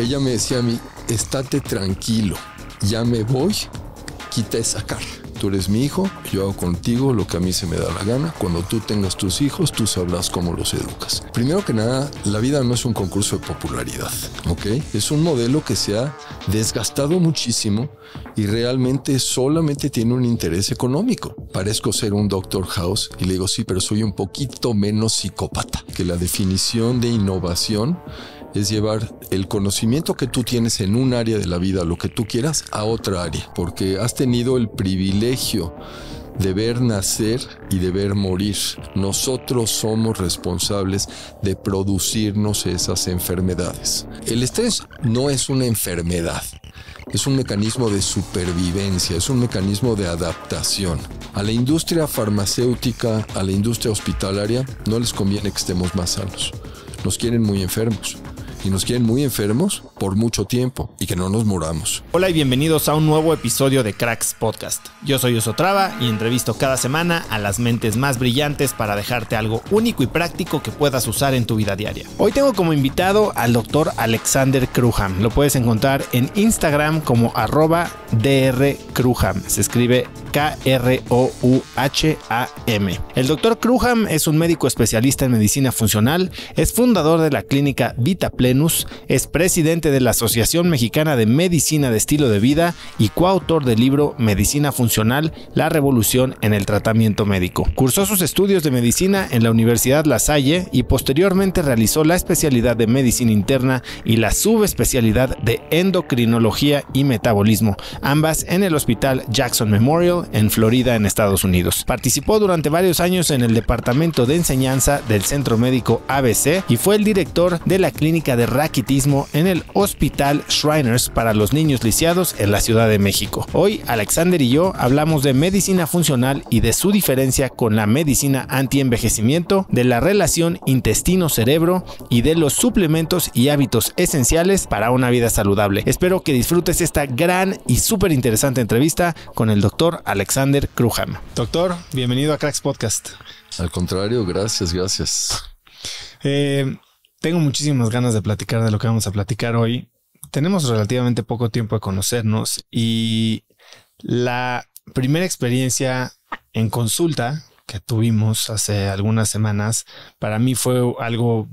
ella me decía a mí, estate tranquilo, ya me voy, quita esa cara. Tú eres mi hijo, yo hago contigo lo que a mí se me da la gana. Cuando tú tengas tus hijos, tú sabrás cómo los educas. Primero que nada, la vida no es un concurso de popularidad, ¿ok? Es un modelo que se ha desgastado muchísimo y realmente solamente tiene un interés económico. Parezco ser un Doctor House y le digo, sí, pero soy un poquito menos psicópata, que la definición de innovación es llevar el conocimiento que tú tienes en un área de la vida, lo que tú quieras, a otra área, porque has tenido el privilegio de ver nacer y de ver morir. Nosotros somos responsables de producirnos esas enfermedades. El estrés no es una enfermedad, es un mecanismo de supervivencia, es un mecanismo de adaptación. A la industria farmacéutica, a la industria hospitalaria, no les conviene que estemos más sanos. Nos quieren muy enfermos y nos quieren muy enfermos por mucho tiempo y que no nos muramos. Hola y bienvenidos a un nuevo episodio de Cracks Podcast. Yo soy Osotrava y entrevisto cada semana a las mentes más brillantes para dejarte algo único y práctico que puedas usar en tu vida diaria. Hoy tengo como invitado al doctor Alexander Kruham. Lo puedes encontrar en Instagram como arroba drkruham. Se escribe K-R-O-U-H-A-M. El doctor Cruham es un médico especialista en medicina funcional, es fundador de la clínica Vita Plenus, es presidente de la Asociación Mexicana de Medicina de Estilo de Vida y coautor del libro Medicina Funcional, la revolución en el tratamiento médico. Cursó sus estudios de medicina en la Universidad La Salle y posteriormente realizó la especialidad de medicina interna y la subespecialidad de endocrinología y metabolismo, ambas en el Hospital Jackson Memorial en Florida, en Estados Unidos. Participó durante varios años en el Departamento de Enseñanza del Centro Médico ABC y fue el director de la Clínica de Raquitismo en el Hospital Shriners para los niños lisiados en la Ciudad de México. Hoy, Alexander y yo hablamos de medicina funcional y de su diferencia con la medicina anti-envejecimiento, de la relación intestino-cerebro y de los suplementos y hábitos esenciales para una vida saludable. Espero que disfrutes esta gran y súper interesante entrevista con el doctor Alexander Kruham. Doctor, bienvenido a Cracks Podcast. Al contrario, gracias, gracias. Eh, tengo muchísimas ganas de platicar de lo que vamos a platicar hoy. Tenemos relativamente poco tiempo de conocernos y la primera experiencia en consulta que tuvimos hace algunas semanas para mí fue algo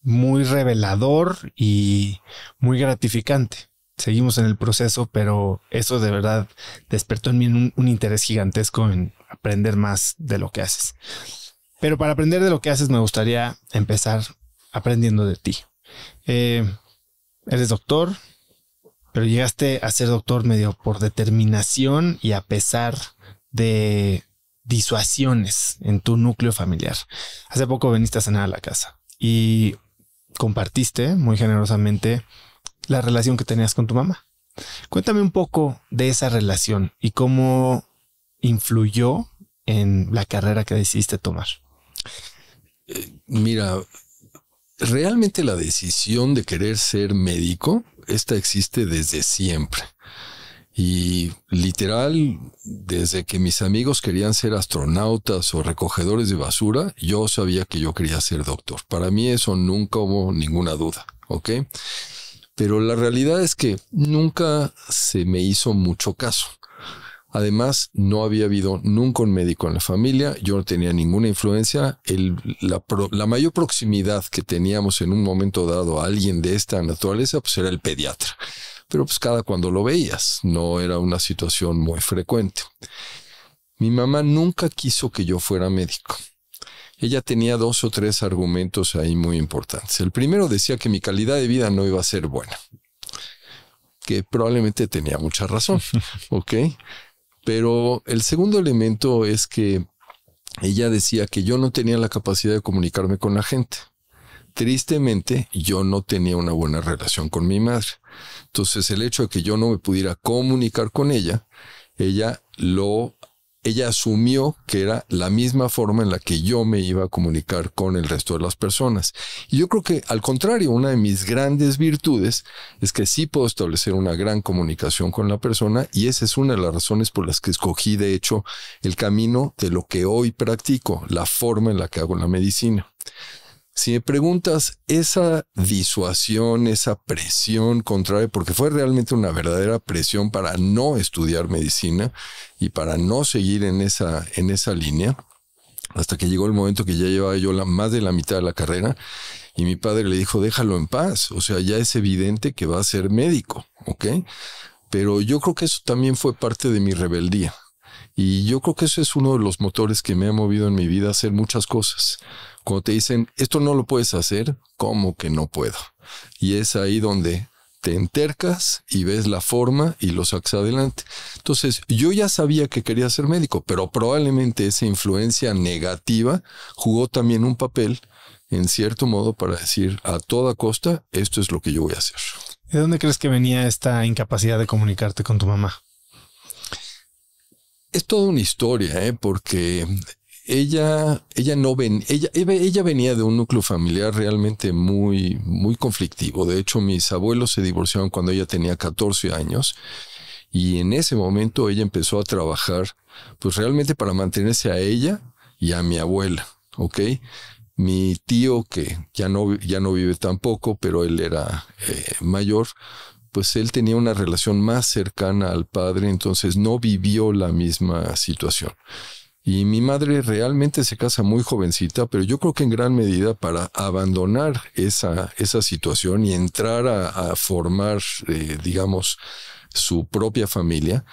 muy revelador y muy gratificante seguimos en el proceso, pero eso de verdad despertó en mí un, interés gigantesco en aprender más de lo que haces. Pero para aprender de lo que haces me gustaría empezar aprendiendo de ti. Eh, eres doctor, pero llegaste a ser doctor medio por determinación y a pesar de disuasiones en tu núcleo familiar. Hace poco viniste a cenar a la casa y compartiste muy generosamente la relación que tenías con tu mamá. Cuéntame un poco de esa relación y cómo influyó en la carrera que decidiste tomar. Eh, mira, realmente la decisión de querer ser médico, esta existe desde siempre. Y literal, desde que mis amigos querían ser astronautas o recogedores de basura, yo sabía que yo quería ser doctor. Para mí eso nunca hubo ninguna duda, ¿ok? Pero la realidad es que nunca se me hizo mucho caso. Además, no había habido nunca un médico en la familia, yo no tenía ninguna influencia. la, la, mayor proximidad que teníamos en un momento dado a alguien de esta naturaleza, pues era el pediatra. Pero pues cada cuando lo veías, no era una situación muy frecuente. Mi mamá nunca quiso que yo fuera médico ella tenía dos o tres argumentos ahí muy importantes. El primero decía que mi calidad de vida no iba a ser buena, que probablemente tenía mucha razón, ¿ok? Pero el segundo elemento es que ella decía que yo no tenía la capacidad de comunicarme con la gente. Tristemente, yo no tenía una buena relación con mi madre. Entonces, el hecho de que yo no me pudiera comunicar con ella, ella lo ella asumió que era la misma forma en la que yo me iba a comunicar con el resto de las personas. Y yo creo que al contrario, una de mis grandes virtudes es que sí puedo establecer una gran comunicación con la persona y esa es una de las razones por las que escogí de hecho el camino de lo que hoy practico, la forma en la que hago la medicina. Si me preguntas, esa disuasión, esa presión contraria, porque fue realmente una verdadera presión para no estudiar medicina y para no seguir en esa, en esa línea, hasta que llegó el momento que ya llevaba yo más de la mitad de la carrera y mi padre le dijo, déjalo en paz, o sea, ya es evidente que va a ser médico, ¿ok? Pero yo creo que eso también fue parte de mi rebeldía. Y yo creo que eso es uno de los motores que me ha movido en mi vida a hacer muchas cosas. Cuando te dicen, esto no lo puedes hacer, ¿cómo que no puedo? Y es ahí donde te entercas y ves la forma y lo sacas adelante. Entonces, yo ya sabía que quería ser médico, pero probablemente esa influencia negativa jugó también un papel, en cierto modo, para decir a toda costa, esto es lo que yo voy a hacer. ¿De dónde crees que venía esta incapacidad de comunicarte con tu mamá? es toda una historia, ¿eh? porque ella, ella no ven, ella, ella venía de un núcleo familiar realmente muy, muy conflictivo. De hecho, mis abuelos se divorciaron cuando ella tenía 14 años y en ese momento ella empezó a trabajar, pues realmente para mantenerse a ella y a mi abuela, ¿ok? Mi tío, que ya no, ya no vive tampoco, pero él era eh, mayor, pues él tenía una relación más cercana al padre, entonces no vivió la misma situación. Y mi madre realmente se casa muy jovencita, pero yo creo que en gran medida para abandonar esa, esa situación y entrar a, formar, eh, digamos, su propia familia.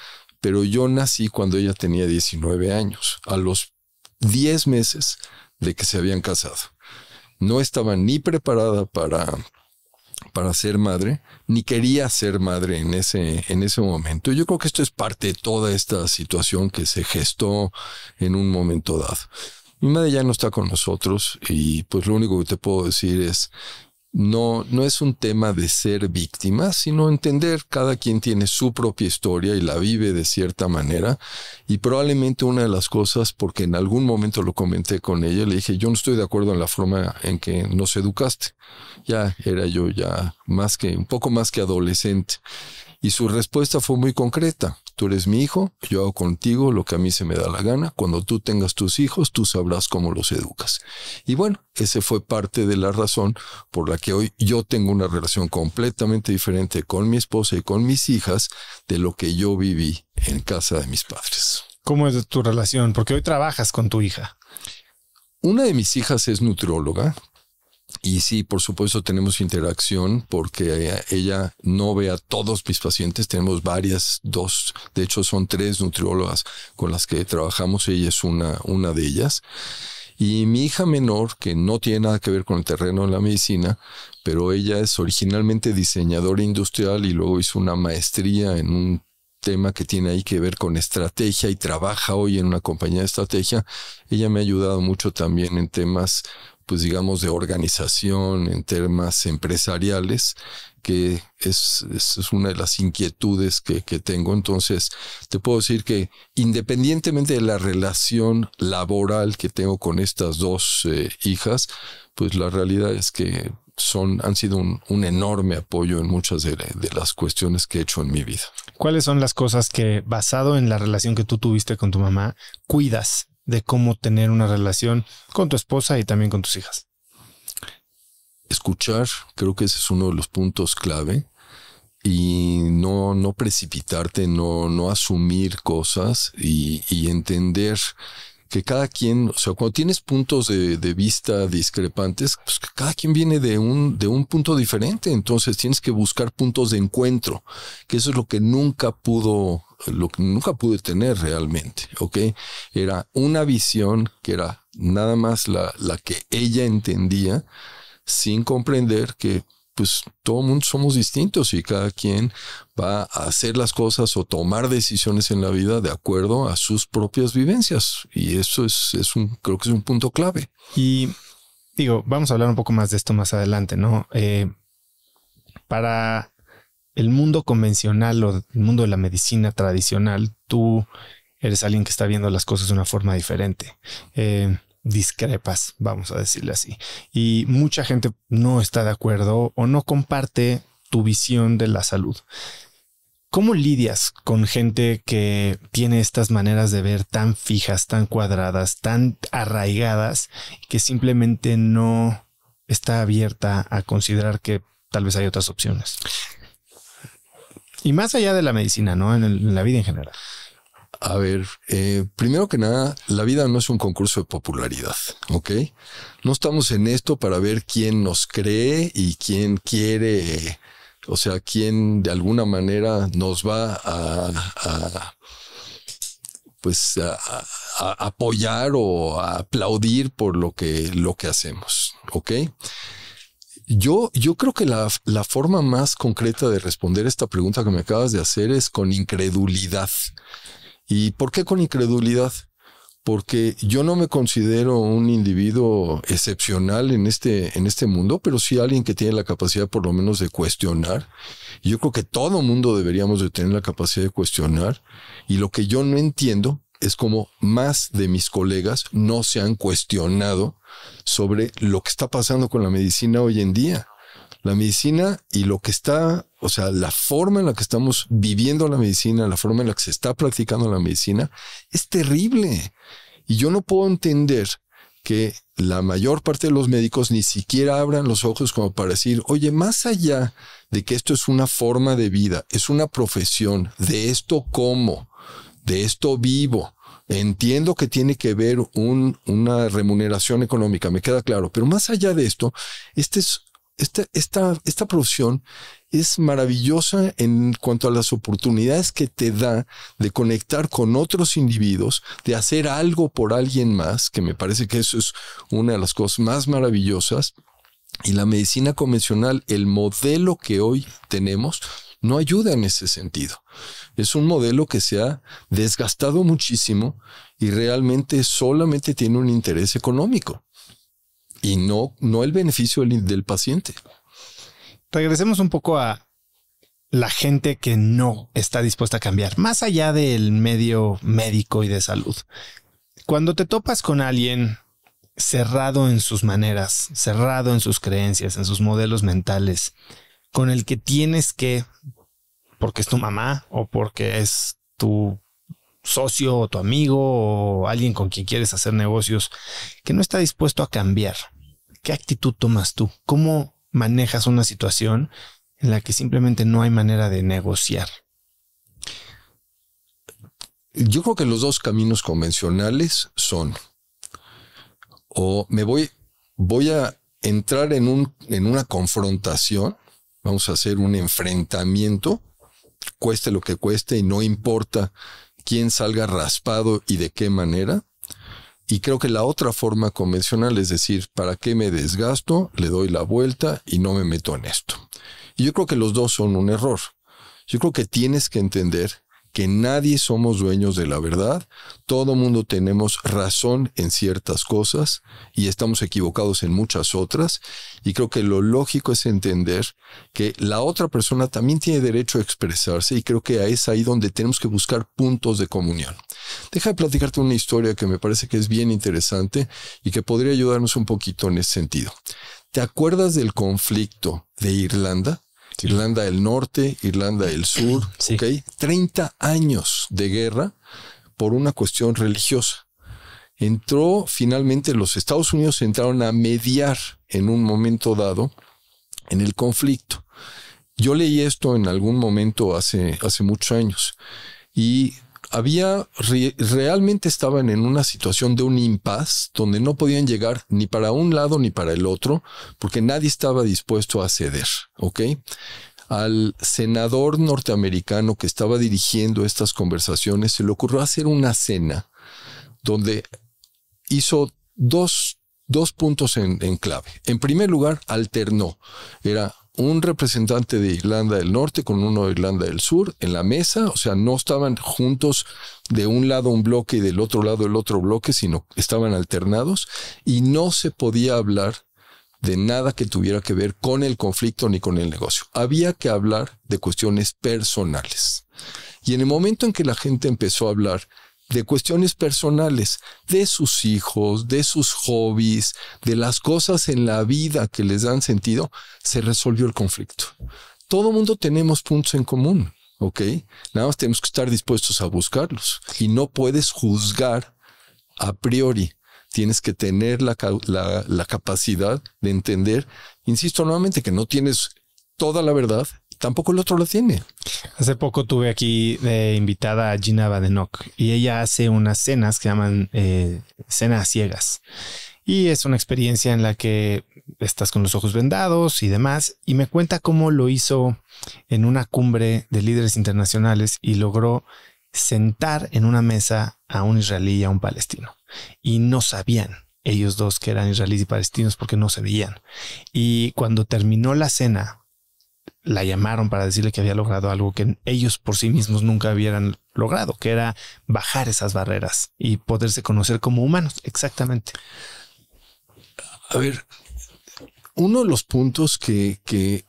Pero yo nací cuando ella tenía 19 años, a los 10 meses de que se habían casado. No estaba ni preparada para para ser madre, ni quería ser madre en ese, en ese momento. Yo creo que esto es parte de toda esta situación que se gestó en un momento dado. Mi madre ya no está con nosotros y pues lo único que te puedo decir es, no, no es un tema de ser víctima, sino entender cada quien tiene su propia historia y la vive de cierta manera. Y probablemente una de las cosas, porque en algún momento lo comenté con ella, le dije, yo no estoy de acuerdo en la forma en que nos educaste. Ya era yo ya más que, un poco más que adolescente. Y su respuesta fue muy concreta tú eres mi hijo, yo hago contigo lo que a mí se me da la gana, cuando tú tengas tus hijos, tú sabrás cómo los educas. Y bueno, ese fue parte de la razón por la que hoy yo tengo una relación completamente diferente con mi esposa y con mis hijas de lo que yo viví en casa de mis padres. ¿Cómo es tu relación? Porque hoy trabajas con tu hija. Una de mis hijas es nutrióloga, y sí, por supuesto tenemos interacción porque eh, ella no ve a todos mis pacientes, tenemos varias, dos, de hecho son tres nutriólogas con las que trabajamos, ella es una, una de ellas. Y mi hija menor, que no tiene nada que ver con el terreno en la medicina, pero ella es originalmente diseñadora industrial y luego hizo una maestría en un tema que tiene ahí que ver con estrategia y trabaja hoy en una compañía de estrategia. Ella me ha ayudado mucho también en temas pues digamos, de organización en temas empresariales, que es, una de las inquietudes que, tengo. Entonces, te puedo decir que independientemente de la relación laboral que tengo con estas dos eh, hijas, pues la realidad es que son, han sido un, enorme apoyo en muchas de, de, las cuestiones que he hecho en mi vida. ¿Cuáles son las cosas que, basado en la relación que tú tuviste con tu mamá, cuidas de cómo tener una relación con tu esposa y también con tus hijas. Escuchar, creo que ese es uno de los puntos clave y no, no precipitarte, no, no asumir cosas y, entender que cada quien, o sea, cuando tienes puntos de, de vista discrepantes, pues que cada quien viene de un, de un punto diferente. Entonces tienes que buscar puntos de encuentro, que eso es lo que nunca pudo lo que nunca pude tener realmente, ¿ok? Era una visión que era nada más la, la que ella entendía, sin comprender que pues todo mundo somos distintos y cada quien va a hacer las cosas o tomar decisiones en la vida de acuerdo a sus propias vivencias. Y eso es, es un, creo que es un punto clave. Y digo, vamos a hablar un poco más de esto más adelante, ¿no? Eh, para el mundo convencional o el mundo de la medicina tradicional, tú eres alguien que está viendo las cosas de una forma diferente. Eh, discrepas, vamos a decirle así. Y mucha gente no está de acuerdo o no comparte tu visión de la salud. ¿Cómo lidias con gente que tiene estas maneras de ver tan fijas, tan cuadradas, tan arraigadas, que simplemente no está abierta a considerar que tal vez hay otras opciones? Y más allá de la medicina, ¿no? En, la vida en general. A ver, eh, primero que nada, la vida no es un concurso de popularidad, ¿ok? No estamos en esto para ver quién nos cree y quién quiere, o sea, quién de alguna manera nos va a, pues apoyar o a aplaudir por lo que, lo que hacemos, ¿ok? yo, yo creo que la, la, forma más concreta de responder esta pregunta que me acabas de hacer es con incredulidad. ¿Y por qué con incredulidad? Porque yo no me considero un individuo excepcional en este, en este mundo, pero sí alguien que tiene la capacidad por lo menos de cuestionar. Yo creo que todo mundo deberíamos de tener la capacidad de cuestionar. Y lo que yo no entiendo, es como más de mis colegas no se han cuestionado sobre lo que está pasando con la medicina hoy en día. La medicina y lo que está, o sea, la forma en la que estamos viviendo la medicina, la forma en la que se está practicando la medicina, es terrible. Y yo no puedo entender que la mayor parte de los médicos ni siquiera abran los ojos como para decir, oye, más allá de que esto es una forma de vida, es una profesión, de esto como, de esto vivo, Entiendo que tiene que ver un, una remuneración económica, me queda claro, pero más allá de esto, esta, este, esta, esta profesión es maravillosa en cuanto a las oportunidades que te da de conectar con otros individuos, de hacer algo por alguien más, que me parece que eso es una de las cosas más maravillosas. Y la medicina convencional, el modelo que hoy tenemos, no ayuda en ese sentido. Es un modelo que se ha desgastado muchísimo y realmente solamente tiene un interés económico y no, no el beneficio del, del paciente. Regresemos un poco a la gente que no está dispuesta a cambiar, más allá del medio médico y de salud. Cuando te topas con alguien cerrado en sus maneras, cerrado en sus creencias, en sus modelos mentales, con el que tienes que porque es tu mamá o porque es tu socio o tu amigo o alguien con quien quieres hacer negocios que no está dispuesto a cambiar. ¿Qué actitud tomas tú? ¿Cómo manejas una situación en la que simplemente no hay manera de negociar? Yo creo que los dos caminos convencionales son o me voy voy a entrar en un en una confrontación, vamos a hacer un enfrentamiento cueste lo que cueste y no importa quién salga raspado y de qué manera. Y creo que la otra forma convencional es decir, ¿para qué me desgasto? Le doy la vuelta y no me meto en esto. Y yo creo que los dos son un error. Yo creo que tienes que entender que nadie somos dueños de la verdad, todo mundo tenemos razón en ciertas cosas y estamos equivocados en muchas otras, y creo que lo lógico es entender que la otra persona también tiene derecho a expresarse y creo que es ahí donde tenemos que buscar puntos de comunión. Deja de platicarte una historia que me parece que es bien interesante y que podría ayudarnos un poquito en ese sentido. ¿Te acuerdas del conflicto de Irlanda? Irlanda del Norte, Irlanda del Sur, ¿okay? 30 años de guerra por una cuestión religiosa. Entró finalmente, los Estados Unidos entraron a mediar en un momento dado en el conflicto. Yo leí esto en algún momento hace, hace muchos años y había realmente estaban en una situación de un impas donde no podían llegar ni para un lado ni para el otro porque nadie estaba dispuesto a ceder, ¿ok? Al senador norteamericano que estaba dirigiendo estas conversaciones se le ocurrió hacer una cena donde hizo dos, dos puntos en, en clave. En primer lugar, alternó. Era un representante de Irlanda del Norte con uno de Irlanda del Sur en la mesa, o sea, no estaban juntos de un lado un bloque y del otro lado el otro bloque, sino estaban alternados y no se podía hablar de nada que tuviera que ver con el conflicto ni con el negocio. Había que hablar de cuestiones personales. Y en el momento en que la gente empezó a hablar de cuestiones personales, de sus hijos, de sus hobbies, de las cosas en la vida que les dan sentido, se resolvió el conflicto. Todo mundo tenemos puntos en común, ¿ok? Nada más tenemos que estar dispuestos a buscarlos y no puedes juzgar a priori. Tienes que tener la, la, la capacidad de entender, insisto nuevamente, que no tienes toda la verdad tampoco el otro lo tiene. Hace poco tuve aquí de invitada a Gina Badenoch y ella hace unas cenas que llaman eh, cenas ciegas. Y es una experiencia en la que estás con los ojos vendados y demás. Y me cuenta cómo lo hizo en una cumbre de líderes internacionales y logró sentar en una mesa a un israelí y a un palestino. Y no sabían ellos dos que eran israelíes y palestinos porque no se veían. Y cuando terminó la cena, la llamaron para decirle que había logrado algo que ellos por sí mismos nunca hubieran logrado, que era bajar esas barreras y poderse conocer como humanos, exactamente. A ver, uno de los puntos que, que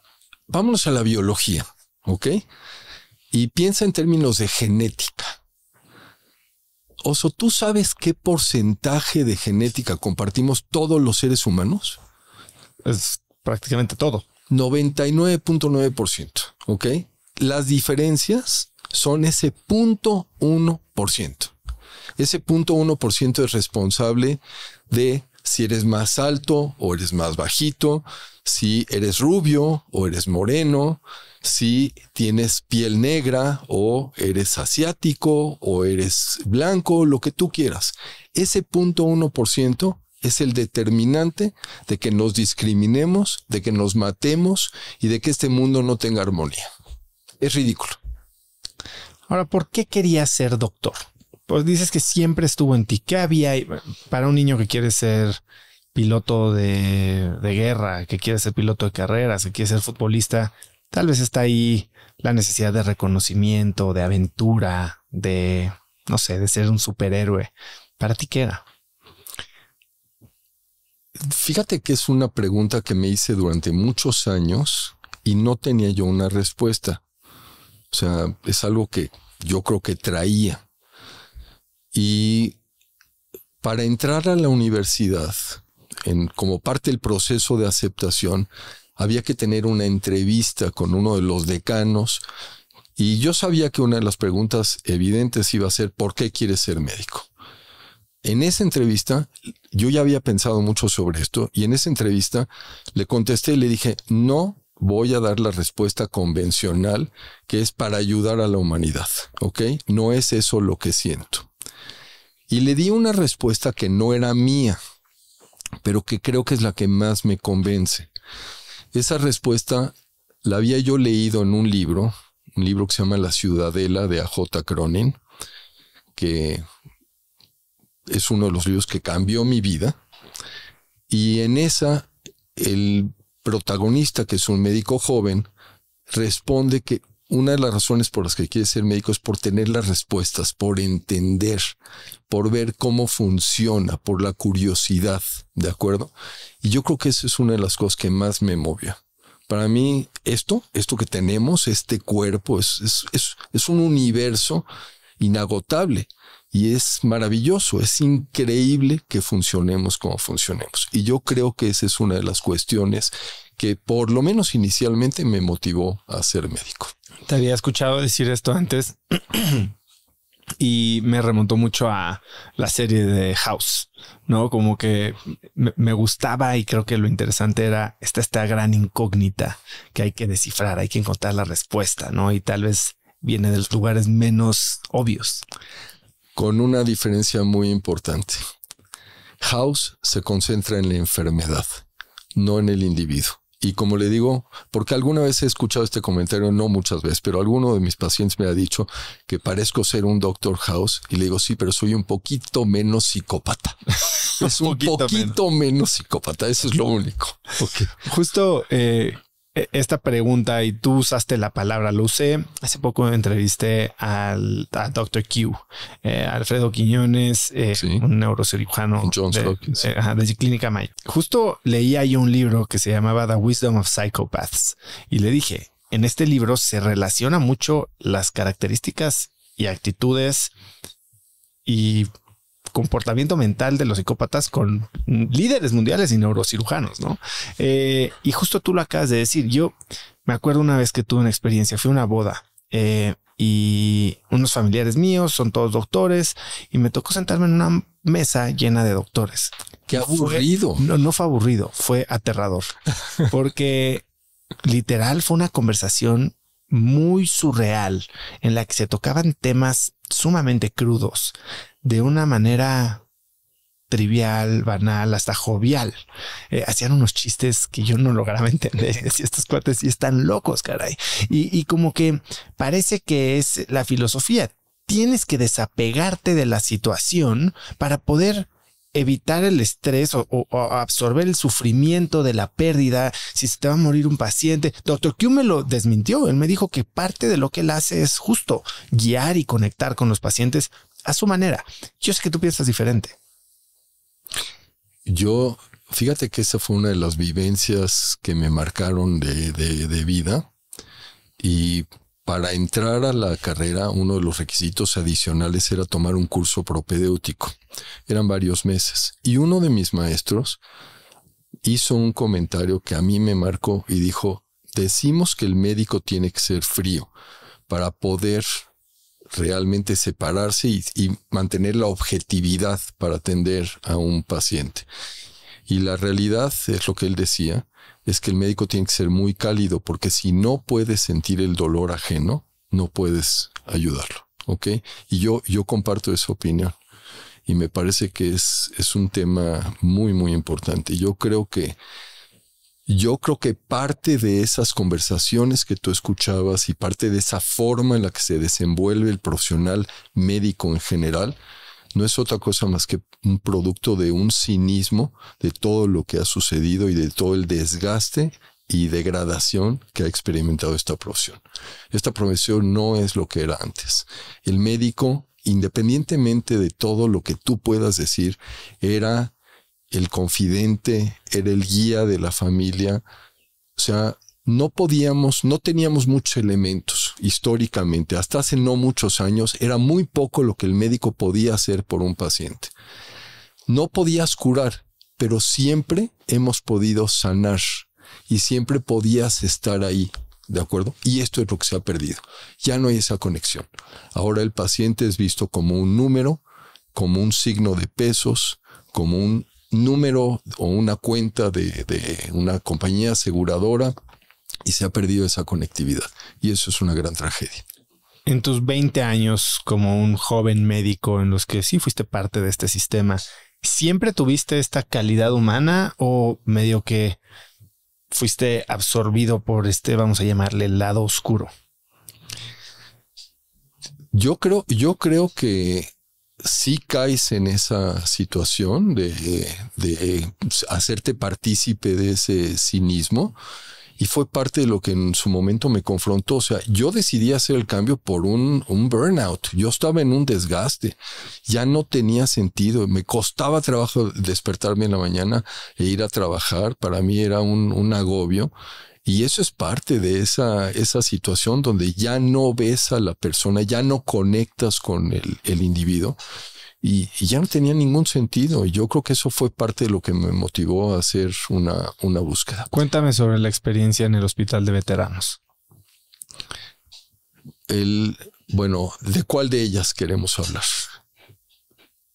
vámonos a la biología, ¿ok? Y piensa en términos de genética. Oso, ¿tú sabes qué porcentaje de genética compartimos todos los seres humanos? Es prácticamente todo. 99.9%, ¿ok? Las diferencias son ese punto 1%. Ese punto es responsable de si eres más alto o eres más bajito, si eres rubio o eres moreno, si tienes piel negra o eres asiático o eres blanco, lo que tú quieras. Ese punto es el determinante de que nos discriminemos, de que nos matemos y de que este mundo no tenga armonía. Es ridículo. Ahora, ¿por qué querías ser doctor? Pues dices que siempre estuvo en ti. ¿Qué había para un niño que quiere ser piloto de, guerra, que quiere ser piloto de carreras, que quiere ser futbolista? Tal vez está ahí la necesidad de reconocimiento, de aventura, de, no sé, de ser un superhéroe. ¿Para ti qué Fíjate que es una pregunta que me hice durante muchos años y no tenía yo una respuesta. O sea, es algo que yo creo que traía. Y para entrar a la universidad, en, como parte del proceso de aceptación, había que tener una entrevista con uno de los decanos y yo sabía que una de las preguntas evidentes iba a ser ¿por qué quieres ser médico? En esa entrevista, yo ya había pensado mucho sobre esto y en esa entrevista le contesté y le dije, no voy a dar la respuesta convencional que es para ayudar a la humanidad, ¿ok? No es eso lo que siento. Y le di una respuesta que no era mía, pero que creo que es la que más me convence. Esa respuesta la había yo leído en un libro, un libro que se llama La Ciudadela de A.J. Cronin, que es uno de los libros que cambió mi vida. Y en esa, el protagonista, que es un médico joven, responde que una de las razones por las que quiere ser médico es por tener las respuestas, por entender, por ver cómo funciona, por la curiosidad, ¿de acuerdo? Y yo creo que esa es una de las cosas que más me movió. Para mí, esto, esto que tenemos, este cuerpo, es, es, es un universo inagotable y es maravilloso, es increíble que funcionemos como funcionemos. Y yo creo que esa es una de las cuestiones que por lo menos inicialmente me motivó a ser médico. Te había escuchado decir esto antes y me remontó mucho a la serie de House, ¿no? Como que me, gustaba y creo que lo interesante era esta, esta gran incógnita que hay que descifrar, hay que encontrar la respuesta, ¿no? Y tal vez viene de los lugares menos obvios con una diferencia muy importante. House se concentra en la enfermedad, no en el individuo. Y como le digo, porque alguna vez he escuchado este comentario, no muchas veces, pero alguno de mis pacientes me ha dicho que parezco ser un Doctor House y le digo, sí, pero soy un poquito menos psicópata. es un poquito, menos. psicópata, eso es lo único. Justo eh, e, esta pregunta y tú usaste la palabra, lo usé. Hace poco entrevisté al doctor Dr. Q, eh, Alfredo Quiñones, eh, un neurocirujano eh, de, Clínica Mayo. Justo leía ahí un libro que se llamaba The Wisdom of Psychopaths y le dije, en este libro se relaciona mucho las características y actitudes y comportamiento mental de los psicópatas con líderes mundiales y neurocirujanos, ¿no? Eh, y justo tú lo acabas de decir, yo me acuerdo una vez que tuve una experiencia, fue una boda. Eh, y unos familiares míos son todos doctores y me tocó sentarme en una mesa llena de doctores. Qué aburrido. no, no fue aburrido, fue aterrador porque literal fue una conversación muy surreal en la que se tocaban temas sumamente crudos, de una manera trivial, banal, hasta jovial. Eh, hacían unos chistes que yo no lograba entender. Si estos cuates sí están locos, caray. Y, y como que parece que es la filosofía. Tienes que desapegarte de la situación para poder evitar el estrés o, absorber el sufrimiento de la pérdida, si se te va a morir un paciente. Doctor Q me lo desmintió. Él me dijo que parte de lo que él hace es justo guiar y conectar con los pacientes a su manera. Yo sé que tú piensas diferente. Yo, fíjate que esa fue una de las vivencias que me marcaron de, de vida y para entrar a la carrera, uno de los requisitos adicionales era tomar un curso propedéutico. Eran varios meses. Y uno de mis maestros hizo un comentario que a mí me marcó y dijo, decimos que el médico tiene que ser frío para poder realmente separarse y, mantener la objetividad para atender a un paciente. Y la realidad es lo que él decía, es que el médico tiene que ser muy cálido, porque si no puedes sentir el dolor ajeno, no puedes ayudarlo. ¿Ok? Y yo, yo comparto esa opinión. Y me parece que es, es un tema muy, muy importante. Yo creo que yo creo que parte de esas conversaciones que tú escuchabas y parte de esa forma en la que se desenvuelve el profesional médico en general no es otra cosa más que un producto de un cinismo de todo lo que ha sucedido y de todo el desgaste y degradación que ha experimentado esta profesión. Esta profesión no es lo que era antes. El médico, independientemente de todo lo que tú puedas decir, era el confidente, era el guía de la familia. O sea, no podíamos, no teníamos muchos elementos históricamente. Hasta hace no muchos años era muy poco lo que el médico podía hacer por un paciente. No podías curar, pero siempre hemos podido sanar y siempre podías estar ahí. ¿De acuerdo? Y esto es lo que se ha perdido. Ya no hay esa conexión. Ahora el paciente es visto como un número, como un signo de pesos, como un número o una cuenta de, una compañía aseguradora y se ha perdido esa conectividad. Y eso es una gran tragedia. En tus 20 años como un joven médico en los que sí fuiste parte de este sistema, ¿siempre tuviste esta calidad humana o medio que fuiste absorbido por este, vamos a llamarle, el lado oscuro? Yo creo, yo creo que sí caes en esa situación de, de hacerte partícipe de ese cinismo, y fue parte de lo que en su momento me confrontó. O sea, yo decidí hacer el cambio por un, un burnout. Yo estaba en un desgaste. Ya no tenía sentido. Me costaba trabajo despertarme en la mañana e ir a trabajar. Para mí era un, un agobio. Y eso es parte de esa, esa situación donde ya no ves a la persona, ya no conectas con el, el individuo y, ya no tenía ningún sentido. Y yo creo que eso fue parte de lo que me motivó a hacer una, búsqueda. Cuéntame sobre la experiencia en el hospital de veteranos. El, bueno, ¿de cuál de ellas queremos hablar?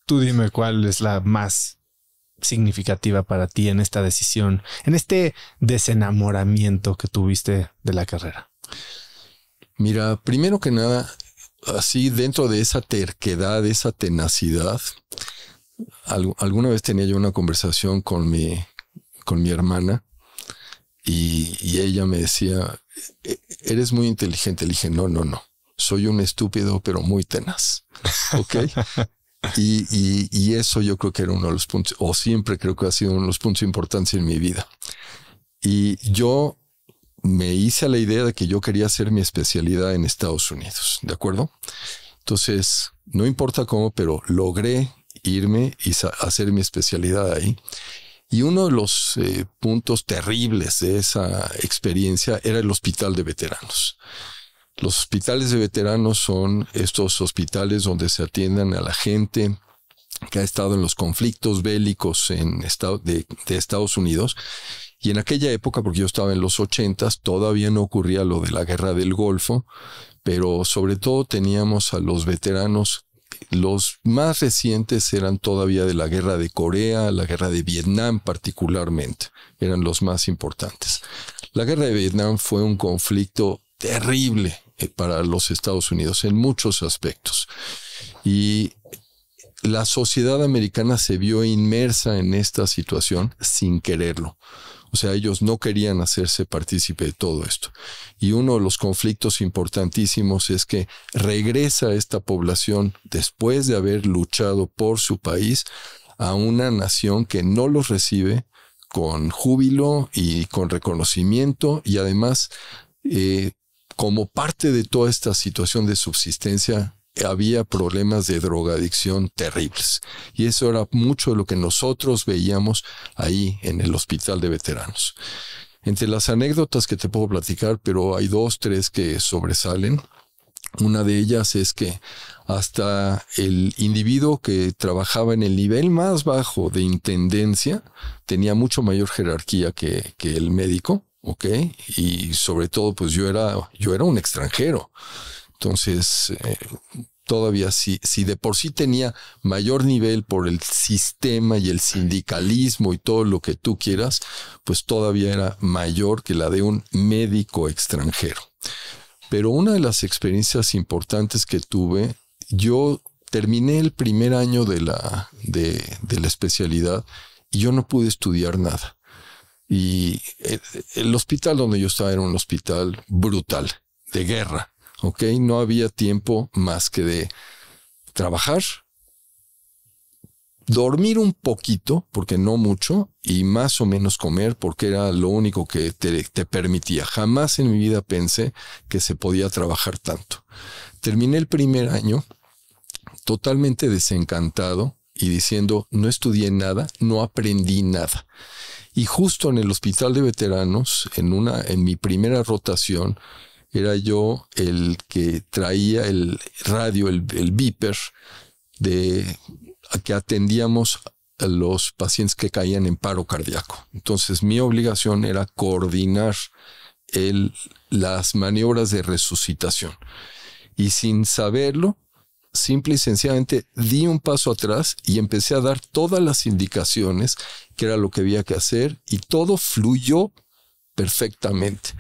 Tú dime cuál es la más significativa para ti en esta decisión, en este desenamoramiento que tuviste de la carrera? Mira, primero que nada, así dentro de esa terquedad, esa tenacidad, alguna vez tenía yo una conversación con mi, con mi hermana y, ella me decía, e-, eres muy inteligente. Le dije, no, no, no, soy un estúpido, pero muy tenaz. ¿Ok? y, y, eso yo creo que era uno de los puntos, o siempre creo que ha sido uno de los puntos importantes en mi vida. Y yo me hice la idea de que yo quería hacer mi especialidad en Estados Unidos, ¿de acuerdo? Entonces, no importa cómo, pero logré irme y hacer mi especialidad ahí. Y uno de los eh, puntos terribles de esa experiencia era el hospital de veteranos. Los hospitales de veteranos son estos hospitales donde se atienden a la gente que ha estado en los conflictos bélicos en de Estados Unidos y en aquella época, porque yo estaba en los 80, todavía no ocurría lo de la guerra del Golfo, pero sobre todo teníamos a los veteranos los más recientes eran todavía de la guerra de Corea, la guerra de Vietnam particularmente, eran los más importantes. La guerra de Vietnam fue un conflicto terrible eh, para los Estados Unidos en muchos aspectos. Y la sociedad americana se vio inmersa en esta situación sin quererlo. O sea, ellos no querían hacerse partícipe de todo esto. Y uno de los conflictos importantísimos es que regresa esta población después de haber luchado por su país a una nación que no los recibe con júbilo y con reconocimiento y además eh, como parte de toda esta situación de subsistencia había problemas de drogadicción terribles. Y eso era mucho de lo que nosotros veíamos ahí en el hospital de veteranos. Entre las anécdotas que te puedo platicar, pero hay dos, tres que sobresalen. Una de ellas es que hasta el individuo que trabajaba en el nivel más bajo de intendencia tenía mucho mayor jerarquía que, el médico, ¿ok? Y sobre todo, pues yo era, yo era un extranjero. Entonces, eh, todavía si, si de por sí tenía mayor nivel por el sistema y el sindicalismo y todo lo que tú quieras, pues todavía era mayor que la de un médico extranjero. Pero una de las experiencias importantes que tuve, yo terminé el primer año de la, de, la especialidad y yo no pude estudiar nada. Y el hospital donde yo estaba era un hospital brutal, de guerra no había tiempo más que de trabajar, dormir un poquito, porque no mucho, y más o menos comer, porque era lo único que te, te, permitía. Jamás en mi vida pensé que se podía trabajar tanto. Terminé el primer año totalmente desencantado y diciendo, no estudié nada, no aprendí nada. Y justo en el hospital de veteranos, en, una, en mi primera rotación, era yo el que traía el radio, el, el de, que atendíamos a los pacientes que caían en paro cardíaco. Entonces mi obligación era coordinar el, las maniobras de resucitación. Y sin saberlo, simple y sencillamente di un paso atrás y empecé a dar todas las indicaciones que era lo que había que hacer y todo fluyó perfectamente.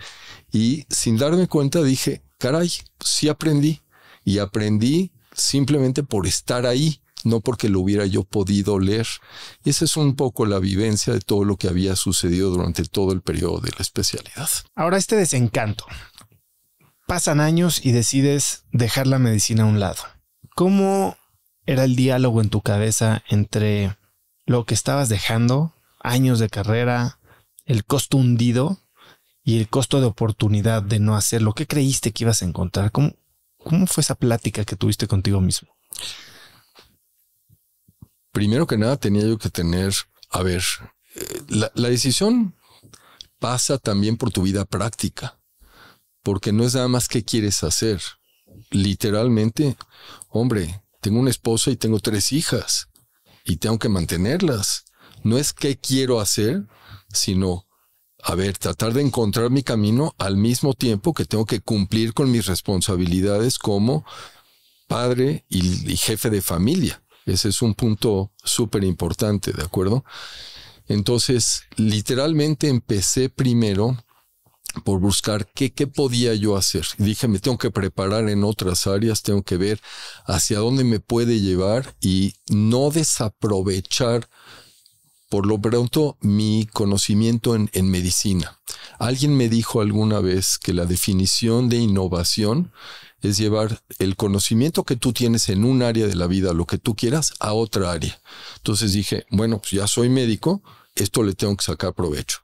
Y sin darme cuenta dije, caray, pues sí aprendí. Y aprendí simplemente por estar ahí, no porque lo hubiera yo podido leer. Y esa es un poco la vivencia de todo lo que había sucedido durante todo el periodo de la especialidad. Ahora este desencanto. Pasan años y decides dejar la medicina a un lado. ¿Cómo era el diálogo en tu cabeza entre lo que estabas dejando, años de carrera, el costo hundido y el costo de oportunidad de no hacerlo. ¿Qué creíste que ibas a encontrar? ¿Cómo, cómo fue esa plática que tuviste contigo mismo? Primero que nada tenía yo que tener, a ver, eh, la, la decisión pasa también por tu vida práctica, porque no es nada más qué quieres hacer. Literalmente, hombre, tengo una esposa y tengo tres hijas y tengo que mantenerlas. No es qué quiero hacer, sino a ver, tratar de encontrar mi camino al mismo tiempo que tengo que cumplir con mis responsabilidades como padre y, jefe de familia. Ese es un punto súper importante, ¿de acuerdo? Entonces, literalmente empecé primero por buscar qué, qué podía yo hacer. Dije, me tengo que preparar en otras áreas, tengo que ver hacia dónde me puede llevar y no desaprovechar por lo pronto mi conocimiento en, medicina. Alguien me dijo alguna vez que la definición de innovación es llevar el conocimiento que tú tienes en un área de la vida, lo que tú quieras, a otra área. Entonces dije, bueno, pues ya soy médico, esto le tengo que sacar provecho.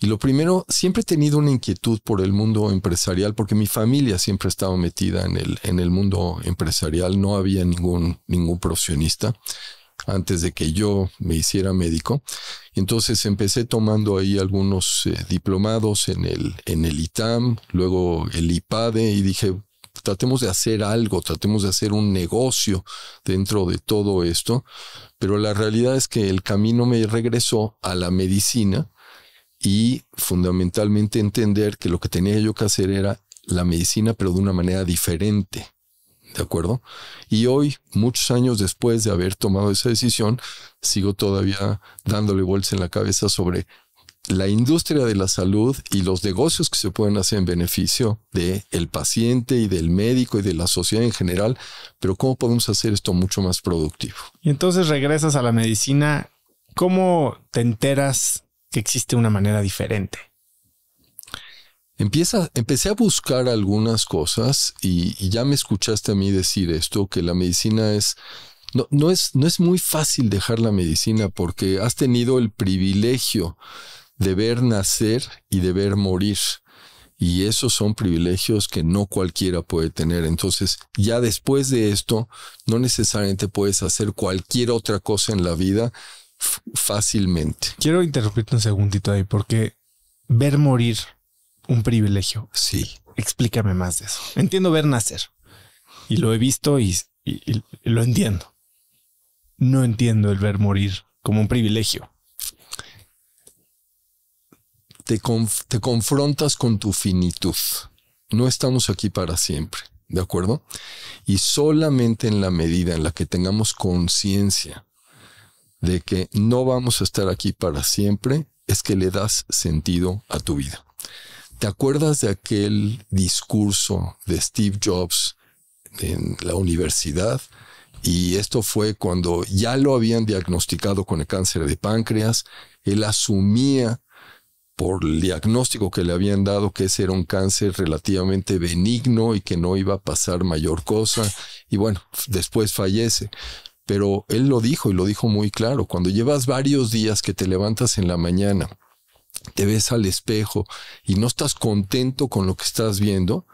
Y lo primero, siempre he tenido una inquietud por el mundo empresarial, porque mi familia siempre estaba metida en el, en el mundo empresarial, no había ningún, ningún profesionista antes de que yo me hiciera médico. Entonces empecé tomando ahí algunos eh, diplomados en el, en el ITAM, luego el IPADE y dije, tratemos de hacer algo, tratemos de hacer un negocio dentro de todo esto, pero la realidad es que el camino me regresó a la medicina y fundamentalmente entender que lo que tenía yo que hacer era la medicina, pero de una manera diferente. ¿De acuerdo? Y hoy, muchos años después de haber tomado esa decisión, sigo todavía dándole vueltas en la cabeza sobre la industria de la salud y los negocios que se pueden hacer en beneficio del el paciente y del médico y de la sociedad en general, pero cómo podemos hacer esto mucho más productivo. Y entonces regresas a la medicina, ¿cómo te enteras que existe una manera diferente? Empieza, empecé a buscar algunas cosas y, ya me escuchaste a mí decir esto, que la medicina es no, no es... no es muy fácil dejar la medicina porque has tenido el privilegio de ver nacer y de ver morir. Y esos son privilegios que no cualquiera puede tener. Entonces, ya después de esto, no necesariamente puedes hacer cualquier otra cosa en la vida fácilmente. Quiero interrumpirte un segundito ahí, porque ver morir un privilegio. Sí. Explícame más de eso. Entiendo ver nacer y lo he visto y, lo entiendo. No entiendo el ver morir como un privilegio. te confrontas con tu finitud. No estamos aquí para siempre. ¿De acuerdo? Y solamente en la medida en la que tengamos conciencia de que no vamos a estar aquí para siempre, es que le das sentido a tu vida. ¿Te acuerdas de aquel discurso de Steve Jobs en la universidad? Y esto fue cuando ya lo habían diagnosticado con el cáncer de páncreas. Él asumía por el diagnóstico que le habían dado que ese era un cáncer relativamente benigno y que no iba a pasar mayor cosa. Y bueno, después fallece. Pero él lo dijo y lo dijo muy claro. Cuando llevas varios días que te levantas en la mañana te ves al espejo y no estás contento con lo que estás viendo,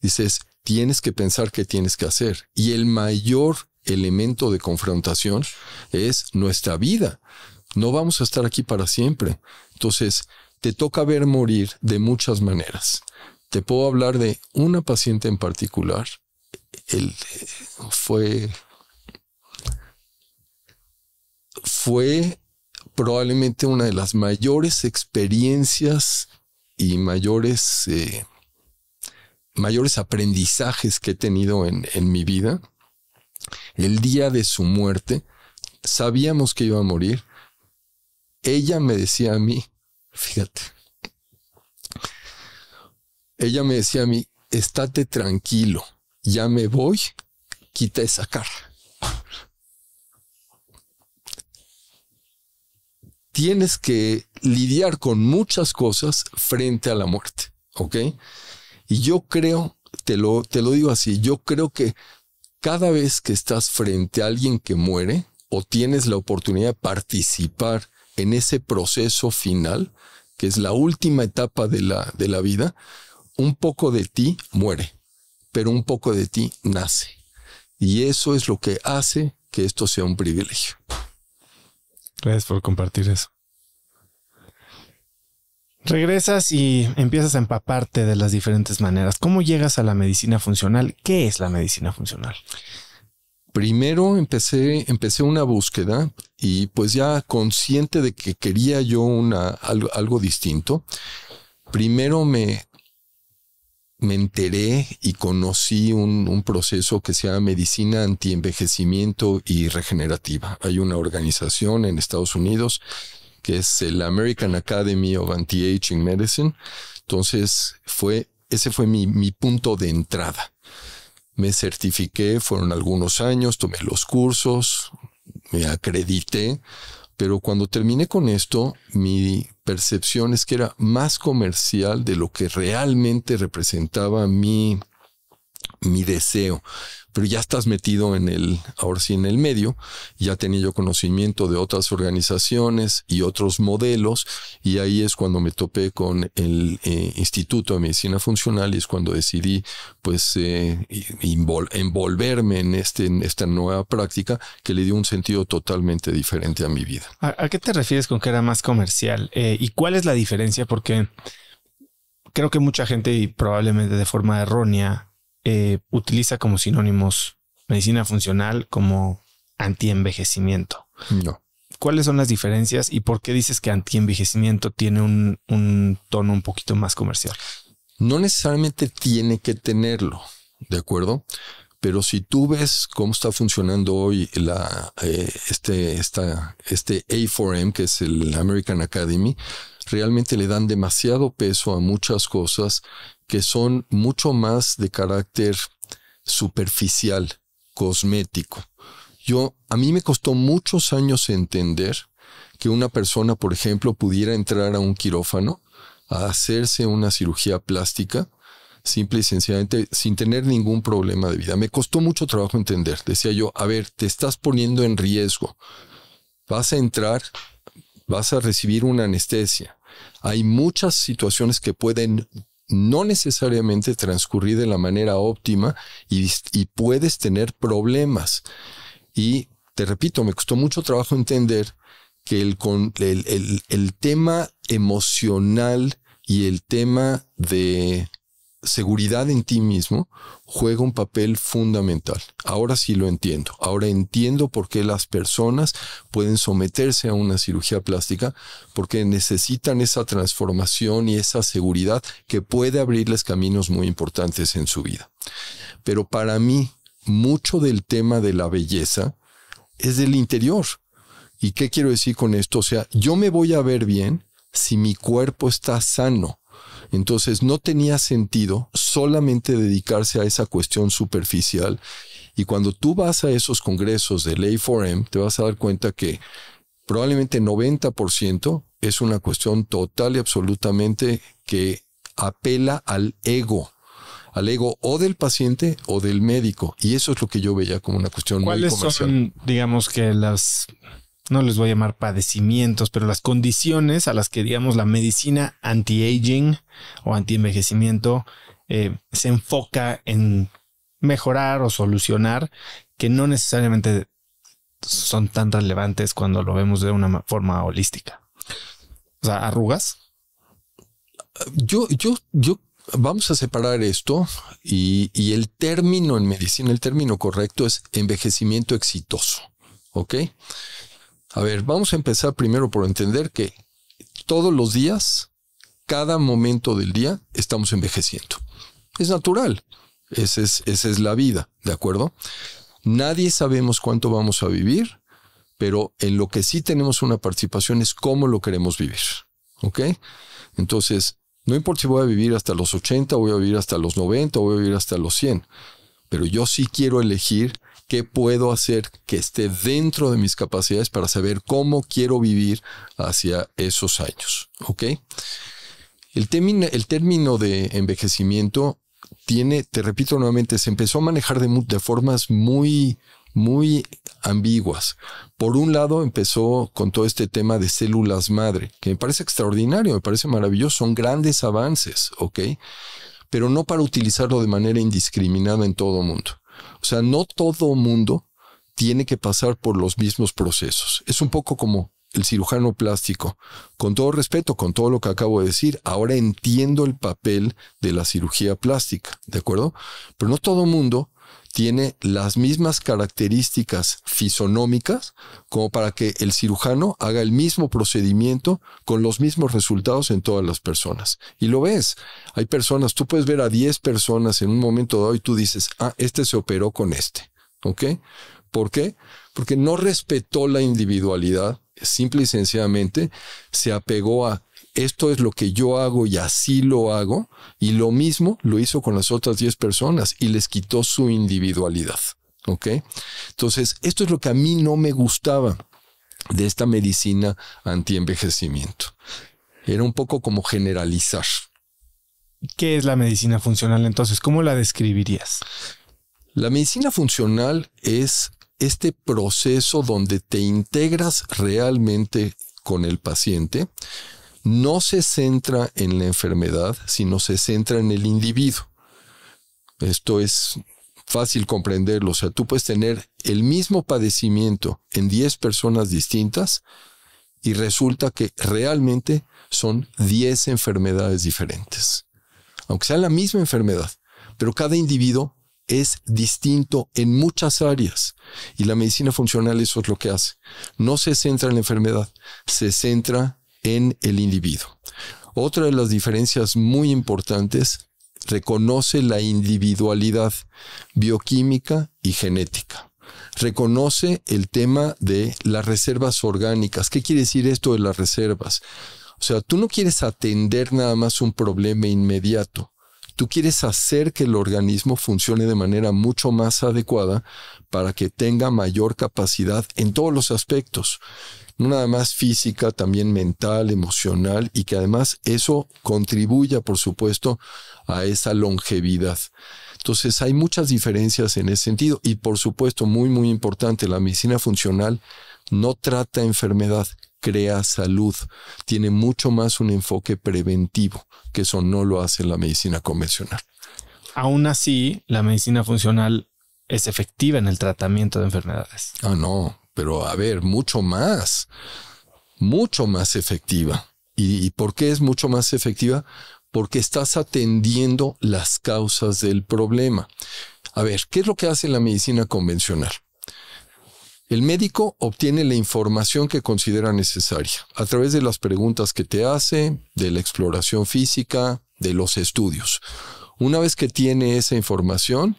dices, tienes que pensar qué tienes que hacer. Y el mayor elemento de confrontación es nuestra vida. No vamos a estar aquí para siempre. Entonces, te toca ver morir de muchas maneras. Te puedo hablar de una paciente en particular. Él fue fue probablemente una de las mayores experiencias y mayores, eh, mayores aprendizajes que he tenido en, en, mi vida. El día de su muerte, sabíamos que iba a morir. Ella me decía a mí, fíjate, ella me decía a mí, estate tranquilo, ya me voy, quita esa cara. tienes que lidiar con muchas cosas frente a la muerte, ¿ok? Y yo creo, te lo, te lo digo así, yo creo que cada vez que estás frente a alguien que muere o tienes la oportunidad de participar en ese proceso final, que es la última etapa de la vida, un poco de ti muere, pero un poco de ti nace. Y eso es lo que hace que esto sea un privilegio. Gracias por compartir eso. Regresas y empiezas a empaparte de las diferentes maneras. ¿Cómo llegas a la medicina funcional? ¿Qué es la medicina funcional? Primero empecé, empecé una búsqueda y pues ya consciente de que quería yo una, algo, algo distinto, primero me me enteré y conocí un, proceso que se llama Medicina Antienvejecimiento y Regenerativa. Hay una organización en Estados Unidos que es el American Academy of Anti-Aging Medicine. Entonces, fue, ese fue mi, mi punto de entrada. Me certifiqué, fueron algunos años, tomé los cursos, me acredité, pero cuando terminé con esto, mi percepción es que era más comercial de lo que realmente representaba mi, mi deseo pero ya estás metido en el, ahora sí, en el medio, ya tenía yo conocimiento de otras organizaciones y otros modelos, y ahí es cuando me topé con el eh, Instituto de Medicina Funcional y es cuando decidí pues eh, envolverme en, este, esta nueva práctica que le dio un sentido totalmente diferente a mi vida. ¿A, qué te refieres con que era más comercial? Eh, ¿Y cuál es la diferencia? Porque creo que mucha gente y probablemente de forma errónea eh, utiliza como sinónimos medicina funcional como antienvejecimiento. No. ¿Cuáles son las diferencias y por qué dices que antienvejecimiento tiene un, tono un poquito más comercial? No necesariamente tiene que tenerlo, ¿de acuerdo? Pero si tú ves cómo está funcionando hoy eh, este, este A4M, que es el American Academy, realmente le dan demasiado peso a muchas cosas que son mucho más de carácter superficial, cosmético. Yo, a mí me costó muchos años entender que una persona, por ejemplo, pudiera entrar a un quirófano a hacerse una cirugía plástica simple y sencillamente sin tener ningún problema de vida. Me costó mucho trabajo entender. Decía yo, a ver, te estás poniendo en riesgo. Vas a entrar vas a recibir una anestesia. Hay muchas situaciones que pueden no necesariamente transcurrir de la manera óptima y, puedes tener problemas. Y te repito, me costó mucho trabajo entender que el, el tema emocional y el tema de seguridad en ti mismo juega un papel fundamental. Ahora sí lo entiendo. Ahora entiendo por qué las personas pueden someterse a una cirugía plástica porque necesitan esa transformación y esa seguridad que puede abrirles caminos muy importantes en su vida. Pero para mí, mucho del tema de la belleza es del interior. ¿Y qué quiero decir con esto? O sea, yo me voy a ver bien si mi cuerpo está sano entonces no tenía sentido solamente dedicarse a esa cuestión superficial. Y cuando tú vas a esos congresos de ley 4 m te vas a dar cuenta que probablemente 90% es una cuestión total y absolutamente que apela al ego, al ego o del paciente o del médico. Y eso es lo que yo veía como una cuestión muy comercial. son, digamos, que las no les voy a llamar padecimientos, pero las condiciones a las que, digamos, la medicina anti-aging o anti-envejecimiento eh, se enfoca en mejorar o solucionar, que no necesariamente son tan relevantes cuando lo vemos de una forma holística. O sea, arrugas. Yo, yo, yo, vamos a separar esto y, y el término en medicina, el término correcto es envejecimiento exitoso. ¿Ok? A ver, vamos a empezar primero por entender que todos los días, cada momento del día, estamos envejeciendo. Es natural. Esa es, esa es la vida, ¿de acuerdo? Nadie sabemos cuánto vamos a vivir, pero en lo que sí tenemos una participación es cómo lo queremos vivir. ¿Ok? Entonces, no importa si voy a vivir hasta los 80, voy a vivir hasta los 90, voy a vivir hasta los 100, pero yo sí quiero elegir qué puedo hacer que esté dentro de mis capacidades para saber cómo quiero vivir hacia esos años. ¿Ok? El, término, el término de envejecimiento tiene, te repito nuevamente, se empezó a manejar de, de formas muy, muy ambiguas. Por un lado, empezó con todo este tema de células madre, que me parece extraordinario, me parece maravilloso, son grandes avances, ¿ok? Pero no para utilizarlo de manera indiscriminada en todo mundo. O sea, no todo mundo tiene que pasar por los mismos procesos. Es un poco como el cirujano plástico. Con todo respeto, con todo lo que acabo de decir, ahora entiendo el papel de la cirugía plástica, ¿de acuerdo? Pero no todo mundo tiene las mismas características fisonómicas como para que el cirujano haga el mismo procedimiento con los mismos resultados en todas las personas. Y lo ves, hay personas, tú puedes ver a 10 personas en un momento dado y tú dices, ah, este se operó con este, ¿ok? ¿Por qué? Porque no respetó la individualidad, simple y sencillamente se apegó a esto es lo que yo hago y así lo hago, y lo mismo lo hizo con las otras 10 personas y les quitó su individualidad. ¿Ok? Entonces, esto es lo que a mí no me gustaba de esta medicina antienvejecimiento. Era un poco como generalizar. ¿Qué es la medicina funcional entonces? ¿Cómo la describirías? La medicina funcional es este proceso donde te integras realmente con el paciente no se centra en la enfermedad, sino se centra en el individuo. Esto es fácil comprenderlo. O sea, tú puedes tener el mismo padecimiento en 10 personas distintas y resulta que realmente son 10 enfermedades diferentes. Aunque sea la misma enfermedad, pero cada individuo es distinto en muchas áreas. Y la medicina funcional eso es lo que hace. No se centra en la enfermedad, se centra en el individuo. Otra de las diferencias muy importantes reconoce la individualidad bioquímica y genética. Reconoce el tema de las reservas orgánicas. ¿Qué quiere decir esto de las reservas? O sea, tú no quieres atender nada más un problema inmediato. Tú quieres hacer que el organismo funcione de manera mucho más adecuada para que tenga mayor capacidad en todos los aspectos no nada más física, también mental, emocional, y que además eso contribuya, por supuesto, a esa longevidad. Entonces hay muchas diferencias en ese sentido y por supuesto, muy, muy importante, la medicina funcional no trata enfermedad, crea salud, tiene mucho más un enfoque preventivo, que eso no lo hace la medicina convencional. Aún así, la medicina funcional es efectiva en el tratamiento de enfermedades. Ah, no, pero a ver, mucho más, mucho más efectiva. ¿Y, por qué es mucho más efectiva? Porque estás atendiendo las causas del problema. A ver, ¿qué es lo que hace la medicina convencional? El médico obtiene la información que considera necesaria a través de las preguntas que te hace, de la exploración física, de los estudios. Una vez que tiene esa información,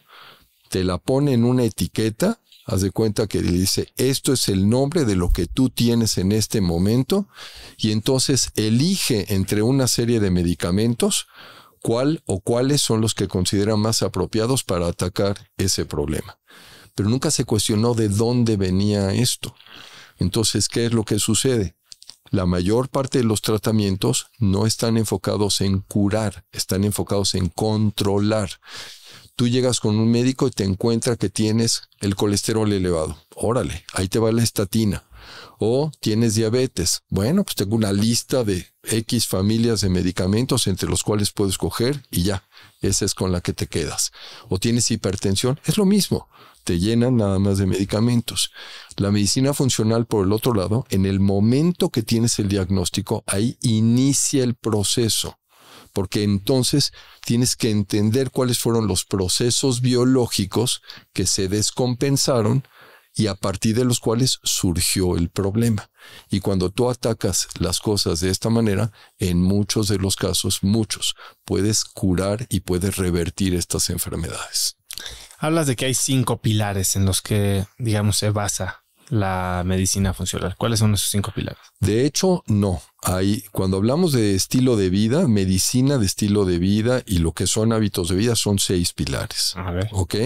te la pone en una etiqueta Haz de cuenta que dice, esto es el nombre de lo que tú tienes en este momento y entonces elige entre una serie de medicamentos cuál o cuáles son los que considera más apropiados para atacar ese problema. Pero nunca se cuestionó de dónde venía esto. Entonces, ¿qué es lo que sucede? La mayor parte de los tratamientos no están enfocados en curar, están enfocados en controlar tú llegas con un médico y te encuentra que tienes el colesterol elevado. Órale, ahí te va la estatina. O tienes diabetes. Bueno, pues tengo una lista de X familias de medicamentos entre los cuales puedo escoger y ya, esa es con la que te quedas. O tienes hipertensión, es lo mismo, te llenan nada más de medicamentos. La medicina funcional, por el otro lado, en el momento que tienes el diagnóstico, ahí inicia el proceso porque entonces tienes que entender cuáles fueron los procesos biológicos que se descompensaron y a partir de los cuales surgió el problema. Y cuando tú atacas las cosas de esta manera, en muchos de los casos, muchos, puedes curar y puedes revertir estas enfermedades. Hablas de que hay cinco pilares en los que, digamos, se basa la medicina funcional? ¿Cuáles son esos cinco pilares? De hecho, no. Hay, cuando hablamos de estilo de vida, medicina de estilo de vida y lo que son hábitos de vida son seis pilares. A ¿Ok?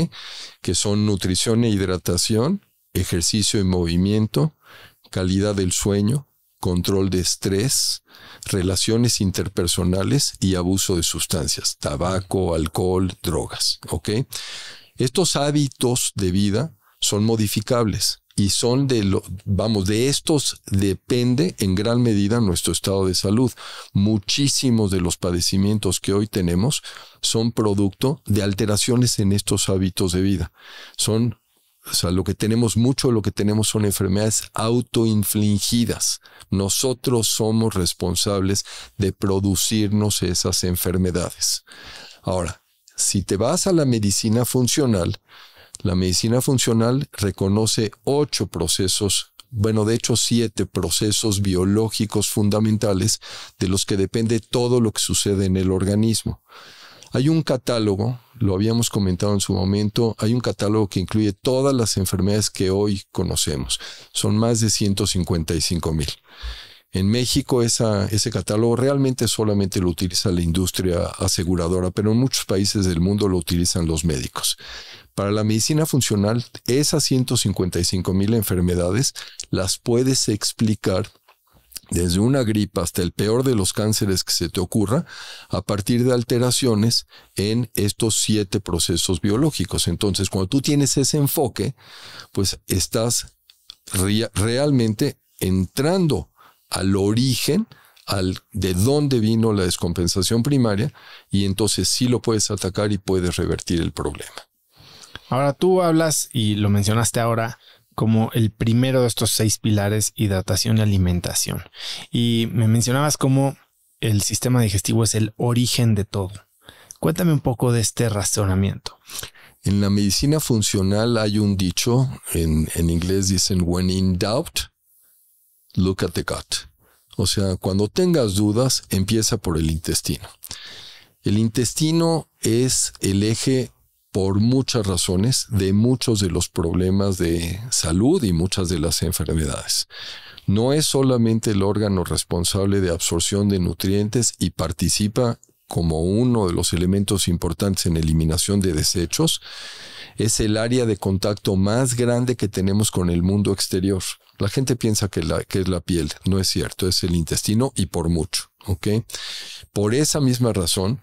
Que son nutrición e hidratación, ejercicio y movimiento, calidad del sueño, control de estrés, relaciones interpersonales y abuso de sustancias, tabaco, alcohol, drogas. ¿Ok? Estos hábitos de vida son modificables y son de lo, vamos, de estos depende en gran medida nuestro estado de salud. Muchísimos de los padecimientos que hoy tenemos son producto de alteraciones en estos hábitos de vida. Son, o sea, lo que tenemos mucho, lo que tenemos son enfermedades autoinfligidas. Nosotros somos responsables de producirnos esas enfermedades. Ahora, si te vas a la medicina funcional, la medicina funcional reconoce ocho procesos, bueno, de hecho siete procesos biológicos fundamentales de los que depende todo lo que sucede en el organismo. Hay un catálogo, lo habíamos comentado en su momento, hay un catálogo que incluye todas las enfermedades que hoy conocemos. Son más de 155 mil. En México ese catálogo realmente solamente lo utiliza la industria aseguradora, pero en muchos países del mundo lo utilizan los médicos. Para la medicina funcional, esas 155 mil enfermedades las puedes explicar desde una gripa hasta el peor de los cánceres que se te ocurra, a partir de alteraciones en estos siete procesos biológicos. Entonces, cuando tú tienes ese enfoque, pues estás realmente entrando al origen, al de dónde vino la descompensación primaria, y entonces sí lo puedes atacar y puedes revertir el problema. Ahora tú hablas y lo mencionaste ahora como el primero de estos seis pilares, hidratación y alimentación. Y me mencionabas cómo el sistema digestivo es el origen de todo. Cuéntame un poco de este razonamiento. En la medicina funcional hay un dicho, en, en inglés dicen when in doubt, look at the gut. O sea, cuando tengas dudas, empieza por el intestino. El intestino es el eje por muchas razones de muchos de los problemas de salud y muchas de las enfermedades. No es solamente el órgano responsable de absorción de nutrientes y participa como uno de los elementos importantes en eliminación de desechos, es el área de contacto más grande que tenemos con el mundo exterior. La gente piensa que, es la piel, no es cierto, es el intestino y por mucho. Por esa misma razón,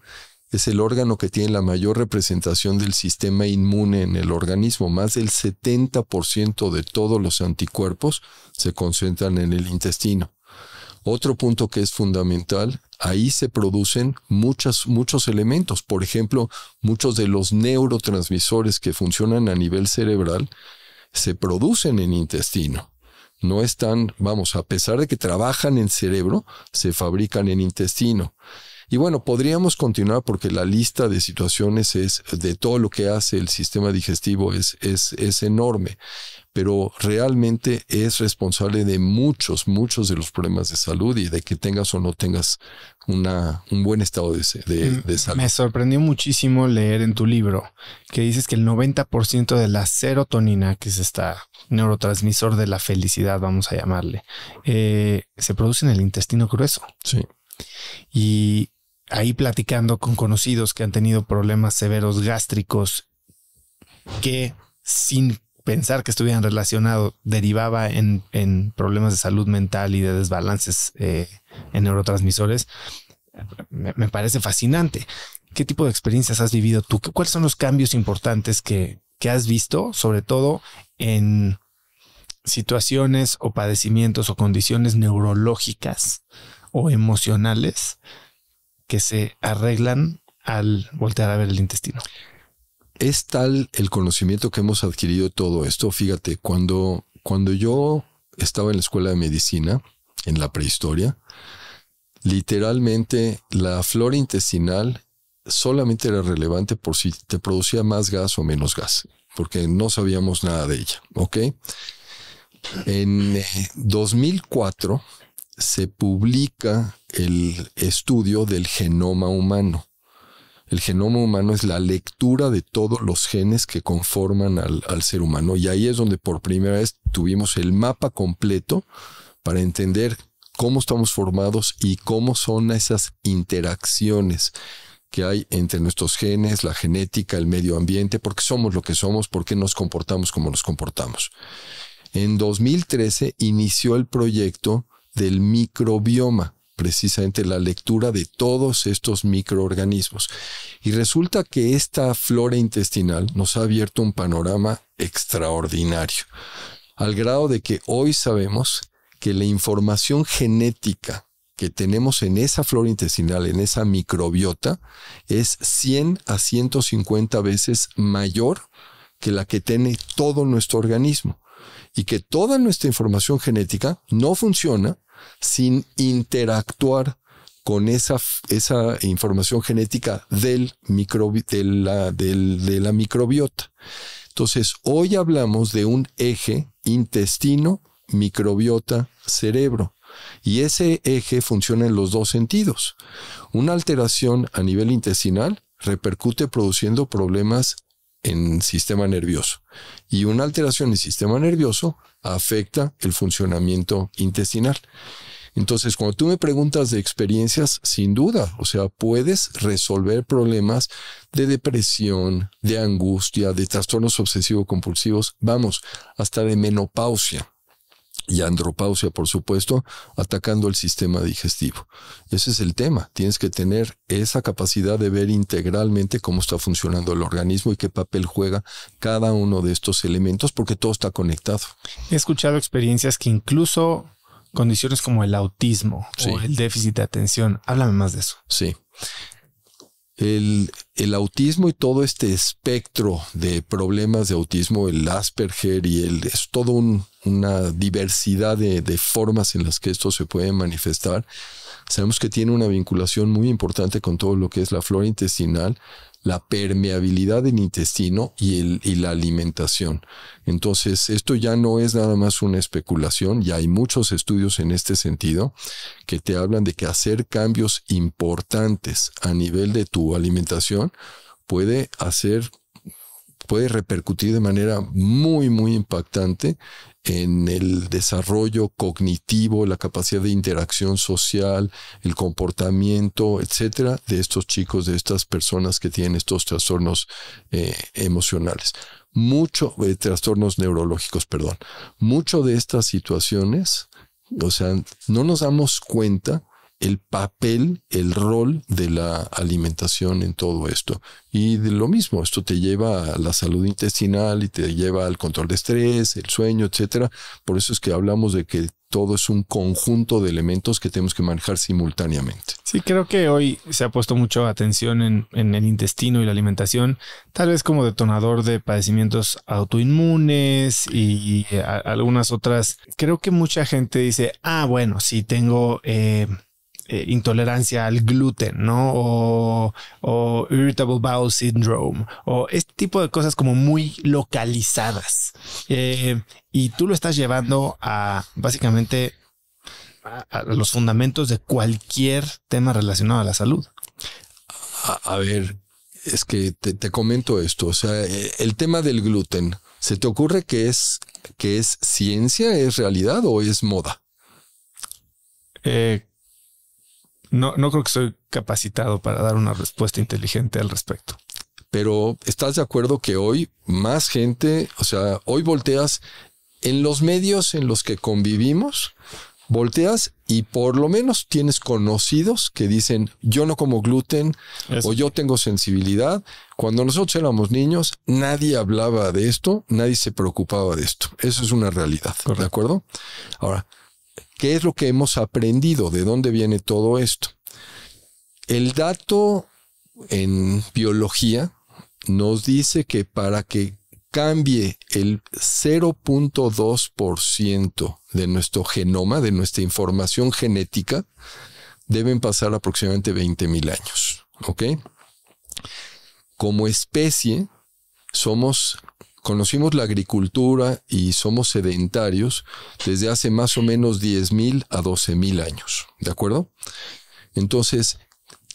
es el órgano que tiene la mayor representación del sistema inmune en el organismo. Más del 70% de todos los anticuerpos se concentran en el intestino. Otro punto que es fundamental ahí se producen muchas, muchos elementos. Por ejemplo, muchos de los neurotransmisores que funcionan a nivel cerebral se producen en intestino. No están, vamos, a pesar de que trabajan en cerebro, se fabrican en intestino. Y bueno, podríamos continuar porque la lista de situaciones es de todo lo que hace el sistema digestivo es, es, es enorme pero realmente es responsable de muchos, muchos de los problemas de salud y de que tengas o no tengas una, un buen estado de, mm, salud. Me sorprendió muchísimo leer en tu libro que dices que el 90% de la serotonina, que es esta neurotransmisor de la felicidad, vamos a llamarle, eh, se produce en el intestino grueso. Sí. Y ahí platicando con conocidos que han tenido problemas severos gástricos, que sin pensar que estuvieran relacionados derivaba en, problemas de salud mental y de desbalances eh, en neurotransmisores, me, me, parece fascinante. ¿Qué tipo de experiencias has vivido tú? ¿Cuáles son los cambios importantes que, que has visto, sobre todo en situaciones o padecimientos o condiciones neurológicas o emocionales que se arreglan al voltear a ver el intestino? es tal el conocimiento que hemos adquirido de todo esto. Fíjate, cuando, cuando yo estaba en la escuela de medicina, en la prehistoria, literalmente la flora intestinal solamente era relevante por si te producía más gas o menos gas, porque no sabíamos nada de ella. Ok. En 2004 eh, se publica el estudio del genoma humano. El genoma humano es la lectura de todos los genes que conforman al, ser humano. Y ahí es donde por primera vez tuvimos el mapa completo para entender cómo estamos formados y cómo son esas interacciones que hay entre nuestros genes, la genética, el medio ambiente, por qué somos lo que somos, por qué nos comportamos como nos comportamos. En 2013 inició el proyecto del microbioma precisamente la lectura de todos estos microorganismos. Y resulta que esta flora intestinal nos ha abierto un panorama extraordinario, al grado de que hoy sabemos que la información genética que tenemos en esa flora intestinal, en esa microbiota, es 100 a 150 veces mayor que la que tiene todo nuestro organismo. Y que toda nuestra información genética no funciona sin interactuar con esa, información genética de, la, de la microbiota. Entonces, hoy hablamos de un eje intestino, microbiota, cerebro. Y ese eje funciona en los dos sentidos. Una alteración a nivel intestinal repercute produciendo problemas en sistema nervioso. Y una alteración en sistema nervioso afecta el funcionamiento intestinal. Entonces, cuando tú me preguntas de experiencias, sin duda, o sea, puedes resolver problemas de depresión, de angustia, de trastornos obsesivo-compulsivos, vamos, hasta de menopausia y andropausia, por supuesto, atacando el sistema digestivo. Ese es el tema. Tienes que tener esa capacidad de ver integralmente cómo está funcionando el organismo y qué papel juega cada uno de estos elementos, porque todo está conectado. He escuchado experiencias que incluso condiciones como el autismo o el déficit de atención. Háblame más de eso. Sí el, el, autismo y todo este espectro de problemas de autismo, el Asperger y el, es todo un, una diversidad de, de formas en las que esto se puede manifestar. Sabemos que tiene una vinculación muy importante con todo lo que es la flora intestinal, la permeabilidad del intestino y, la alimentación. Entonces, esto ya no es nada más una especulación, ya hay muchos estudios en este sentido que te hablan de que hacer cambios importantes a nivel de tu alimentación puede hacer puede repercutir de manera muy, muy impactante en el desarrollo cognitivo, la capacidad de interacción social, el comportamiento, etcétera, de estos chicos, de estas personas que tienen estos trastornos eh, emocionales. Mucho, eh, trastornos neurológicos, perdón. Mucho de estas situaciones, o sea, no nos damos cuenta el papel, el rol de la alimentación en todo esto. Y de lo mismo, esto te lleva a la salud intestinal y te lleva al control de estrés, el sueño, etcétera. Por eso es que hablamos de que todo es un conjunto de elementos que tenemos que manejar simultáneamente. Sí, creo que hoy se ha puesto mucha atención en, el intestino y la alimentación, tal vez como detonador de padecimientos autoinmunes y, algunas otras. Creo que mucha gente dice, ah, bueno, si tengo... Eh, eh, intolerancia al gluten, ¿no? O, irritable bowel syndrome, o este tipo de cosas como muy localizadas. Eh, y tú lo estás llevando a básicamente a, los fundamentos de cualquier tema relacionado a la salud. A, ver, es que te, te, comento esto, o sea, eh, el tema del gluten, ¿se te ocurre que es, que es ciencia, es realidad o es moda? Eh, no, no creo que soy capacitado para dar una respuesta inteligente al respecto. Pero estás de acuerdo que hoy más gente, o sea, hoy volteas en los medios en los que convivimos, volteas y por lo menos tienes conocidos que dicen yo no como gluten o yo tengo sensibilidad. Cuando nosotros éramos niños, nadie hablaba de esto, nadie se preocupaba de esto. Eso es una realidad, ¿de acuerdo? Ahora, ¿Qué es lo que hemos aprendido? ¿De dónde viene todo esto? El dato en biología nos dice que para que cambie el 0.2% de nuestro genoma, de nuestra información genética, deben pasar aproximadamente 20.000 años. ¿Ok? Como especie, somos conocimos la agricultura y somos sedentarios desde hace más o menos 10.000 a 12.000 años, ¿de acuerdo? Entonces,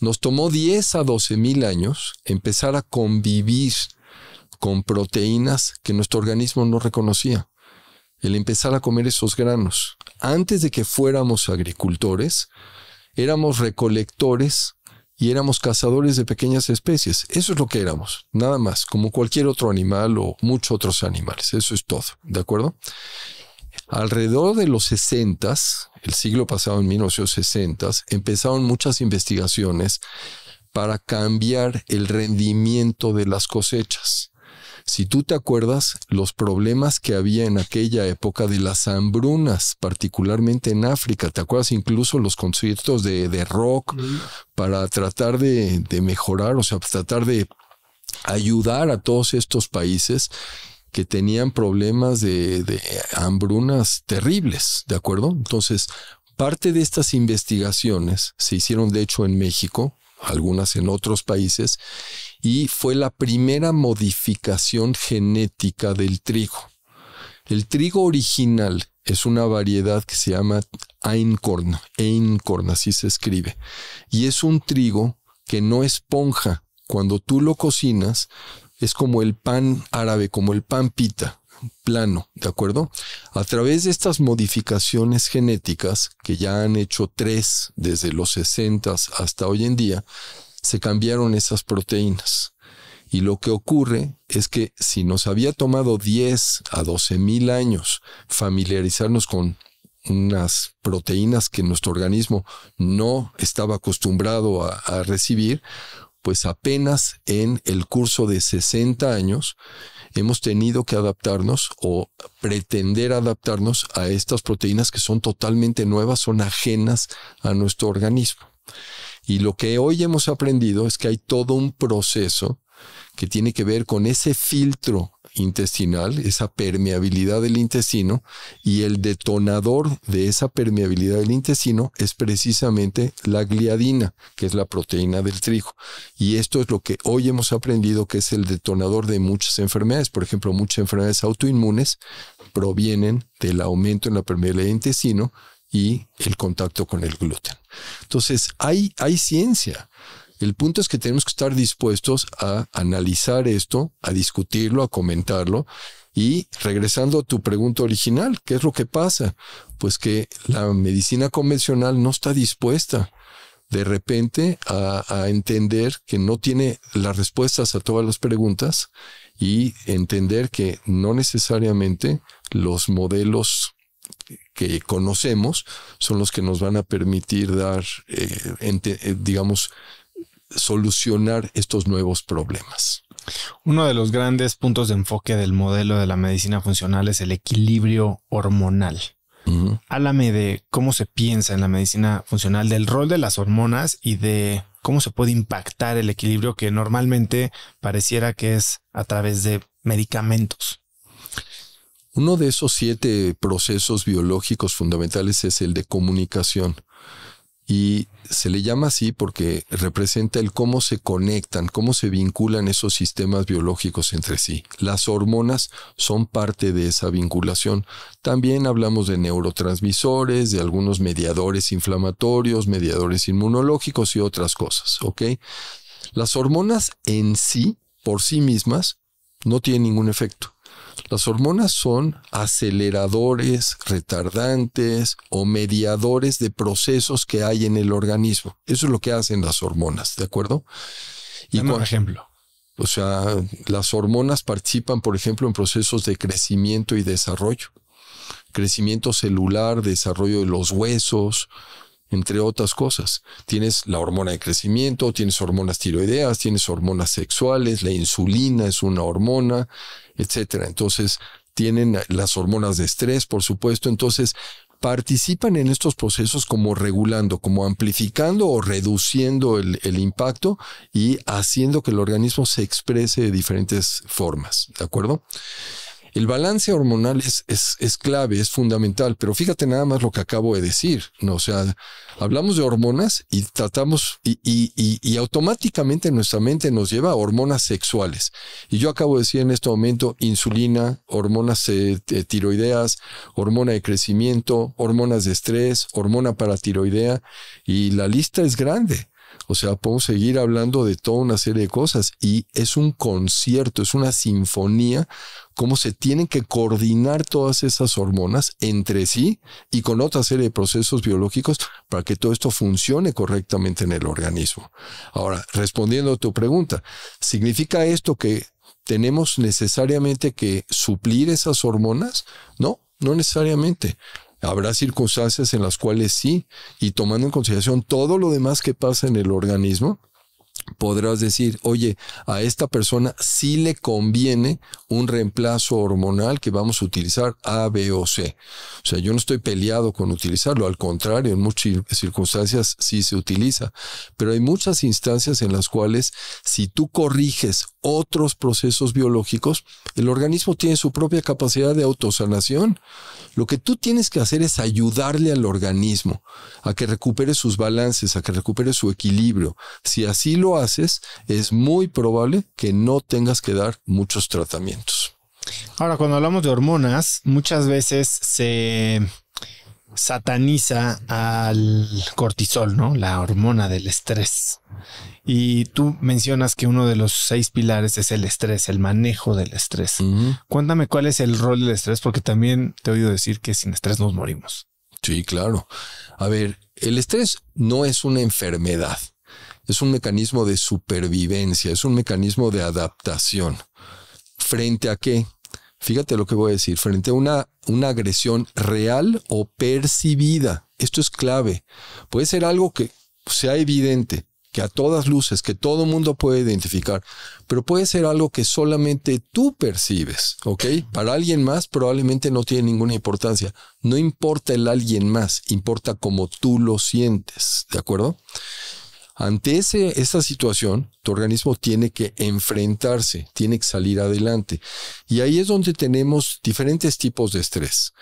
nos tomó 10 a 12.000 años empezar a convivir con proteínas que nuestro organismo no reconocía. El empezar a comer esos granos. Antes de que fuéramos agricultores, éramos recolectores y éramos cazadores de pequeñas especies. Eso es lo que éramos, nada más, como cualquier otro animal o muchos otros animales. Eso es todo, ¿de acuerdo? Alrededor de los sesentas, el siglo pasado en 1960, empezaron muchas investigaciones para cambiar el rendimiento de las cosechas. Si tú te acuerdas, los problemas que había en aquella época de las hambrunas, particularmente en África, ¿te acuerdas incluso los conciertos de, de rock para tratar de, de mejorar, o sea, tratar de ayudar a todos estos países que tenían problemas de, de, hambrunas terribles, ¿de acuerdo? Entonces, parte de estas investigaciones se hicieron, de hecho, en México, algunas en otros países, y fue la primera modificación genética del trigo. El trigo original es una variedad que se llama einkorn, einkorn, así se escribe, y es un trigo que no esponja. Cuando tú lo cocinas, es como el pan árabe, como el pan pita, plano, ¿de acuerdo? A través de estas modificaciones genéticas, que ya han hecho tres desde los 60 hasta hoy en día, se cambiaron esas proteínas. Y lo que ocurre es que si nos había tomado 10 a 12 mil años familiarizarnos con unas proteínas que nuestro organismo no estaba acostumbrado a, recibir, pues apenas en el curso de 60 años hemos tenido que adaptarnos o pretender adaptarnos a estas proteínas que son totalmente nuevas, son ajenas a nuestro organismo. Y lo que hoy hemos aprendido es que hay todo un proceso que tiene que ver con ese filtro intestinal, esa permeabilidad del intestino, y el detonador de esa permeabilidad del intestino es precisamente la gliadina, que es la proteína del trigo. Y esto es lo que hoy hemos aprendido que es el detonador de muchas enfermedades. Por ejemplo, muchas enfermedades autoinmunes provienen del aumento en la permeabilidad del intestino y el contacto con el gluten. Entonces, hay, hay ciencia. El punto es que tenemos que estar dispuestos a analizar esto, a discutirlo, a comentarlo. Y regresando a tu pregunta original, ¿qué es lo que pasa? Pues que la medicina convencional no está dispuesta de repente a, a entender que no tiene las respuestas a todas las preguntas y entender que no necesariamente los modelos que conocemos son los que nos van a permitir dar, eh, eh, digamos, solucionar estos nuevos problemas. Uno de los grandes puntos de enfoque del modelo de la medicina funcional es el equilibrio hormonal. Háblame de cómo se piensa en la medicina funcional, del rol de las hormonas y de cómo se puede impactar el equilibrio que normalmente pareciera que es a través de medicamentos. Uno de esos siete procesos biológicos fundamentales es el de comunicación. Y se le llama así porque representa el cómo se conectan, cómo se vinculan esos sistemas biológicos entre sí. Las hormonas son parte de esa vinculación. También hablamos de neurotransmisores, de algunos mediadores inflamatorios, mediadores inmunológicos y otras cosas. Las hormonas en sí, por sí mismas, no tienen ningún efecto. Las hormonas son aceleradores, retardantes o mediadores de procesos que hay en el organismo. Eso es lo que hacen las hormonas, ¿de acuerdo? Y por ejemplo. O sea, las hormonas participan, por ejemplo, en procesos de crecimiento y desarrollo. Crecimiento celular, desarrollo de los huesos, entre otras cosas. Tienes la hormona de crecimiento, tienes hormonas tiroideas, tienes hormonas sexuales, la insulina es una hormona, etcétera. Entonces, tienen las hormonas de estrés, por supuesto. Entonces, participan en estos procesos como regulando, como amplificando o reduciendo el, el, impacto y haciendo que el organismo se exprese de diferentes formas, ¿de acuerdo? El balance hormonal es, es, es, clave, es fundamental, pero fíjate nada más lo que acabo de decir, ¿no? O sea, hablamos de hormonas y tratamos y, y, y, y automáticamente nuestra mente nos lleva a hormonas sexuales. Y yo acabo de decir en este momento insulina, hormonas eh, eh, tiroideas, hormona de crecimiento, hormonas de estrés, hormona paratiroidea y la lista es grande. O sea, podemos seguir hablando de toda una serie de cosas y es un concierto, es una sinfonía cómo se tienen que coordinar todas esas hormonas entre sí y con otra serie de procesos biológicos para que todo esto funcione correctamente en el organismo. Ahora, respondiendo a tu pregunta, ¿significa esto que tenemos necesariamente que suplir esas hormonas? No, no necesariamente. Habrá circunstancias en las cuales sí, y tomando en consideración todo lo demás que pasa en el organismo, podrás decir, oye, a esta persona sí le conviene un reemplazo hormonal que vamos a utilizar A, B o C. O sea, yo no estoy peleado con utilizarlo, al contrario, en muchas circunstancias sí se utiliza, pero hay muchas instancias en las cuales si tú corriges otros procesos biológicos, el organismo tiene su propia capacidad de autosanación. Lo que tú tienes que hacer es ayudarle al organismo a que recupere sus balances, a que recupere su equilibrio. Si así lo haces, es muy probable que no tengas que dar muchos tratamientos. Ahora, cuando hablamos de hormonas, muchas veces se sataniza al cortisol, ¿no? La hormona del estrés. Y tú mencionas que uno de los seis pilares es el estrés, el manejo del estrés. Cuéntame cuál es el rol del estrés, porque también te he oído decir que sin estrés nos morimos. Sí, claro. A ver, el estrés no es una enfermedad es un mecanismo de supervivencia, es un mecanismo de adaptación. ¿Frente a qué? Fíjate lo que voy a decir, frente a una, una agresión real o percibida. Esto es clave. Puede ser algo que sea evidente, que a todas luces, que todo mundo puede identificar, pero puede ser algo que solamente tú percibes, ¿ok? Para alguien más probablemente no tiene ninguna importancia. No importa el alguien más, importa cómo tú lo sientes, ¿de acuerdo? Ante esa situación, tu organismo tiene que enfrentarse, tiene que salir adelante. Y ahí es donde tenemos diferentes tipos de estrés.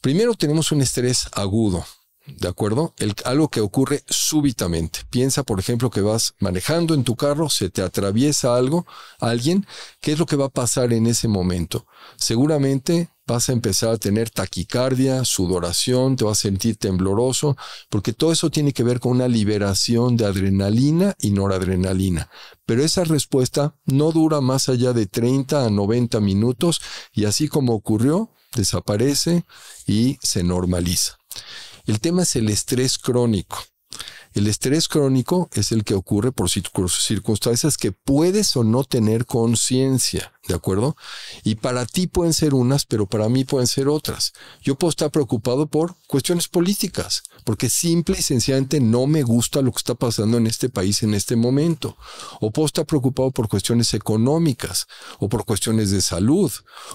Primero tenemos un estrés agudo, ¿de acuerdo? algo que ocurre súbitamente. Piensa, por ejemplo, que vas manejando en tu carro, se te atraviesa algo, alguien, ¿qué es lo que va a pasar en ese momento? Seguramente vas a empezar a tener taquicardia, sudoración, te vas a sentir tembloroso, porque todo eso tiene que ver con una liberación de adrenalina y noradrenalina. Pero esa respuesta no dura más allá de 30 a 90 minutos y así como ocurrió, desaparece y se normaliza. El tema es el estrés crónico. El estrés crónico es el que ocurre por circunstancias que puedes o no tener conciencia. ¿De acuerdo? Y para ti pueden ser unas, pero para mí pueden ser otras. Yo puedo estar preocupado por cuestiones políticas, porque simple y sencillamente no me gusta lo que está pasando en este país en este momento. O puedo estar preocupado por cuestiones económicas, o por cuestiones de salud,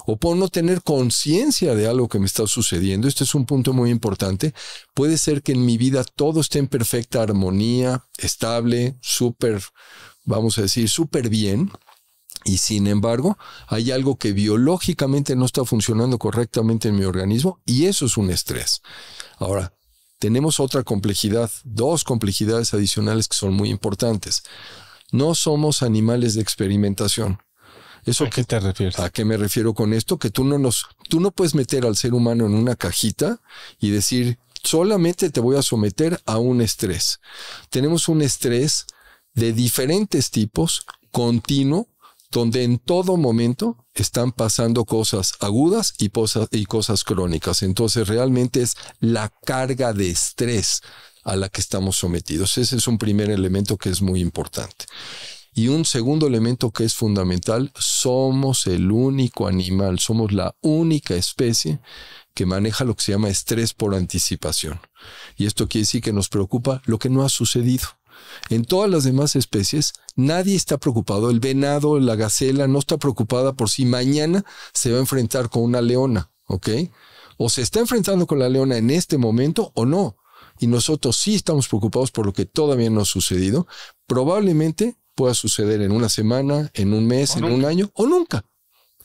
o por no tener conciencia de algo que me está sucediendo. Este es un punto muy importante. Puede ser que en mi vida todo esté en perfecta armonía, estable, súper, vamos a decir, súper bien y sin embargo, hay algo que biológicamente no está funcionando correctamente en mi organismo y eso es un estrés. Ahora, tenemos otra complejidad, dos complejidades adicionales que son muy importantes. No somos animales de experimentación. Eso ¿A qué te refieres? ¿A qué me refiero con esto? Que tú no nos, tú no puedes meter al ser humano en una cajita y decir, solamente te voy a someter a un estrés. Tenemos un estrés de diferentes tipos, continuo, donde en todo momento están pasando cosas agudas y, cosas, y cosas crónicas. Entonces realmente es la carga de estrés a la que estamos sometidos. Ese es un primer elemento que es muy importante. Y un segundo elemento que es fundamental, somos el único animal, somos la única especie que maneja lo que se llama estrés por anticipación. Y esto quiere decir que nos preocupa lo que no ha sucedido. En todas las demás especies, nadie está preocupado. El venado, la gacela, no está preocupada por si mañana se va a enfrentar con una leona, ¿ok? O se está enfrentando con la leona en este momento o no. Y nosotros sí estamos preocupados por lo que todavía no ha sucedido. Probablemente pueda suceder en una semana, en un mes, en un año o nunca.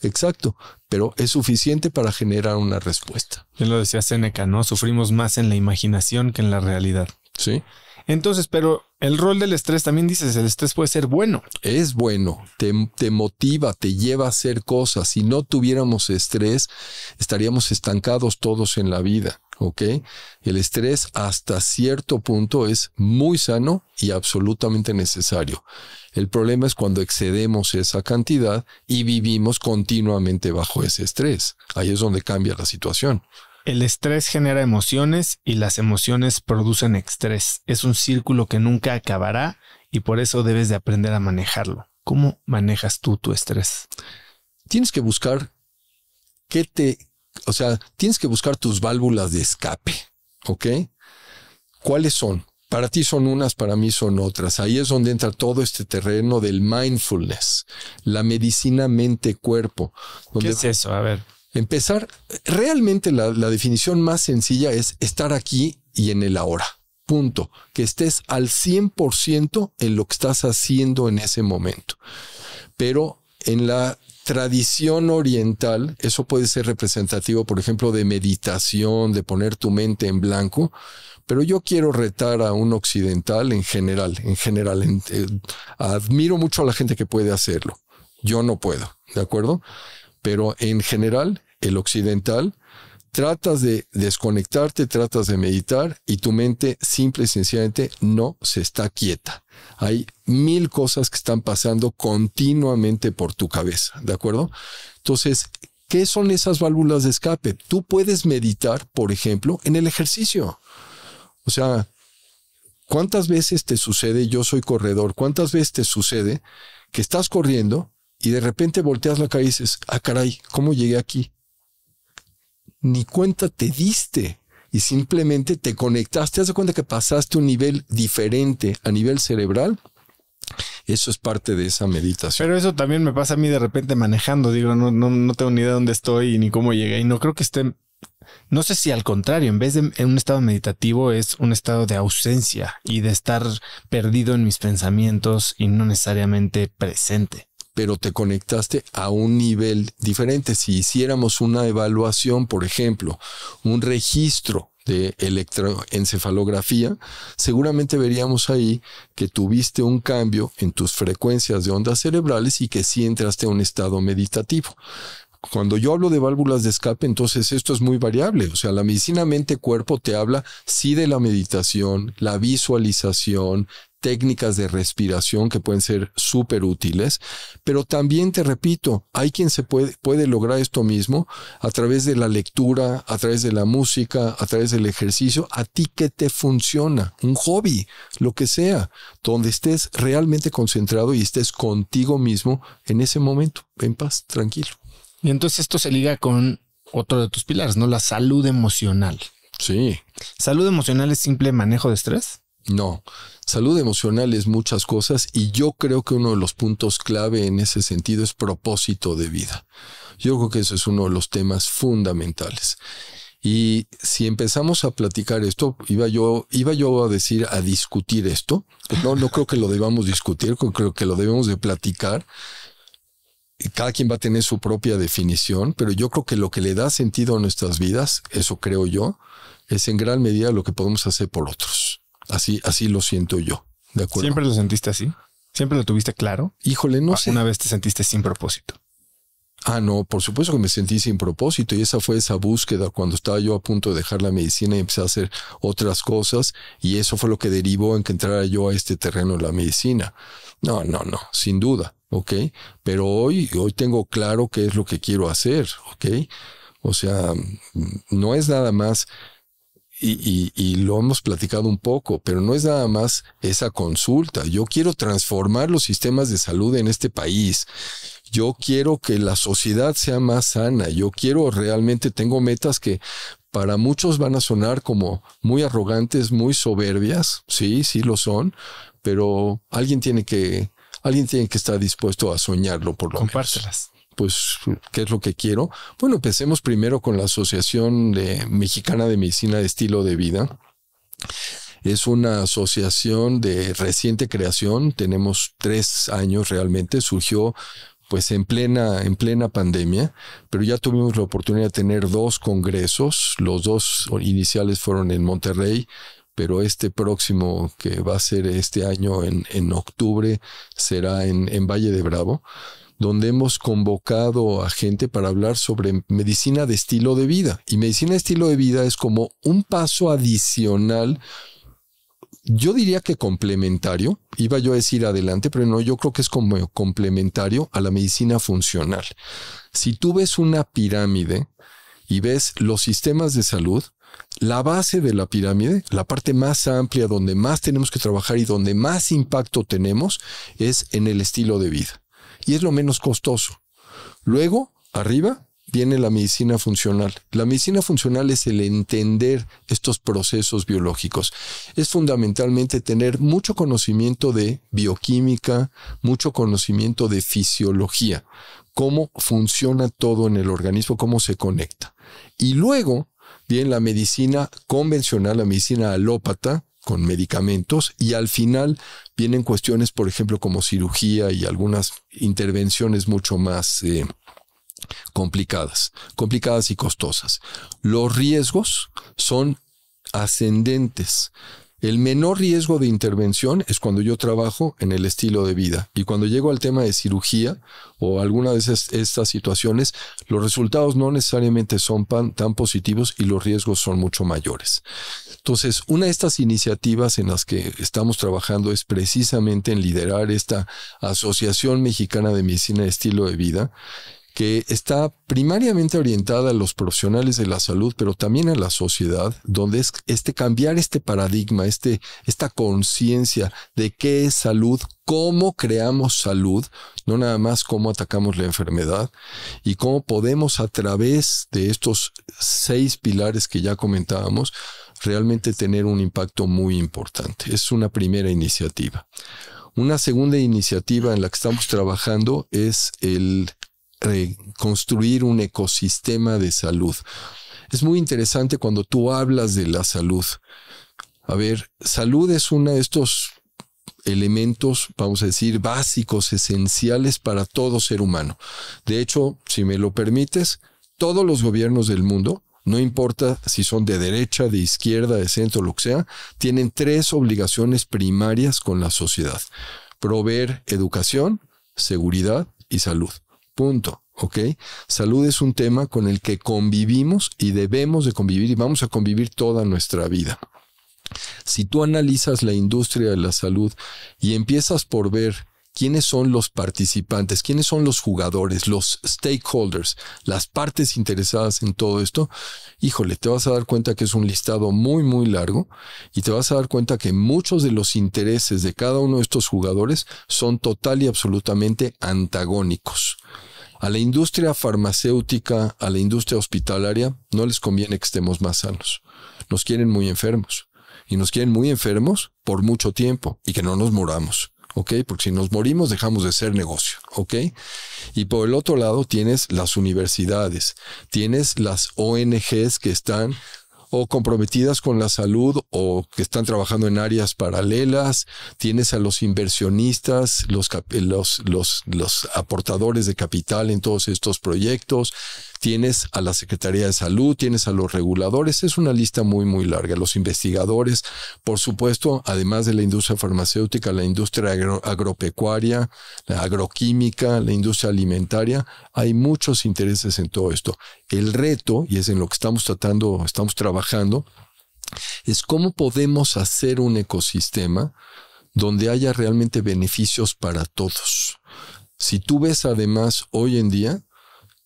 Exacto, pero es suficiente para generar una respuesta. lo decía Seneca, ¿no? Sufrimos más en la imaginación que en la realidad. Sí. Entonces, pero el rol del estrés también dices, el estrés puede ser bueno. Es bueno, te, motiva, te lleva a hacer cosas. Si no tuviéramos estrés, estaríamos estancados todos en la vida. ¿Ok? El estrés hasta cierto punto es muy sano y absolutamente necesario. El problema es cuando excedemos esa cantidad y vivimos continuamente bajo ese estrés. Ahí es donde cambia la situación. El estrés genera emociones y las emociones producen estrés. Es un círculo que nunca acabará y por eso debes de aprender a manejarlo. ¿Cómo manejas tú tu estrés? Tienes que buscar qué te, o sea, tienes que buscar tus válvulas de escape, ¿ok? ¿Cuáles son? Para ti son unas, para mí son otras. Ahí es donde entra todo este terreno del mindfulness, la medicina mente-cuerpo. ¿Qué es eso? A ver. Empezar, realmente la, definición más sencilla es estar aquí y en el ahora. Punto. Que estés al 100% en lo que estás haciendo en ese momento. Pero en la tradición oriental, eso puede ser representativo, por ejemplo, de meditación, de poner tu mente en blanco, pero yo quiero retar a un occidental en general, en general. Eh, admiro mucho a la gente que puede hacerlo. Yo no puedo, ¿de acuerdo? pero en general, el occidental, tratas de desconectarte, tratas de meditar y tu mente simple y sencillamente no se está quieta. Hay mil cosas que están pasando continuamente por tu cabeza, ¿de acuerdo? Entonces, ¿qué son esas válvulas de escape? Tú puedes meditar, por ejemplo, en el ejercicio. O sea, ¿cuántas veces te sucede, yo soy corredor, cuántas veces te sucede que estás corriendo y de repente volteas la cara y dices, ah, caray, ¿cómo llegué aquí? Ni cuenta te diste y simplemente te conectaste, te das cuenta que pasaste un nivel diferente a nivel cerebral. Eso es parte de esa meditación. Pero eso también me pasa a mí de repente manejando. Digo, no, no, tengo ni idea de dónde estoy ni cómo llegué. Y no creo que esté. No sé si al contrario, en vez de en un estado meditativo, es un estado de ausencia y de estar perdido en mis pensamientos y no necesariamente presente pero te conectaste a un nivel diferente. Si hiciéramos una evaluación, por ejemplo, un registro de electroencefalografía, seguramente veríamos ahí que tuviste un cambio en tus frecuencias de ondas cerebrales y que sí entraste a un estado meditativo. Cuando yo hablo de válvulas de escape, entonces esto es muy variable. O sea, la medicina mente-cuerpo te habla sí de la meditación, la visualización, técnicas de respiración que pueden ser súper útiles, pero también te repito, hay quien se puede, puede lograr esto mismo a través de la lectura, a través de la música, a través del ejercicio, a ti que te funciona, un hobby, lo que sea, donde estés realmente concentrado y estés contigo mismo en ese momento, en paz, tranquilo. Y entonces esto se liga con otro de tus pilares, ¿no? La salud emocional. Sí. ¿Salud emocional es simple manejo de estrés? No, salud emocional es muchas cosas y yo creo que uno de los puntos clave en ese sentido es propósito de vida. Yo creo que eso es uno de los temas fundamentales. Y si empezamos a platicar esto, iba yo, iba yo a decir a discutir esto. No, no creo que lo debamos discutir, creo que lo debemos de platicar cada quien va a tener su propia definición, pero yo creo que lo que le da sentido a nuestras vidas, eso creo yo, es en gran medida lo que podemos hacer por otros. Así, así lo siento yo. ¿De acuerdo? ¿Siempre lo sentiste así? ¿Siempre lo tuviste claro? Híjole, no sé. ¿Una vez te sentiste sin propósito? Ah, no, por supuesto que me sentí sin propósito y esa fue esa búsqueda cuando estaba yo a punto de dejar la medicina y empecé a hacer otras cosas y eso fue lo que derivó en que entrara yo a este terreno de la medicina. No, no, no, sin duda. ¿ok? Pero hoy, hoy tengo claro qué es lo que quiero hacer, ¿ok? O sea, no es nada más, y, y, y, lo hemos platicado un poco, pero no es nada más esa consulta. Yo quiero transformar los sistemas de salud en este país. Yo quiero que la sociedad sea más sana. Yo quiero realmente, tengo metas que para muchos van a sonar como muy arrogantes, muy soberbias. Sí, sí lo son, pero alguien tiene que alguien tiene que estar dispuesto a soñarlo por lo Compártelas. pues, ¿qué es lo que quiero? Bueno, empecemos primero con la Asociación Mexicana de Medicina de Estilo de Vida. Es una asociación de reciente creación, tenemos tres años realmente, surgió pues en plena, en plena pandemia, pero ya tuvimos la oportunidad de tener dos congresos, los dos iniciales fueron en Monterrey, pero este próximo que va a ser este año en, octubre será en, en, Valle de Bravo, donde hemos convocado a gente para hablar sobre medicina de estilo de vida. Y medicina de estilo de vida es como un paso adicional. Yo diría que complementario, iba yo a decir adelante, pero no, yo creo que es como complementario a la medicina funcional. Si tú ves una pirámide y ves los sistemas de salud, la base de la pirámide, la parte más amplia donde más tenemos que trabajar y donde más impacto tenemos es en el estilo de vida. Y es lo menos costoso. Luego, arriba, viene la medicina funcional. La medicina funcional es el entender estos procesos biológicos. Es fundamentalmente tener mucho conocimiento de bioquímica, mucho conocimiento de fisiología, cómo funciona todo en el organismo, cómo se conecta. Y luego, Bien, la medicina convencional, la medicina alópata, con medicamentos y al final vienen cuestiones, por ejemplo, como cirugía y algunas intervenciones mucho más eh, complicadas, complicadas y costosas. Los riesgos son ascendentes. El menor riesgo de intervención es cuando yo trabajo en el estilo de vida y cuando llego al tema de cirugía o alguna de estas situaciones, los resultados no necesariamente son tan, tan positivos y los riesgos son mucho mayores. Entonces, una de estas iniciativas en las que estamos trabajando es precisamente en liderar esta Asociación Mexicana de Medicina de Estilo de Vida que está primariamente orientada a los profesionales de la salud, pero también a la sociedad, donde es este cambiar este paradigma, este, esta conciencia de qué es salud, cómo creamos salud, no nada más cómo atacamos la enfermedad y cómo podemos a través de estos seis pilares que ya comentábamos, realmente tener un impacto muy importante. Es una primera iniciativa. Una segunda iniciativa en la que estamos trabajando es el eh, construir un ecosistema de salud. Es muy interesante cuando tú hablas de la salud. A ver, salud es uno de estos elementos, vamos a decir, básicos, esenciales para todo ser humano. De hecho, si me lo permites, todos los gobiernos del mundo, no importa si son de derecha, de izquierda, de centro, lo que sea, tienen tres obligaciones primarias con la sociedad. Proveer educación, seguridad y salud. Punto. ¿Ok? Salud es un tema con el que convivimos y debemos de convivir y vamos a convivir toda nuestra vida. Si tú analizas la industria de la salud y empiezas por ver quiénes son los participantes, quiénes son los jugadores, los stakeholders, las partes interesadas en todo esto, híjole, te vas a dar cuenta que es un listado muy, muy largo y te vas a dar cuenta que muchos de los intereses de cada uno de estos jugadores son total y absolutamente antagónicos. A la industria farmacéutica, a la industria hospitalaria, no les conviene que estemos más sanos. Nos quieren muy enfermos. Y nos quieren muy enfermos por mucho tiempo y que no nos moramos. ¿ok? Porque si nos morimos dejamos de ser negocio, ¿ok? Y por el otro lado tienes las universidades, tienes las ONGs que están o comprometidas con la salud o que están trabajando en áreas paralelas, tienes a los inversionistas, los, los, los, los aportadores de capital en todos estos proyectos, tienes a la Secretaría de Salud, tienes a los reguladores, es una lista muy, muy larga, los investigadores, por supuesto, además de la industria farmacéutica, la industria agropecuaria, la agroquímica, la industria alimentaria, hay muchos intereses en todo esto. El reto, y es en lo que estamos tratando, estamos trabajando, es cómo podemos hacer un ecosistema donde haya realmente beneficios para todos. Si tú ves además hoy en día,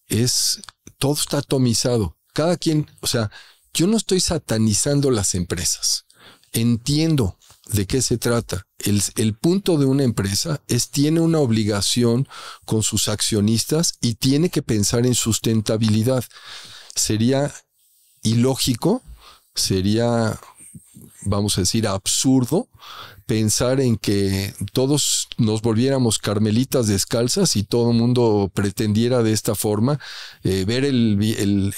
es todo está atomizado. Cada quien, o sea, yo no estoy satanizando las empresas. Entiendo de qué se trata. El, el, punto de una empresa es tiene una obligación con sus accionistas y tiene que pensar en sustentabilidad. Sería ilógico, sería vamos a decir, absurdo pensar en que todos nos volviéramos carmelitas descalzas y todo el mundo pretendiera de esta forma eh, ver el,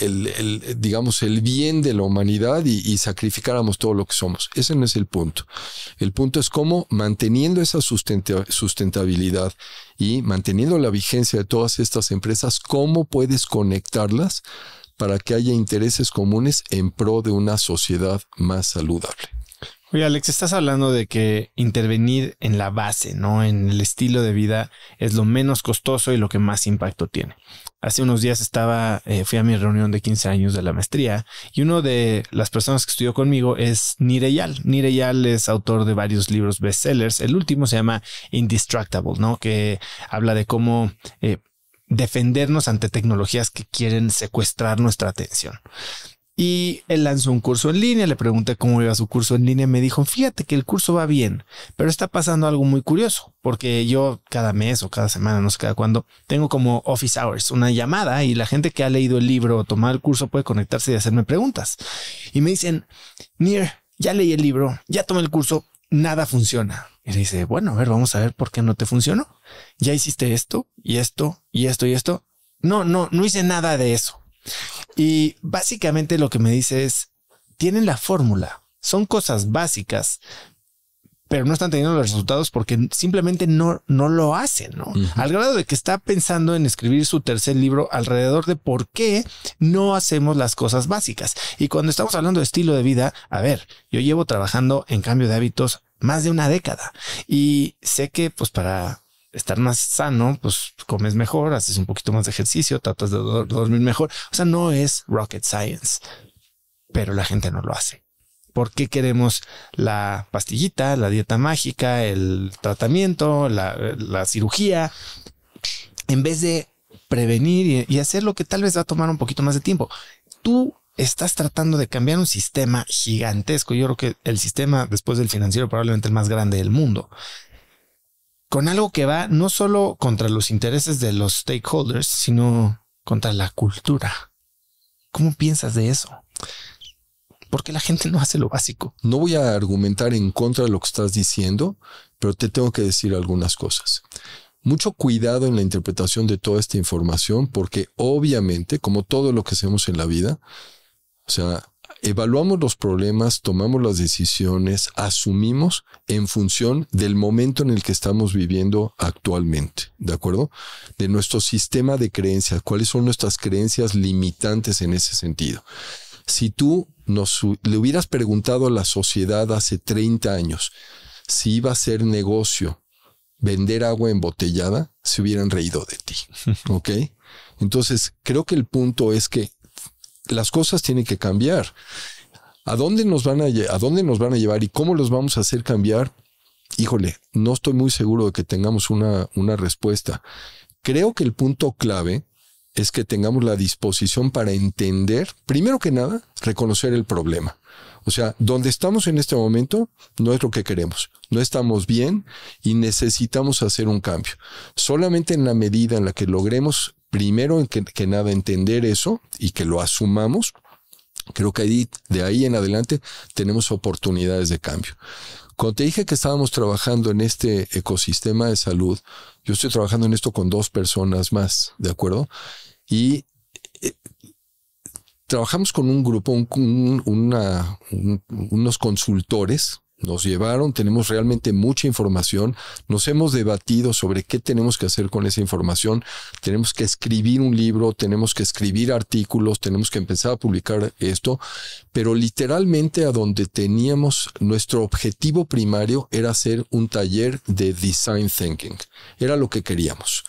digamos, el bien de la humanidad y, sacrificáramos todo lo que somos. Ese no es el punto. El punto es cómo manteniendo esa sustentabilidad y manteniendo la vigencia de todas estas empresas, cómo puedes conectarlas para que haya intereses comunes en pro de una sociedad más saludable. Oye, Alex, estás hablando de que intervenir en la base, ¿no? En el estilo de vida es lo menos costoso y lo que más impacto tiene. Hace unos días estaba, eh, fui a mi reunión de 15 años de la maestría y uno de las personas que estudió conmigo es Nireyal. Nireyal es autor de varios libros bestsellers. El último se llama Indestructible, ¿no? Que habla de cómo eh, defendernos ante tecnologías que quieren secuestrar nuestra atención. Y él lanzó un curso en línea, le pregunté cómo iba su curso en línea, me dijo, fíjate que el curso va bien, pero está pasando algo muy curioso, porque yo cada mes o cada semana, no sé cada cuándo, tengo como office hours, una llamada y la gente que ha leído el libro o tomado el curso puede conectarse y hacerme preguntas. Y me dicen, Nir, ya leí el libro, ya tomé el curso, nada funciona. Y le dice, bueno, a ver, vamos a ver por qué no te funcionó. Ya hiciste esto y esto y esto y esto. No, no, no hice nada de eso. Y básicamente lo que me dice es, tienen la fórmula, son cosas básicas, pero no están teniendo los resultados porque simplemente no, no lo hacen, ¿no? Al grado de que está pensando en escribir su tercer libro alrededor de por qué no hacemos las cosas básicas. Y cuando estamos hablando de estilo de vida, a ver, yo llevo trabajando en cambio de hábitos más de una década y sé que pues para estar más sano, pues comes mejor, haces un poquito más de ejercicio, tratas de dormir mejor. O sea, no es rocket science, pero la gente no lo hace. ¿Por qué queremos la pastillita, la dieta mágica, el tratamiento, la, cirugía? En vez de prevenir y, y hacer lo que tal vez va a tomar un poquito más de tiempo. Tú estás tratando de cambiar un sistema gigantesco. Yo creo que el sistema, después del financiero, probablemente el más grande del mundo con algo que va no solo contra los intereses de los stakeholders, sino contra la cultura. ¿Cómo piensas de eso? Porque la gente no hace lo básico. No voy a argumentar en contra de lo que estás diciendo, pero te tengo que decir algunas cosas. Mucho cuidado en la interpretación de toda esta información, porque obviamente, como todo lo que hacemos en la vida, o sea, evaluamos los problemas, tomamos las decisiones, asumimos en función del momento en el que estamos viviendo actualmente, ¿de acuerdo? De nuestro sistema de creencias, cuáles son nuestras creencias limitantes en ese sentido. Si tú le hubieras preguntado a la sociedad hace 30 años si iba a ser negocio vender agua embotellada, se hubieran reído de ti, ¿ok? Entonces, creo que el punto es que las cosas tienen que cambiar. ¿A dónde, nos van a, ¿A dónde nos van a llevar y cómo los vamos a hacer cambiar? Híjole, no estoy muy seguro de que tengamos una, una respuesta. Creo que el punto clave es que tengamos la disposición para entender, primero que nada, reconocer el problema. O sea, donde estamos en este momento no es lo que queremos, no estamos bien y necesitamos hacer un cambio. Solamente en la medida en la que logremos primero que, nada entender eso y que lo asumamos, creo que de ahí en adelante tenemos oportunidades de cambio. Cuando te dije que estábamos trabajando en este ecosistema de salud, yo estoy trabajando en esto con dos personas más, ¿de acuerdo? Y eh, trabajamos con un grupo, unos consultores nos llevaron, tenemos realmente mucha información, nos hemos debatido sobre qué tenemos que hacer con esa información, tenemos que escribir un libro, tenemos que escribir artículos, tenemos que empezar a publicar esto, pero literalmente a donde teníamos nuestro objetivo primario era hacer un taller de design thinking, era lo que queríamos,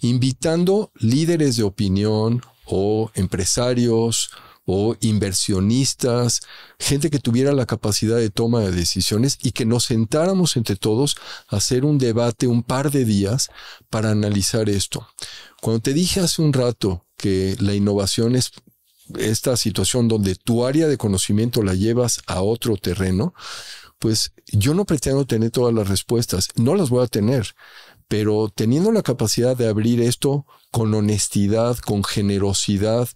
invitando líderes de opinión o empresarios, o inversionistas, gente que tuviera la capacidad de toma de decisiones y que nos sentáramos entre todos a hacer un debate un par de días para analizar esto. Cuando te dije hace un rato que la innovación es esta situación donde tu área de conocimiento la llevas a otro terreno, pues yo no pretendo tener todas las respuestas, no las voy a tener, pero teniendo la capacidad de abrir esto con honestidad, con generosidad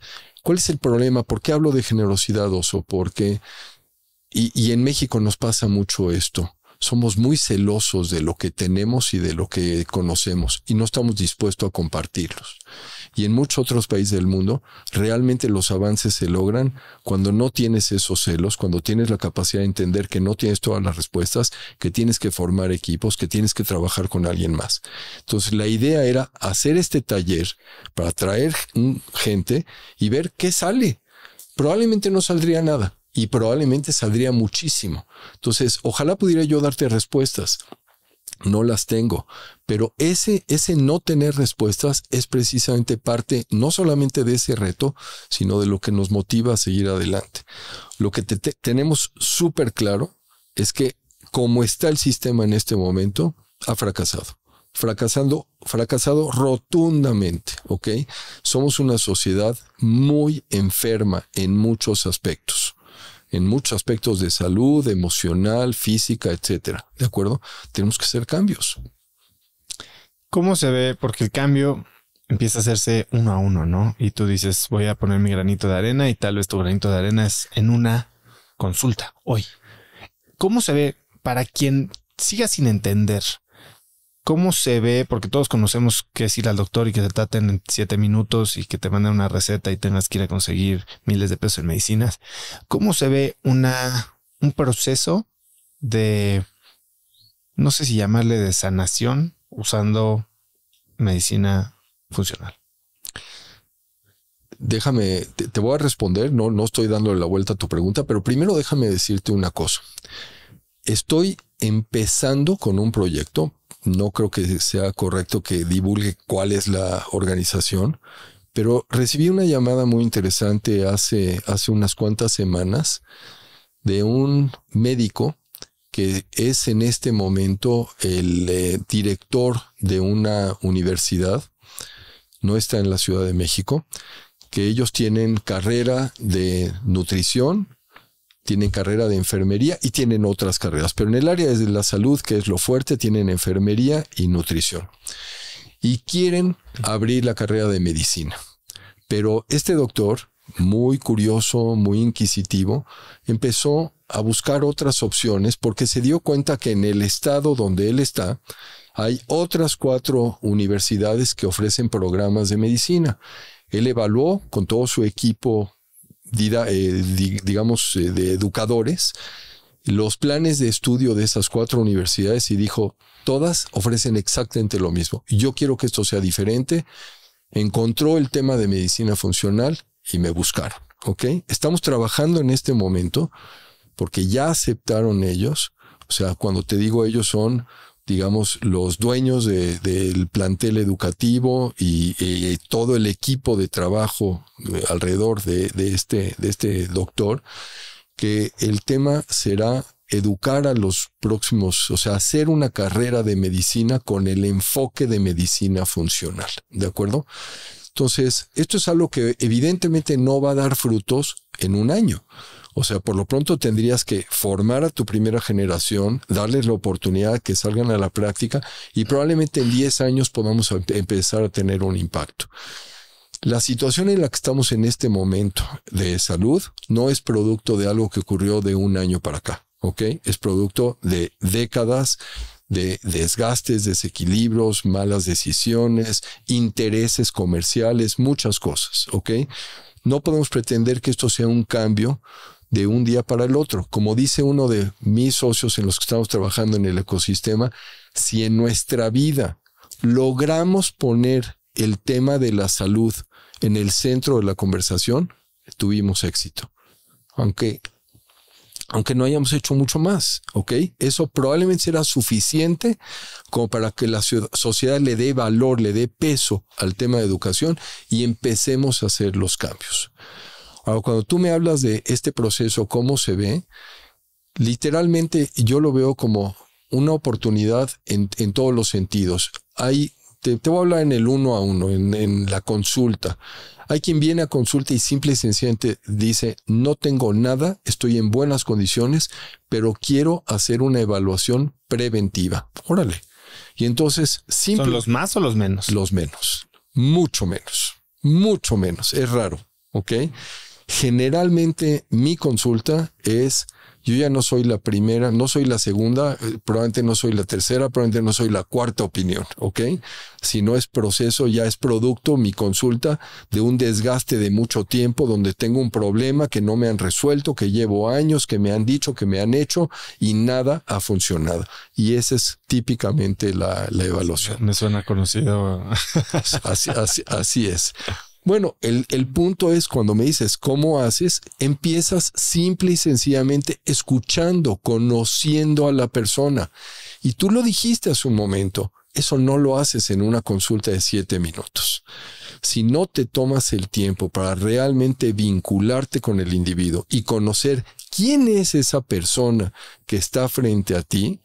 ¿Cuál es el problema? ¿Por qué hablo de generosidad, oso? Porque, y, y en México nos pasa mucho esto somos muy celosos de lo que tenemos y de lo que conocemos y no estamos dispuestos a compartirlos y en muchos otros países del mundo, realmente los avances se logran cuando no tienes esos celos, cuando tienes la capacidad de entender que no tienes todas las respuestas, que tienes que formar equipos, que tienes que trabajar con alguien más. Entonces, la idea era hacer este taller para traer gente y ver qué sale. Probablemente no saldría nada y probablemente saldría muchísimo. Entonces, ojalá pudiera yo darte respuestas no las tengo. Pero ese, ese no tener respuestas es precisamente parte no solamente de ese reto, sino de lo que nos motiva a seguir adelante. Lo que tenemos súper claro es que como está el sistema en este momento, ha fracasado. Fracasando, fracasado rotundamente, ¿ok? Somos una sociedad muy enferma en muchos aspectos en muchos aspectos de salud, emocional, física, etcétera. ¿De acuerdo? Tenemos que hacer cambios. ¿Cómo se ve? Porque el cambio empieza a hacerse uno a uno, ¿no? Y tú dices, voy a poner mi granito de arena y tal vez tu granito de arena es en una consulta hoy. ¿Cómo se ve para quien siga sin entender ¿Cómo se ve? Porque todos conocemos que es ir al doctor y que te traten en siete minutos y que te manden una receta y tengas que ir a conseguir miles de pesos en medicinas. ¿Cómo se ve una, un proceso de, no sé si llamarle de sanación usando medicina funcional? Déjame, te, voy a responder, no, no estoy dándole la vuelta a tu pregunta, pero primero déjame decirte una cosa. Estoy empezando con un proyecto no creo que sea correcto que divulgue cuál es la organización, pero recibí una llamada muy interesante hace, hace unas cuantas semanas de un médico que es en este momento el eh, director de una universidad, no está en la Ciudad de México, que ellos tienen carrera de nutrición tienen carrera de enfermería y tienen otras carreras, pero en el área de la salud, que es lo fuerte, tienen enfermería y nutrición. Y quieren abrir la carrera de medicina. Pero este doctor, muy curioso, muy inquisitivo, empezó a buscar otras opciones porque se dio cuenta que en el estado donde él está, hay otras cuatro universidades que ofrecen programas de medicina. Él evaluó con todo su equipo eh, digamos, eh, de educadores, los planes de estudio de esas cuatro universidades y dijo, todas ofrecen exactamente lo mismo. Yo quiero que esto sea diferente. Encontró el tema de medicina funcional y me buscaron. ¿Ok? Estamos trabajando en este momento porque ya aceptaron ellos. O sea, cuando te digo ellos son digamos, los dueños del plantel educativo y, todo el equipo de trabajo eh, alrededor de, este, de este doctor, que el tema será educar a los próximos, o sea, hacer una carrera de medicina con el enfoque de medicina funcional, ¿de acuerdo? Entonces, esto es algo que evidentemente no va a dar frutos en un año. O sea, por lo pronto tendrías que formar a tu primera generación, darles la oportunidad que salgan a la práctica y probablemente en 10 años podamos empezar a tener un impacto. La situación en la que estamos en este momento de salud no es producto de algo que ocurrió de un año para acá, ¿ok? Es producto de décadas de desgastes, desequilibrios, malas decisiones, intereses comerciales, muchas cosas, ¿ok? No podemos pretender que esto sea un cambio de un día para el otro. Como dice uno de mis socios en los que estamos trabajando en el ecosistema, si en nuestra vida logramos poner el tema de la salud en el centro de la conversación, tuvimos éxito. Aunque, aunque no hayamos hecho mucho más, ¿ok? Eso probablemente será suficiente como para que la sociedad le dé valor, le dé peso al tema de educación y empecemos a hacer los cambios. Ahora, cuando tú me hablas de este proceso, cómo se ve, literalmente yo lo veo como una oportunidad en, todos los sentidos. Hay, te, voy a hablar en el uno a uno, en, la consulta. Hay quien viene a consulta y simple y sencillamente dice, no tengo nada, estoy en buenas condiciones, pero quiero hacer una evaluación preventiva. Órale. Y entonces, simple, los más o los menos? Los menos. Mucho menos. Mucho menos. Es raro. ¿Ok? Generalmente mi consulta es, yo ya no soy la primera, no soy la segunda, eh, probablemente no soy la tercera, probablemente no soy la cuarta opinión, ¿ok? Si no es proceso, ya es producto, mi consulta, de un desgaste de mucho tiempo, donde tengo un problema que no me han resuelto, que llevo años, que me han dicho, que me han hecho y nada ha funcionado. Y esa es típicamente la, evaluación. Me suena conocido. así es. Bueno, el, el, punto es cuando me dices cómo haces, empiezas simple y sencillamente escuchando, conociendo a la persona. Y tú lo dijiste hace un momento, eso no lo haces en una consulta de siete minutos. Si no te tomas el tiempo para realmente vincularte con el individuo y conocer quién es esa persona que está frente a ti,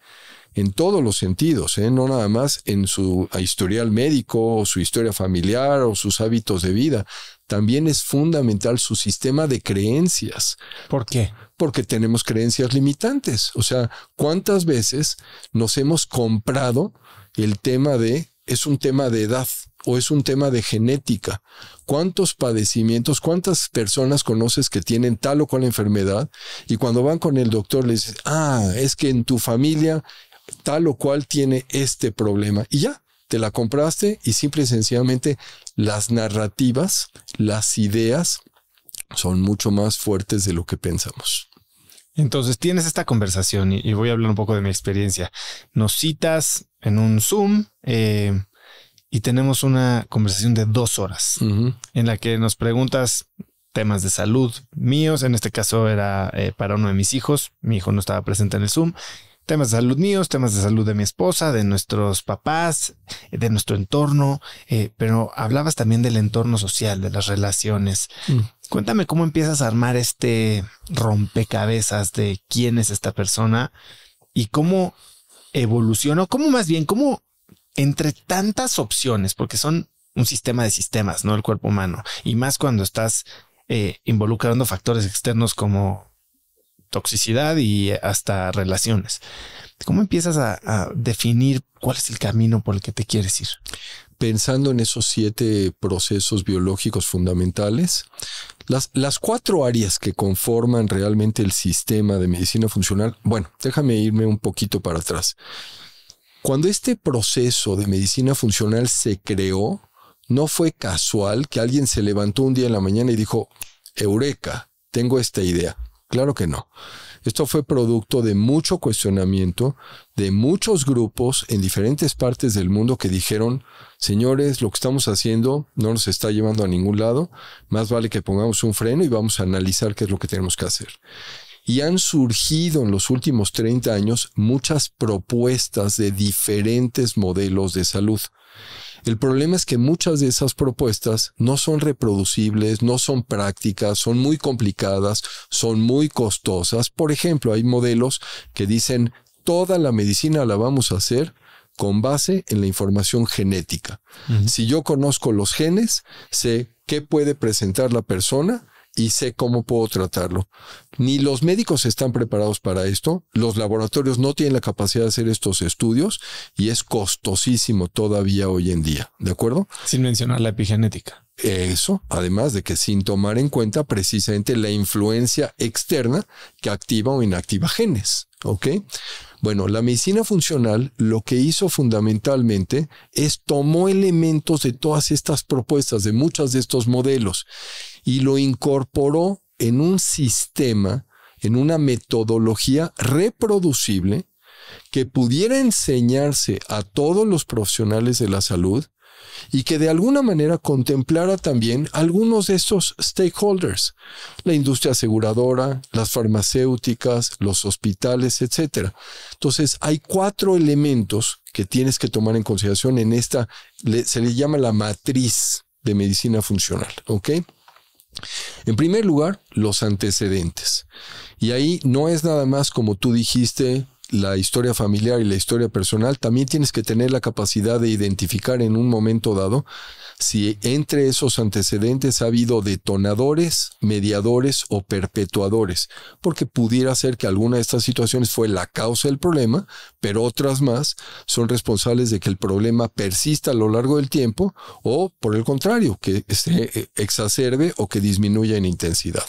en todos los sentidos, ¿eh? no nada más en su historial médico o su historia familiar o sus hábitos de vida. También es fundamental su sistema de creencias. ¿Por qué? Porque tenemos creencias limitantes. O sea, ¿cuántas veces nos hemos comprado el tema de es un tema de edad o es un tema de genética. ¿Cuántos padecimientos, cuántas personas conoces que tienen tal o cual enfermedad? Y cuando van con el doctor les dicen, ah, es que en tu familia tal o cual tiene este problema y ya, te la compraste y simple y sencillamente las narrativas, las ideas son mucho más fuertes de lo que pensamos. Entonces tienes esta conversación y, voy a hablar un poco de mi experiencia. Nos citas en un Zoom eh, y tenemos una conversación de dos horas en la que nos preguntas temas de salud míos. En este caso era eh, para uno de mis hijos. Mi hijo no estaba presente en el Zoom temas de salud míos, temas de salud de mi esposa, de nuestros papás, de nuestro entorno, eh, pero hablabas también del entorno social, de las relaciones. Mm. Cuéntame cómo empiezas a armar este rompecabezas de quién es esta persona y cómo evolucionó, cómo más bien, cómo entre tantas opciones, porque son un sistema de sistemas, ¿no? El cuerpo humano, y más cuando estás eh, involucrando factores externos como toxicidad y hasta relaciones. ¿Cómo empiezas a, definir cuál es el camino por el que te quieres ir? Pensando en esos siete procesos biológicos fundamentales, las, las cuatro áreas que conforman realmente el sistema de medicina funcional, bueno, déjame irme un poquito para atrás. Cuando este proceso de medicina funcional se creó, no fue casual que alguien se levantó un día en la mañana y dijo, Eureka, tengo esta idea. Claro que no. Esto fue producto de mucho cuestionamiento de muchos grupos en diferentes partes del mundo que dijeron, señores, lo que estamos haciendo no nos está llevando a ningún lado, más vale que pongamos un freno y vamos a analizar qué es lo que tenemos que hacer. Y han surgido en los últimos 30 años muchas propuestas de diferentes modelos de salud. El problema es que muchas de esas propuestas no son reproducibles, no son prácticas, son muy complicadas, son muy costosas. Por ejemplo, hay modelos que dicen toda la medicina la vamos a hacer con base en la información genética. Si yo conozco los genes, sé qué puede presentar la persona y sé cómo puedo tratarlo. Ni los médicos están preparados para esto, los laboratorios no tienen la capacidad de hacer estos estudios y es costosísimo todavía hoy en día, ¿de acuerdo? Sin mencionar la epigenética. Eso, además de que sin tomar en cuenta precisamente la influencia externa que activa o inactiva genes, ¿ok? Bueno, la medicina funcional lo que hizo fundamentalmente es tomó elementos de todas estas propuestas, de muchos de estos modelos, y lo incorporó en un sistema, en una metodología reproducible que pudiera enseñarse a todos los profesionales de la salud y que de alguna manera contemplara también algunos de estos stakeholders, la industria aseguradora, las farmacéuticas, los hospitales, etc. Entonces, hay cuatro elementos que tienes que tomar en consideración en esta, se le llama la matriz de medicina funcional, ¿ok? En primer lugar, los antecedentes. Y ahí no es nada más como tú dijiste, la historia familiar y la historia personal, también tienes que tener la capacidad de identificar en un momento dado si entre esos antecedentes ha habido detonadores, mediadores o perpetuadores, porque pudiera ser que alguna de estas situaciones fue la causa del problema, pero otras más son responsables de que el problema persista a lo largo del tiempo o, por el contrario, que se eh, exacerbe o que disminuya en intensidad.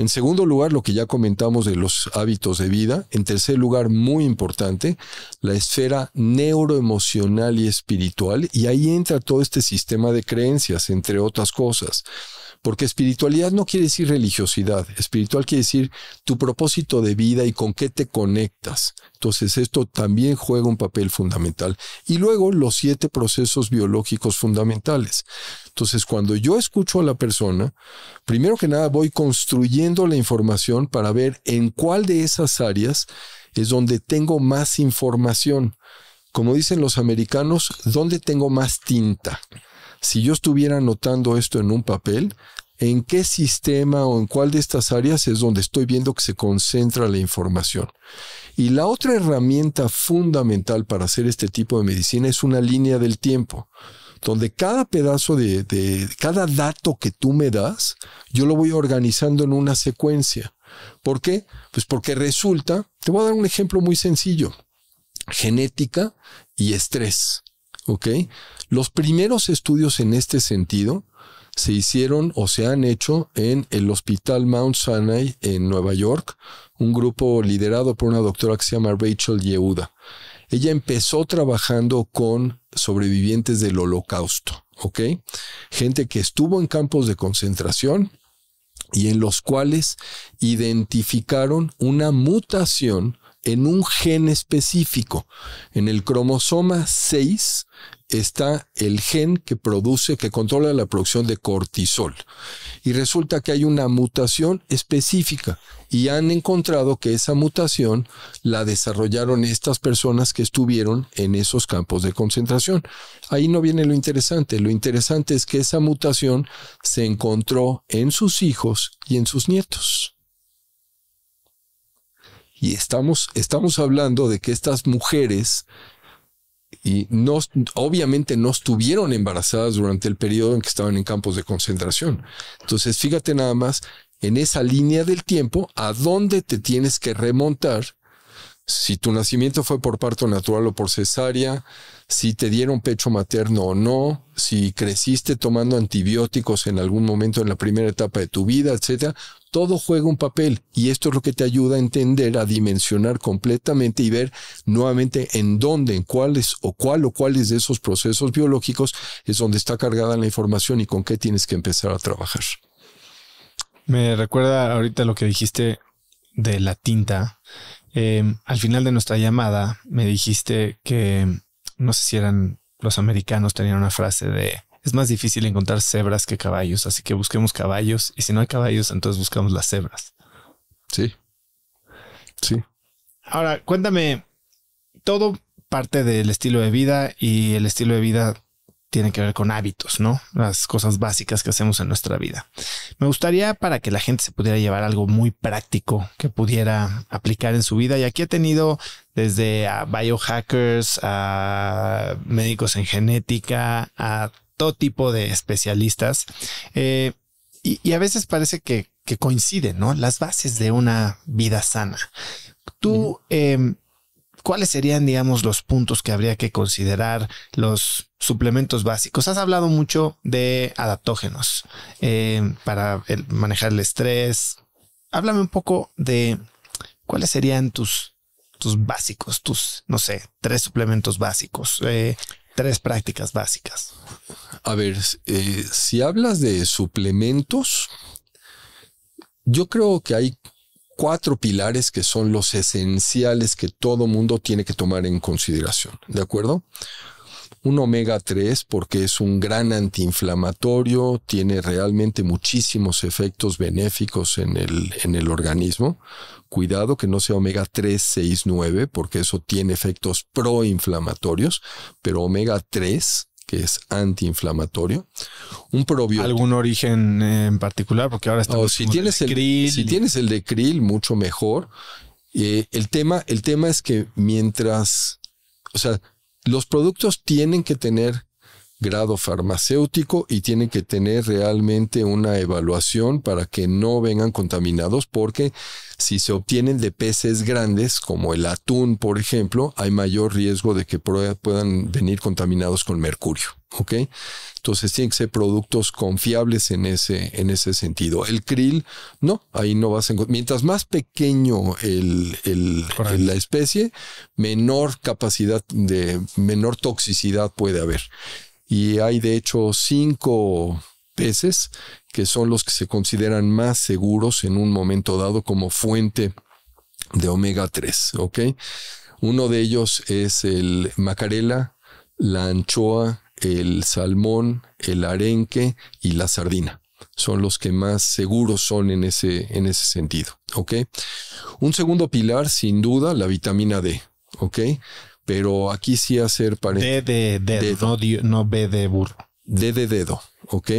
En segundo lugar, lo que ya comentamos de los hábitos de vida. En tercer lugar, muy importante, la esfera neuroemocional y espiritual. Y ahí entra todo este sistema de creencias, entre otras cosas. Porque espiritualidad no quiere decir religiosidad, espiritual quiere decir tu propósito de vida y con qué te conectas. Entonces esto también juega un papel fundamental. Y luego los siete procesos biológicos fundamentales. Entonces cuando yo escucho a la persona, primero que nada voy construyendo la información para ver en cuál de esas áreas es donde tengo más información. Como dicen los americanos, ¿dónde tengo más tinta? si yo estuviera anotando esto en un papel, ¿en qué sistema o en cuál de estas áreas es donde estoy viendo que se concentra la información? Y la otra herramienta fundamental para hacer este tipo de medicina es una línea del tiempo donde cada pedazo de, cada dato que tú me das, yo lo voy organizando en una secuencia. ¿Por qué? Pues porque resulta, te voy a dar un ejemplo muy sencillo, genética y estrés. ¿ok? Los primeros estudios en este sentido se hicieron o se han hecho en el Hospital Mount Sinai en Nueva York, un grupo liderado por una doctora que se llama Rachel Yehuda. Ella empezó trabajando con sobrevivientes del holocausto, ¿ok? Gente que estuvo en campos de concentración y en los cuales identificaron una mutación en un gen específico. En el cromosoma 6 está el gen que produce, que controla la producción de cortisol. Y resulta que hay una mutación específica y han encontrado que esa mutación la desarrollaron estas personas que estuvieron en esos campos de concentración. Ahí no viene lo interesante. Lo interesante es que esa mutación se encontró en sus hijos y en sus nietos. Y estamos, estamos hablando de que estas mujeres y no, obviamente no estuvieron embarazadas durante el periodo en que estaban en campos de concentración. Entonces, fíjate nada más en esa línea del tiempo a dónde te tienes que remontar si tu nacimiento fue por parto natural o por cesárea, si te dieron pecho materno o no, si creciste tomando antibióticos en algún momento en la primera etapa de tu vida, etcétera, todo juega un papel y esto es lo que te ayuda a entender, a dimensionar completamente y ver nuevamente en dónde, en cuáles o cuál o cuáles de esos procesos biológicos es donde está cargada la información y con qué tienes que empezar a trabajar. Me recuerda ahorita lo que dijiste de la tinta. Em, al final de nuestra llamada me dijiste que no sé si eran los americanos, tenían una frase de es más difícil encontrar cebras que caballos, así que busquemos caballos y si no hay caballos, entonces buscamos las cebras. Sí. Sí. Ahora, cuéntame, todo parte del estilo de vida y el estilo de vida tiene que ver con hábitos, ¿no? Las cosas básicas que hacemos en nuestra vida. Me gustaría para que la gente se pudiera llevar algo muy práctico que pudiera aplicar en su vida. Y aquí he tenido desde a biohackers, a médicos en genética, a todo tipo de especialistas. Eh, y, a veces parece que, coinciden, ¿no? Las bases de una vida sana. Tú, ¿Cuáles serían, digamos, los puntos que habría que considerar, los suplementos básicos? Has hablado mucho de adaptógenos eh, para manejar el estrés. Háblame un poco de cuáles serían tus, tus básicos, tus, no sé, tres suplementos básicos, eh, tres prácticas básicas. A ver, eh, si hablas de suplementos, yo creo que hay cuatro pilares que son los esenciales que todo mundo tiene que tomar en consideración. ¿De acuerdo? un omega 3 porque es un gran antiinflamatorio, tiene realmente muchísimos efectos benéficos en el, en el organismo. Cuidado que no sea omega 3, 6, 9 porque eso tiene efectos proinflamatorios, pero omega 3 que es antiinflamatorio. Un probiótico. ¿Algún origen en particular? Porque ahora estamos... Oh, si, tienes el, si tienes el de krill, mucho mejor. Eh, el, tema, el tema es que mientras... O sea, los productos tienen que tener grado farmacéutico y tienen que tener realmente una evaluación para que no vengan contaminados porque si se obtienen de peces grandes como el atún por ejemplo hay mayor riesgo de que puedan venir contaminados con mercurio ok entonces tienen que ser productos confiables en ese en ese sentido el krill no ahí no vas a encontrar mientras más pequeño el, la especie menor capacidad de menor toxicidad puede haber y hay de hecho cinco peces que son los que se consideran más seguros en un momento dado como fuente de omega 3, ¿ok? Uno de ellos es el macarela, la anchoa, el salmón, el arenque y la sardina. Son los que más seguros son en ese, en ese sentido. ¿ok? Un segundo pilar, sin duda, la vitamina D. ¿ok? Pero aquí sí hacer paréntesis. D de dedo, no, no B de burro. D de dedo. ¿ok?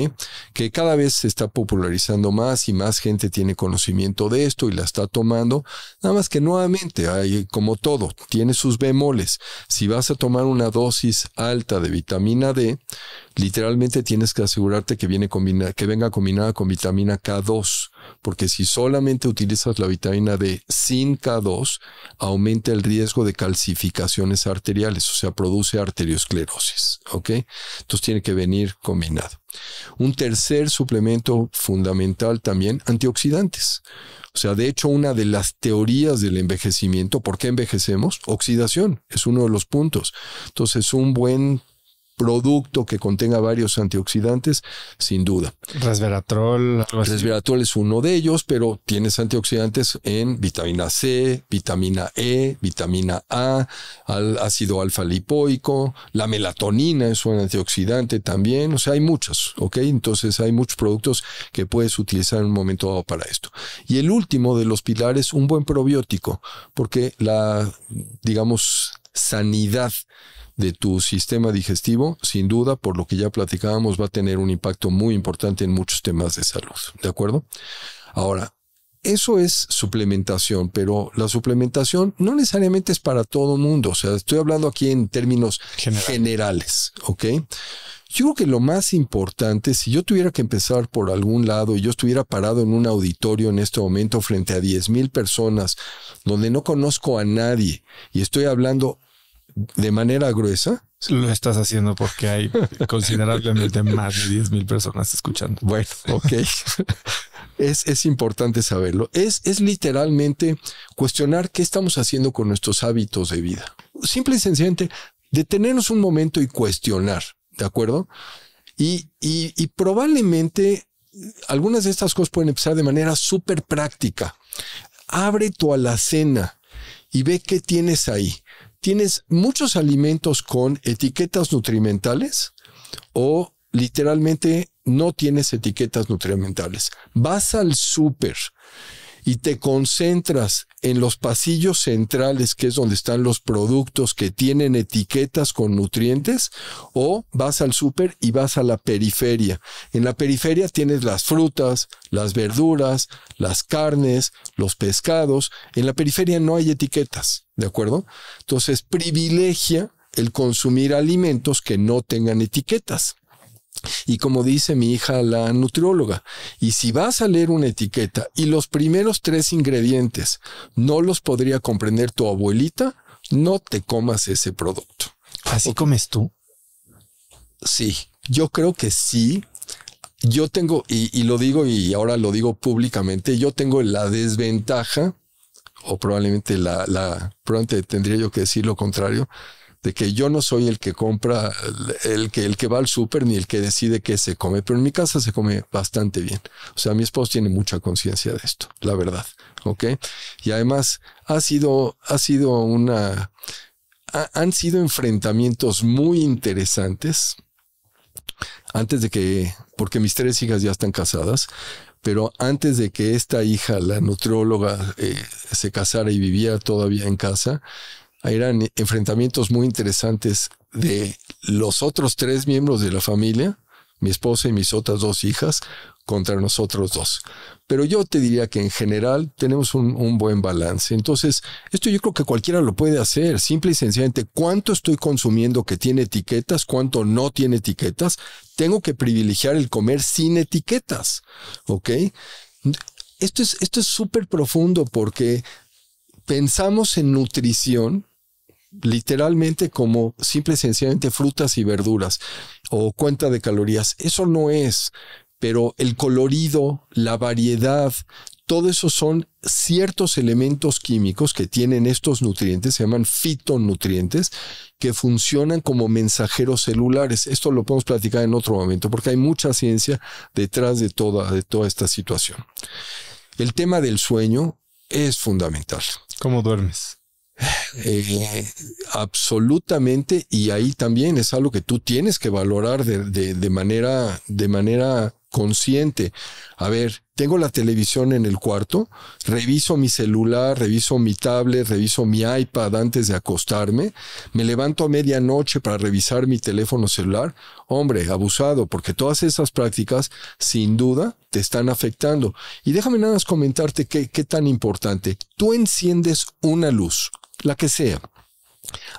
Que cada vez se está popularizando más y más gente tiene conocimiento de esto y la está tomando. Nada más que nuevamente, hay, como todo, tiene sus bemoles. Si vas a tomar una dosis alta de vitamina D, literalmente tienes que asegurarte que, viene que venga combinada con vitamina K2, porque si solamente utilizas la vitamina D sin K2, aumenta el riesgo de calcificaciones arteriales, o sea, produce arteriosclerosis, ¿ok? Entonces tiene que venir combinado. Un tercer suplemento fundamental también, antioxidantes. O sea, de hecho, una de las teorías del envejecimiento, ¿por qué envejecemos? Oxidación, es uno de los puntos. Entonces, un buen producto que contenga varios antioxidantes, sin duda. Resveratrol. Resveratrol es uno de ellos, pero tienes antioxidantes en vitamina C, vitamina E, vitamina A, ácido alfa lipoico, la melatonina es un antioxidante también, o sea, hay muchos, ¿ok? Entonces hay muchos productos que puedes utilizar en un momento dado para esto. Y el último de los pilares, un buen probiótico, porque la, digamos, sanidad de tu sistema digestivo, sin duda, por lo que ya platicábamos, va a tener un impacto muy importante en muchos temas de salud. ¿De acuerdo? Ahora, eso es suplementación, pero la suplementación no necesariamente es para todo mundo. O sea, estoy hablando aquí en términos generales, ¿ok? Yo creo que lo más importante, si yo tuviera que empezar por algún lado y yo estuviera parado en un auditorio en este momento frente a 10 mil personas, donde no conozco a nadie y estoy hablando de manera gruesa. Lo estás haciendo porque hay considerablemente más de 10 mil personas escuchando. Bueno, ok. Es, importante saberlo. Es, es literalmente cuestionar qué estamos haciendo con nuestros hábitos de vida. Simple y sencillamente, detenernos un momento y cuestionar, ¿de acuerdo? Y, y probablemente algunas de estas cosas pueden empezar de manera súper práctica. Abre tu alacena y ve qué tienes ahí tienes muchos alimentos con etiquetas nutrimentales o literalmente no tienes etiquetas nutrimentales. Vas al súper y te concentras en los pasillos centrales, que es donde están los productos que tienen etiquetas con nutrientes, o vas al súper y vas a la periferia. En la periferia tienes las frutas, las verduras, las carnes, los pescados. En la periferia no hay etiquetas, ¿de acuerdo? Entonces privilegia el consumir alimentos que no tengan etiquetas. Y como dice mi hija, la nutrióloga, y si vas a leer una etiqueta y los primeros tres ingredientes no los podría comprender tu abuelita, no te comas ese producto. ¿Así comes tú? Sí, yo creo que sí. Yo tengo, y, lo digo y ahora lo digo públicamente, yo tengo la desventaja, o probablemente la, la probablemente tendría yo que decir lo contrario, de que yo no soy el que compra, el que, el que va al súper ni el que decide qué se come, pero en mi casa se come bastante bien. O sea, mi esposo tiene mucha conciencia de esto, la verdad. ¿Ok? Y además ha sido, ha sido una, han sido enfrentamientos muy interesantes antes de que, porque mis tres hijas ya están casadas, pero antes de que esta hija, la nutrióloga, eh, se casara y vivía todavía en casa, eran enfrentamientos muy interesantes de los otros tres miembros de la familia, mi esposa y mis otras dos hijas, contra nosotros dos. Pero yo te diría que en general tenemos un, buen balance. Entonces, esto yo creo que cualquiera lo puede hacer, simple y sencillamente, ¿cuánto estoy consumiendo que tiene etiquetas? ¿Cuánto no tiene etiquetas? Tengo que privilegiar el comer sin etiquetas, ¿ok? Esto es súper esto es profundo porque pensamos en nutrición literalmente como simple y sencillamente frutas y verduras o cuenta de calorías. Eso no es, pero el colorido, la variedad, todo eso son ciertos elementos químicos que tienen estos nutrientes, se llaman fitonutrientes, que funcionan como mensajeros celulares. Esto lo podemos platicar en otro momento, porque hay mucha ciencia detrás de toda, de toda esta situación. El tema del sueño es fundamental. ¿Cómo duermes? Eh, absolutamente, y ahí también es algo que tú tienes que valorar de, manera, de manera consciente. A ver, tengo la televisión en el cuarto, reviso mi celular, reviso mi tablet, reviso mi iPad antes de acostarme, me levanto a medianoche para revisar mi teléfono celular. Hombre, abusado, porque todas esas prácticas sin duda te están afectando. Y déjame nada más comentarte qué, qué tan importante. Tú enciendes una luz la que sea.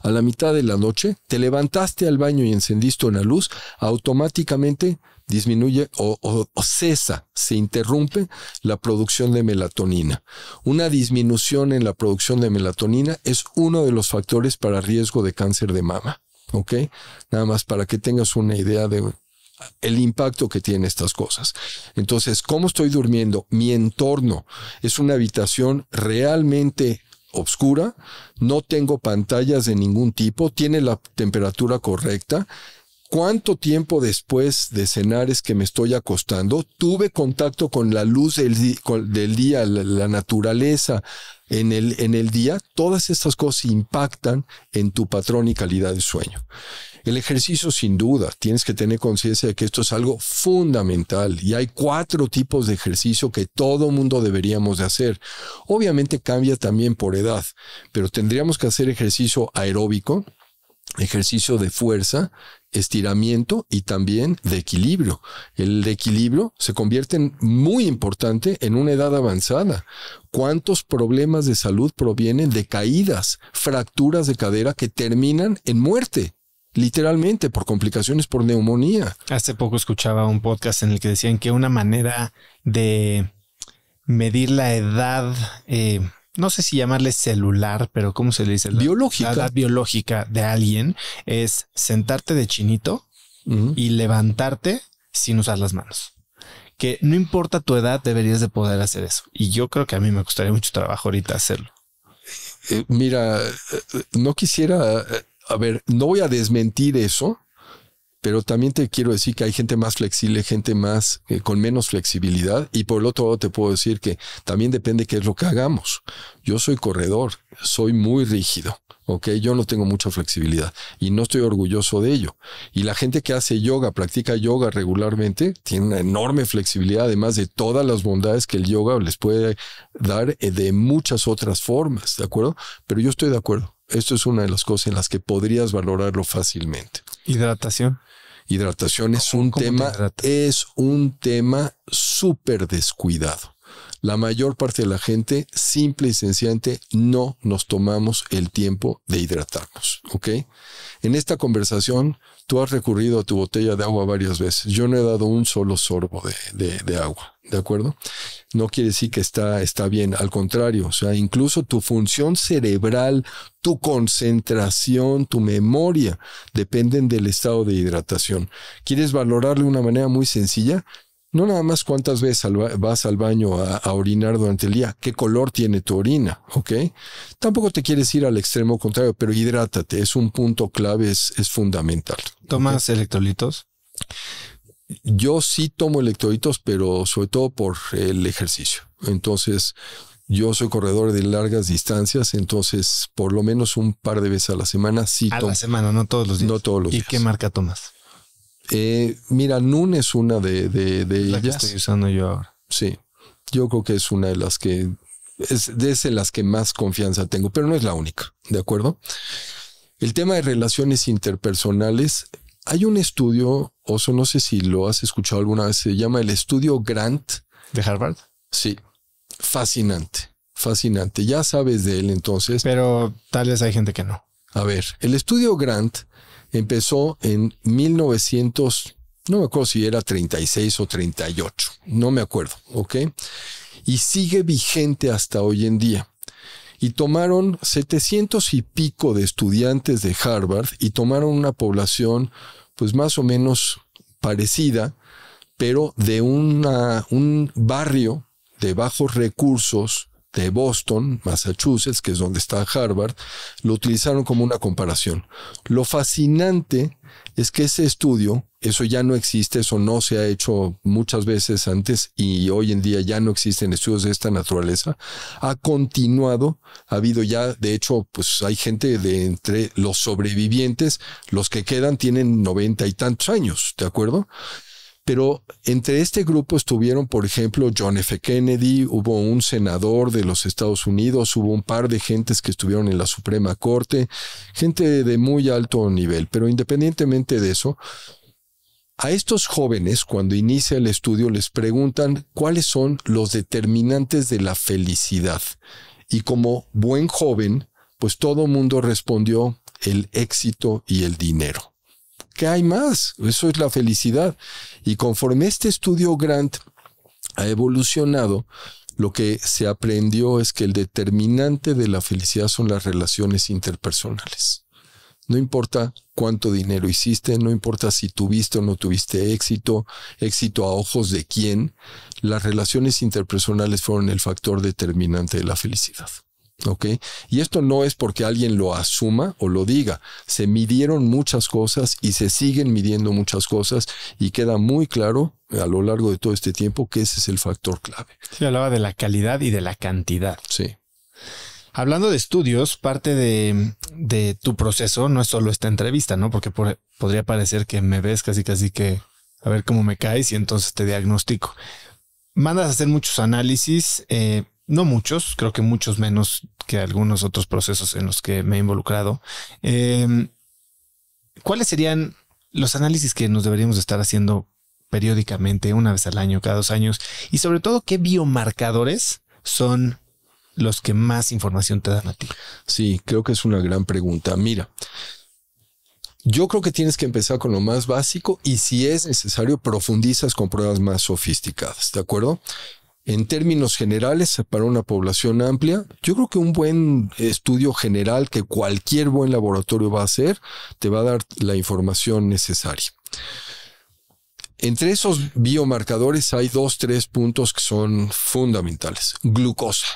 A la mitad de la noche te levantaste al baño y encendiste una luz, automáticamente disminuye o, cesa, se interrumpe la producción de melatonina. Una disminución en la producción de melatonina es uno de los factores para riesgo de cáncer de mama. ¿Ok? Nada más para que tengas una idea de el impacto que tienen estas cosas. Entonces, ¿cómo estoy durmiendo? Mi entorno es una habitación realmente obscura, no tengo pantallas de ningún tipo, tiene la temperatura correcta. ¿Cuánto tiempo después de cenar es que me estoy acostando? Tuve contacto con la luz del, día, la, naturaleza en el día. Todas estas cosas impactan en tu patrón y calidad de sueño. El ejercicio sin duda, tienes que tener conciencia de que esto es algo fundamental y hay cuatro tipos de ejercicio que todo mundo deberíamos de hacer. Obviamente cambia también por edad, pero tendríamos que hacer ejercicio aeróbico, ejercicio de fuerza, estiramiento y también de equilibrio. El equilibrio se convierte en muy importante en una edad avanzada. ¿Cuántos problemas de salud provienen de caídas, fracturas de cadera que terminan en muerte? literalmente por complicaciones por neumonía. Hace poco escuchaba un podcast en el que decían que una manera de medir la edad, eh, no sé si llamarle celular, pero ¿cómo se le dice? La, biológica. edad biológica de alguien es sentarte de chinito y levantarte sin usar las manos que no importa tu edad, deberías de poder hacer eso. Y yo creo que a mí me gustaría mucho trabajo ahorita hacerlo. Eh, mira, eh, no quisiera a ver, no voy a desmentir eso, pero también te quiero decir que hay gente más flexible, gente más eh, con menos flexibilidad. Y por el otro lado te puedo decir que también depende qué es lo que hagamos. Yo soy corredor, soy muy rígido. ¿ok? Yo no tengo mucha flexibilidad y no estoy orgulloso de ello. Y la gente que hace yoga, practica yoga regularmente, tiene una enorme flexibilidad, además de todas las bondades que el yoga les puede dar eh, de muchas otras formas, ¿de acuerdo? Pero yo estoy de acuerdo. Esto es una de las cosas en las que podrías valorarlo fácilmente. Hidratación. Hidratación es un tema, es un tema súper descuidado. La mayor parte de la gente, simple y sencillamente, no nos tomamos el tiempo de hidratarnos. ¿Ok? En esta conversación, Tú has recurrido a tu botella de agua varias veces. Yo no he dado un solo sorbo de, agua, ¿de acuerdo? No quiere decir que está, está bien, al contrario, o sea, incluso tu función cerebral, tu concentración, tu memoria dependen del estado de hidratación. ¿Quieres valorarle de una manera muy sencilla? no nada más cuántas veces vas al baño a, orinar durante el día, qué color tiene tu orina, ¿ok? Tampoco te quieres ir al extremo contrario, pero hidrátate, es un punto clave, es, es fundamental. ¿Tomas electrolitos? Yo sí tomo electrolitos, pero sobre todo por el ejercicio. Entonces, yo soy corredor de largas distancias, entonces por lo menos un par de veces a la semana sí. A la semana, no todos los días. No todos los días. ¿Y qué marca tomas? Eh, mira, Nun es una de, la que estoy usando yo ahora. Sí, yo creo que es una de las que es, de las que más confianza tengo, pero no es la única, ¿de acuerdo? El tema de relaciones interpersonales, hay un estudio, Oso, no sé si lo has escuchado alguna vez, se llama el estudio Grant. ¿De Harvard? Sí, fascinante, fascinante. Ya sabes de él entonces. Pero tal vez hay gente que no. A ver, el estudio Grant empezó en 1900, no me acuerdo si era 36 o 38, no me acuerdo, ¿ok? Y sigue vigente hasta hoy en día. Y tomaron 700 y pico de estudiantes de Harvard y tomaron una población pues más o menos parecida, pero de un barrio de bajos recursos de Boston, Massachusetts, que es donde está Harvard, lo utilizaron como una comparación. Lo fascinante es que ese estudio, eso ya no existe, eso no se ha hecho muchas veces antes y hoy en día ya no existen estudios de esta naturaleza, ha continuado, ha habido ya, de hecho, pues hay gente de entre los sobrevivientes, los que quedan tienen noventa y tantos años, ¿de acuerdo? Pero entre este grupo estuvieron, por ejemplo, John F. Kennedy, hubo un senador de los Estados Unidos, hubo un par de gentes que estuvieron en la Suprema Corte, gente de muy alto nivel. Pero independientemente de eso, a estos jóvenes, cuando inicia el estudio, les preguntan cuáles son los determinantes de la felicidad. Y como buen joven, pues todo mundo respondió el éxito y el dinero. ¿Qué hay más? Eso es la felicidad. Y conforme este estudio Grant ha evolucionado, lo que se aprendió es que el determinante de la felicidad son las relaciones interpersonales. No importa cuánto dinero hiciste, no importa si tuviste o no tuviste éxito, éxito a ojos de quién, las relaciones interpersonales fueron el factor determinante de la felicidad. ¿Ok? Y esto no es porque alguien lo asuma o lo diga. Se midieron muchas cosas y se siguen midiendo muchas cosas y queda muy claro a lo largo de todo este tiempo que ese es el factor clave. Se hablaba de la calidad y de la cantidad. Sí. Hablando de estudios, parte de, tu proceso no es solo esta entrevista, ¿no? Porque podría parecer que me ves casi casi que a ver cómo me caes y entonces te diagnostico. Mandas a hacer muchos análisis. Eh, no muchos, creo que muchos menos que algunos otros procesos en los que me he involucrado. Em, ¿Cuáles serían los análisis que nos deberíamos estar haciendo periódicamente, una vez al año, cada dos años? Y sobre todo, ¿qué biomarcadores son los que más información te dan a ti? Sí, creo que es una gran pregunta. Mira, yo creo que tienes que empezar con lo más básico y si es necesario, profundizas con pruebas más sofisticadas, ¿de acuerdo? en términos generales, para una población amplia, yo creo que un buen estudio general que cualquier buen laboratorio va a hacer, te va a dar la información necesaria. Entre esos biomarcadores hay dos, tres puntos que son fundamentales. Glucosa,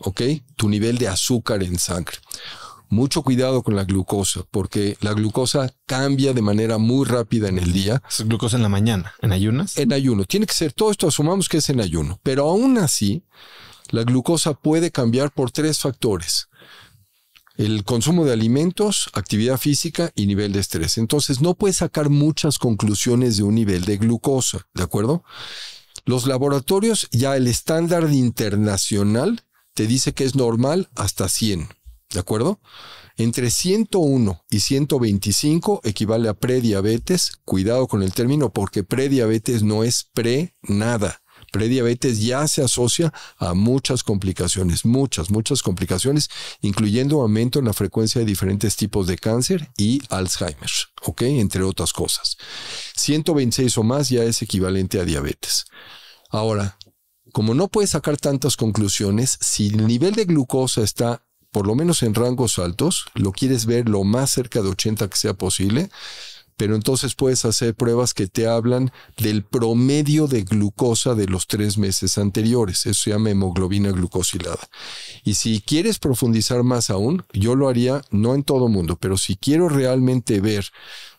¿ok? Tu nivel de azúcar en sangre mucho cuidado con la glucosa, porque la glucosa cambia de manera muy rápida en el día. ¿Es glucosa en la mañana? ¿En ayunas? En ayuno. Tiene que ser todo esto, asumamos que es en ayuno. Pero aún así, la glucosa puede cambiar por tres factores. El consumo de alimentos, actividad física y nivel de estrés. Entonces, no puedes sacar muchas conclusiones de un nivel de glucosa, ¿de acuerdo? Los laboratorios, ya el estándar internacional te dice que es normal hasta 100. ¿De acuerdo? Entre 101 y 125 equivale a prediabetes. Cuidado con el término porque prediabetes no es pre nada. Prediabetes ya se asocia a muchas complicaciones, muchas, muchas complicaciones, incluyendo aumento en la frecuencia de diferentes tipos de cáncer y Alzheimer, ¿ok? Entre otras cosas. 126 o más ya es equivalente a diabetes. Ahora, como no puedes sacar tantas conclusiones, si el nivel de glucosa está por lo menos en rangos altos, lo quieres ver lo más cerca de 80 que sea posible, pero entonces puedes hacer pruebas que te hablan del promedio de glucosa de los tres meses anteriores. Eso se llama hemoglobina glucosilada. Y si quieres profundizar más aún, yo lo haría no en todo mundo, pero si quiero realmente ver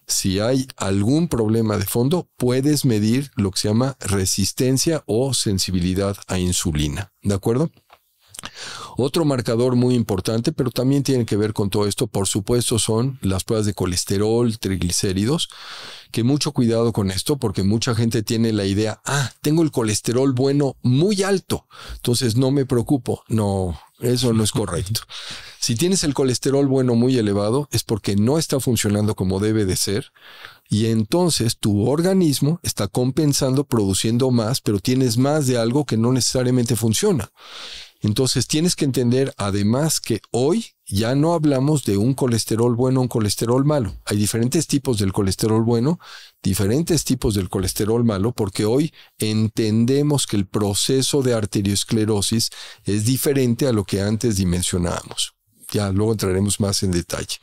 si hay algún problema de fondo, puedes medir lo que se llama resistencia o sensibilidad a insulina. ¿De acuerdo? Otro marcador muy importante, pero también tiene que ver con todo esto, por supuesto, son las pruebas de colesterol, triglicéridos, que mucho cuidado con esto, porque mucha gente tiene la idea, ah, tengo el colesterol bueno muy alto, entonces no me preocupo. No, eso no es correcto. Si tienes el colesterol bueno muy elevado, es porque no está funcionando como debe de ser. Y entonces tu organismo está compensando produciendo más, pero tienes más de algo que no necesariamente funciona. Entonces tienes que entender además que hoy ya no hablamos de un colesterol bueno, o un colesterol malo. Hay diferentes tipos del colesterol bueno, diferentes tipos del colesterol malo, porque hoy entendemos que el proceso de arteriosclerosis es diferente a lo que antes dimensionábamos. Ya luego entraremos más en detalle.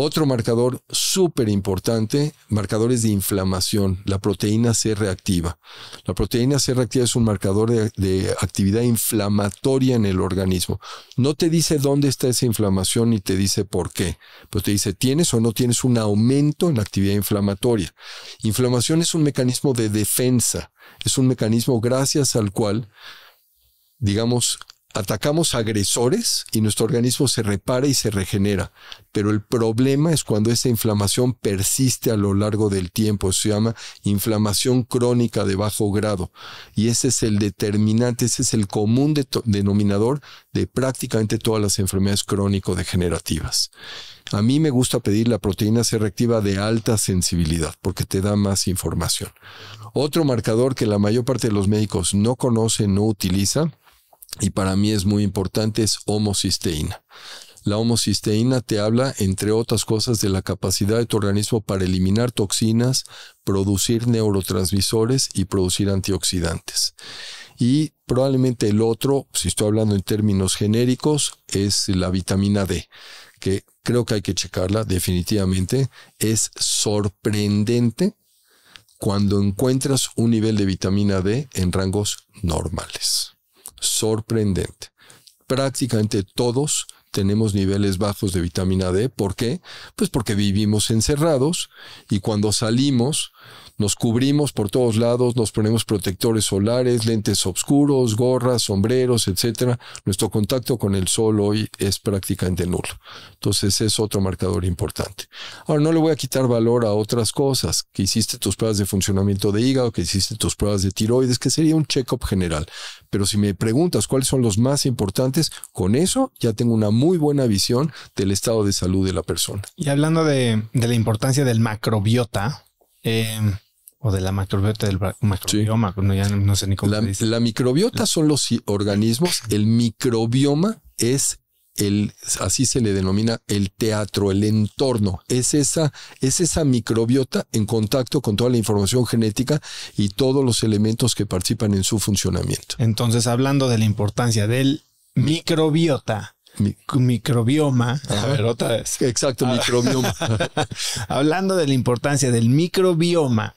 Otro marcador súper importante, marcadores de inflamación, la proteína C reactiva. La proteína C reactiva es un marcador de, actividad inflamatoria en el organismo. No te dice dónde está esa inflamación ni te dice por qué, pero te dice tienes o no tienes un aumento en la actividad inflamatoria. Inflamación es un mecanismo de defensa, es un mecanismo gracias al cual, digamos, Atacamos agresores y nuestro organismo se repara y se regenera, pero el problema es cuando esa inflamación persiste a lo largo del tiempo, se llama inflamación crónica de bajo grado y ese es el determinante, ese es el común denominador de prácticamente todas las enfermedades crónico-degenerativas. A mí me gusta pedir la proteína C reactiva de alta sensibilidad porque te da más información. Otro marcador que la mayor parte de los médicos no conocen, no utilizan, y para mí es muy importante es homocisteína. La homocisteína te habla, entre otras cosas, de la capacidad de tu organismo para eliminar toxinas, producir neurotransmisores y producir antioxidantes. Y probablemente el otro, si estoy hablando en términos genéricos, es la vitamina D, que creo que hay que checarla definitivamente. Es sorprendente cuando encuentras un nivel de vitamina D en rangos normales sorprendente. Prácticamente todos tenemos niveles bajos de vitamina D. ¿Por qué? Pues porque vivimos encerrados y cuando salimos nos cubrimos por todos lados, nos ponemos protectores solares, lentes oscuros, gorras, sombreros, etc. Nuestro contacto con el sol hoy es prácticamente nulo. Entonces es otro marcador importante. Ahora, no le voy a quitar valor a otras cosas, que hiciste tus pruebas de funcionamiento de hígado, que hiciste tus pruebas de tiroides, que sería un check-up general. Pero si me preguntas cuáles son los más importantes, con eso ya tengo una muy buena visión del estado de salud de la persona. Y hablando de, la importancia del macrobiota, eh, o de la microbiota del microbioma, no, ya no sé ni cómo se La microbiota son los organismos, el microbioma es el, así se le denomina el teatro, el entorno. Es esa, es esa microbiota en contacto con toda la información genética y todos los elementos que participan en su funcionamiento. Entonces, hablando de la importancia del microbiota, microbioma. A ver, otra vez. Exacto, ah. microbioma. Hablando de la importancia del microbioma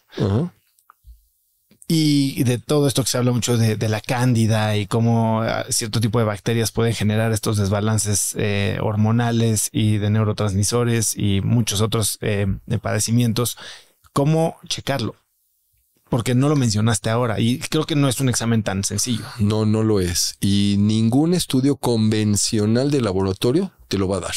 y de todo esto que se habla mucho de, la cándida y cómo ah, cierto tipo de bacterias pueden generar estos desbalances eh, hormonales y de neurotransmisores y muchos otros eh, padecimientos, ¿cómo checarlo? porque no lo mencionaste ahora y creo que no es un examen tan sencillo. No, no lo es. Y ningún estudio convencional de laboratorio te lo va a dar.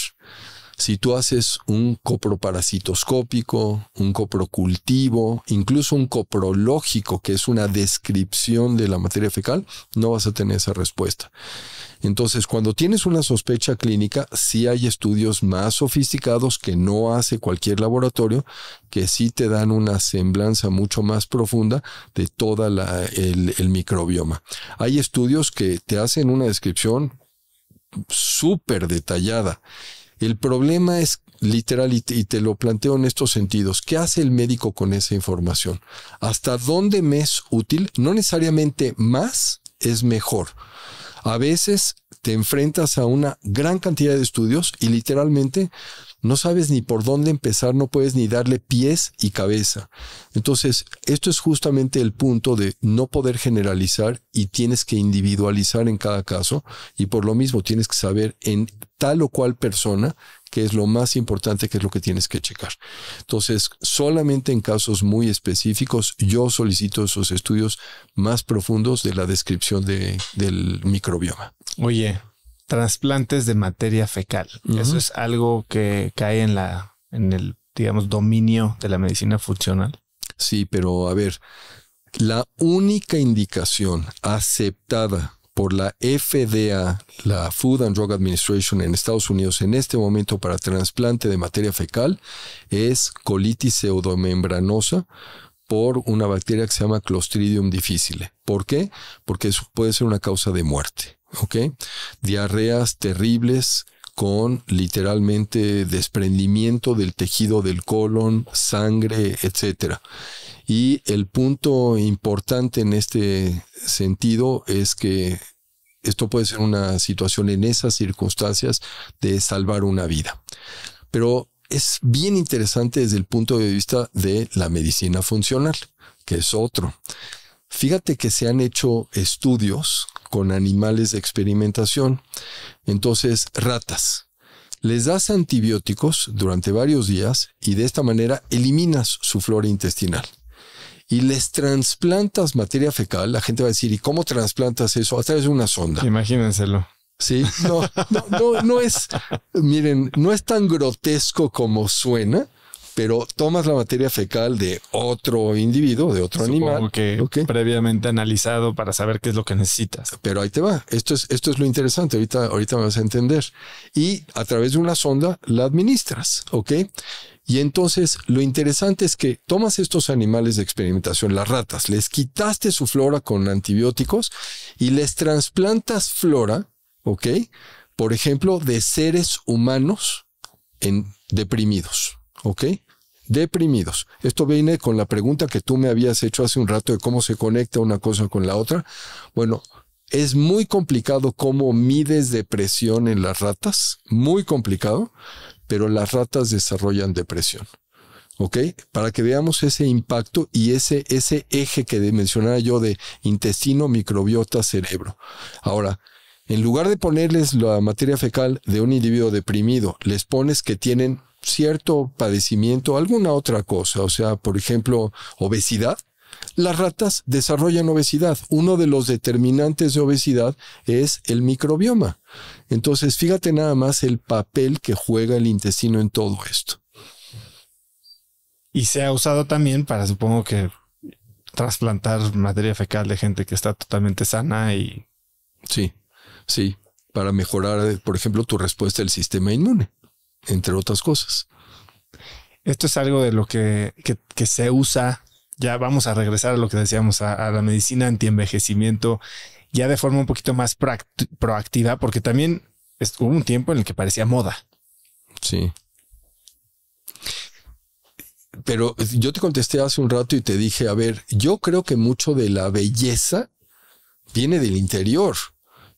Si tú haces un coproparasitoscópico, un coprocultivo, incluso un coprológico, que es una descripción de la materia fecal, no vas a tener esa respuesta. Entonces, cuando tienes una sospecha clínica, sí hay estudios más sofisticados que no hace cualquier laboratorio, que sí te dan una semblanza mucho más profunda de todo el, el microbioma. Hay estudios que te hacen una descripción súper detallada. El problema es literal y te, lo planteo en estos sentidos. ¿Qué hace el médico con esa información? ¿Hasta dónde me es útil? No necesariamente más es mejor. A veces te enfrentas a una gran cantidad de estudios y literalmente no sabes ni por dónde empezar, no puedes ni darle pies y cabeza. Entonces, esto es justamente el punto de no poder generalizar y tienes que individualizar en cada caso y por lo mismo tienes que saber en tal o cual persona que es lo más importante, que es lo que tienes que checar. Entonces, solamente en casos muy específicos, yo solicito esos estudios más profundos de la descripción del microbioma. Oye, trasplantes de materia fecal. Eso es algo que cae en la, en el, digamos, dominio de la medicina funcional. Sí, pero a ver, la única indicación aceptada por la FDA, la Food and Drug Administration en Estados Unidos en este momento para trasplante de materia fecal es colitis pseudomembranosa por una bacteria que se llama Clostridium difficile. ¿Por qué? Porque eso puede ser una causa de muerte. ¿Ok? Diarreas terribles, con literalmente desprendimiento del tejido del colon, sangre, etcétera. Y el punto importante en este sentido es que esto puede ser una situación en esas circunstancias de salvar una vida. Pero es bien interesante desde el punto de vista de la medicina funcional, que es otro. Fíjate que se han hecho estudios con animales de experimentación. Entonces, ratas. Les das antibióticos durante varios días y de esta manera eliminas su flora intestinal y les transplantas materia fecal, la gente va a decir, ¿y cómo trasplantas eso? A través de una sonda. Imagínenselo. Sí, no, no, no, es, miren, no es tan grotesco como suena, pero tomas la materia fecal de otro individuo, de otro animal. que previamente analizado para saber qué es lo que necesitas. Pero ahí te va. Esto es, esto es lo interesante. Ahorita, ahorita me vas a entender. Y a través de una sonda la administras. Ok. Y entonces lo interesante es que tomas estos animales de experimentación, las ratas, les quitaste su flora con antibióticos y les trasplantas flora, ¿ok? Por ejemplo, de seres humanos en deprimidos, ¿ok? Deprimidos. Esto viene con la pregunta que tú me habías hecho hace un rato de cómo se conecta una cosa con la otra. Bueno, es muy complicado cómo mides depresión en las ratas, muy complicado, pero las ratas desarrollan depresión. ¿Ok? Para que veamos ese impacto y ese, ese eje que mencionaba yo de intestino, microbiota, cerebro. Ahora, en lugar de ponerles la materia fecal de un individuo deprimido, les pones que tienen cierto padecimiento, alguna otra cosa, o sea, por ejemplo, obesidad, las ratas desarrollan obesidad. Uno de los determinantes de obesidad es el microbioma. Entonces, fíjate nada más el papel que juega el intestino en todo esto. Y se ha usado también para, supongo que, trasplantar materia fecal de gente que está totalmente sana y... Sí, sí, para mejorar, eh, por ejemplo, tu respuesta del sistema inmune, entre otras cosas. Esto es algo de lo que, se usa ya vamos a regresar a lo que decíamos, a, a la medicina antienvejecimiento ya de forma un poquito más proactiva, porque también hubo un tiempo en el que parecía moda. Sí. Pero yo te contesté hace un rato y te dije, a ver, yo creo que mucho de la belleza viene del interior.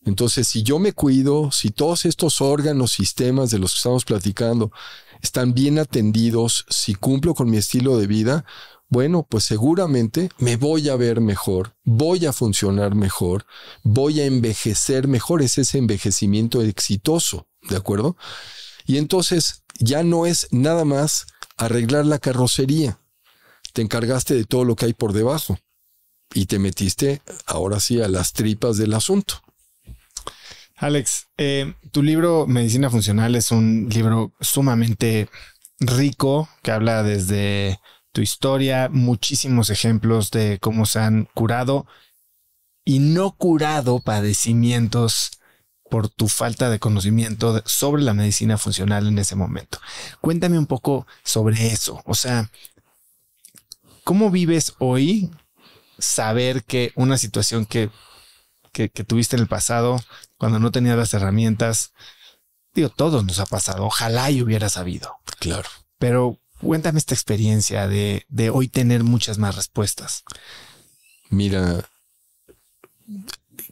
Entonces, si yo me cuido, si todos estos órganos, sistemas de los que estamos platicando están bien atendidos, si cumplo con mi estilo de vida, bueno, pues seguramente me voy a ver mejor, voy a funcionar mejor, voy a envejecer mejor, es ese envejecimiento exitoso, ¿de acuerdo? Y entonces ya no es nada más arreglar la carrocería, te encargaste de todo lo que hay por debajo y te metiste ahora sí a las tripas del asunto. Alex, eh, tu libro Medicina Funcional es un libro sumamente rico que habla desde tu historia, muchísimos ejemplos de cómo se han curado y no curado padecimientos por tu falta de conocimiento sobre la medicina funcional en ese momento. Cuéntame un poco sobre eso. O sea, ¿cómo vives hoy saber que una situación que, que, tuviste en el pasado, cuando no tenías las herramientas, digo, todos nos ha pasado, ojalá y hubiera sabido. Claro. Pero Cuéntame esta experiencia de, hoy tener muchas más respuestas. Mira,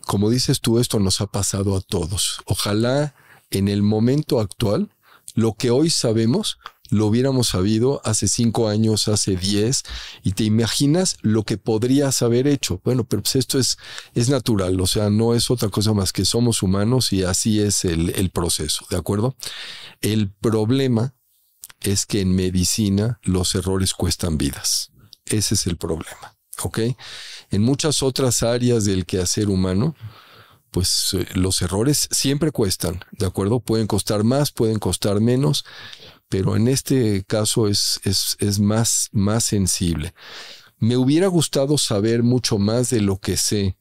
como dices tú, esto nos ha pasado a todos. Ojalá en el momento actual, lo que hoy sabemos, lo hubiéramos sabido hace cinco años, hace diez, y te imaginas lo que podrías haber hecho. Bueno, pero pues esto es, es natural, o sea, no es otra cosa más que somos humanos y así es el, el proceso, ¿de acuerdo? El problema es que en medicina los errores cuestan vidas. Ese es el problema. ¿Ok? En muchas otras áreas del quehacer humano, pues eh, los errores siempre cuestan, ¿de acuerdo? Pueden costar más, pueden costar menos, pero en este caso es, es, más, más sensible. Me hubiera gustado saber mucho más de lo que sé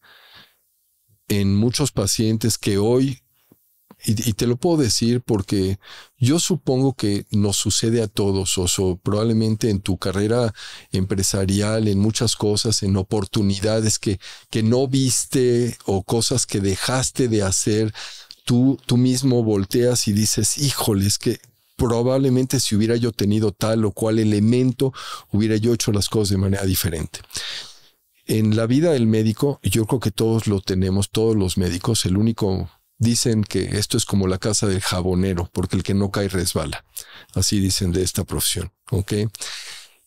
en muchos pacientes que hoy y, te lo puedo decir porque yo supongo que nos sucede a todos, o probablemente en tu carrera empresarial, en muchas cosas, en oportunidades que, que no viste o cosas que dejaste de hacer, tú, tú mismo volteas y dices, híjole, es que probablemente si hubiera yo tenido tal o cual elemento, hubiera yo hecho las cosas de manera diferente. En la vida del médico, yo creo que todos lo tenemos, todos los médicos, el único Dicen que esto es como la casa del jabonero, porque el que no cae resbala. Así dicen de esta profesión. ¿Ok?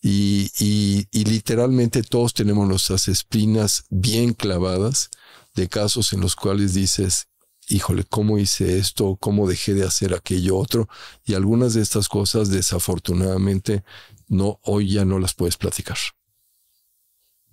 Y, literalmente todos tenemos nuestras espinas bien clavadas de casos en los cuales dices, híjole, ¿cómo hice esto? ¿Cómo dejé de hacer aquello otro? Y algunas de estas cosas, desafortunadamente, no, hoy ya no las puedes platicar.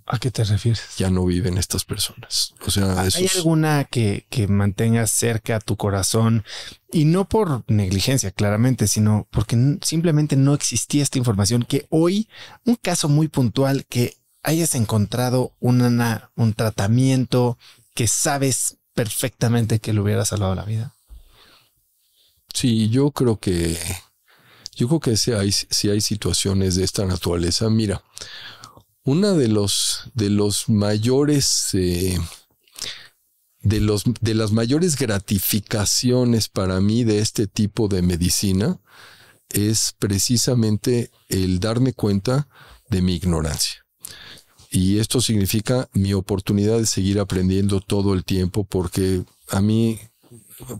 ¿A qué te refieres? Ya no viven estas personas. O sea, ¿hay alguna que, que mantengas cerca a tu corazón? Y no por negligencia, claramente, sino porque simplemente no existía esta información que hoy, un caso muy puntual que hayas encontrado una, un tratamiento que sabes perfectamente que le hubiera salvado la vida. Sí, yo creo que yo creo que si hay, si hay situaciones de esta naturaleza, mira, una de los, de los mayores, eh, de, los, de las mayores gratificaciones para mí de este tipo de medicina es precisamente el darme cuenta de mi ignorancia. Y esto significa mi oportunidad de seguir aprendiendo todo el tiempo porque a mí,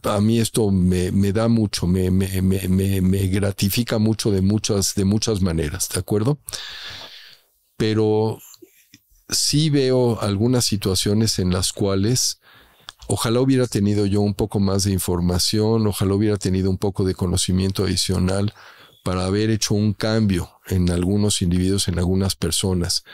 a mí esto me, da mucho, me, me, gratifica mucho de muchas, de muchas maneras, ¿de acuerdo? pero sí veo algunas situaciones en las cuales ojalá hubiera tenido yo un poco más de información, ojalá hubiera tenido un poco de conocimiento adicional para haber hecho un cambio en algunos individuos, en algunas personas.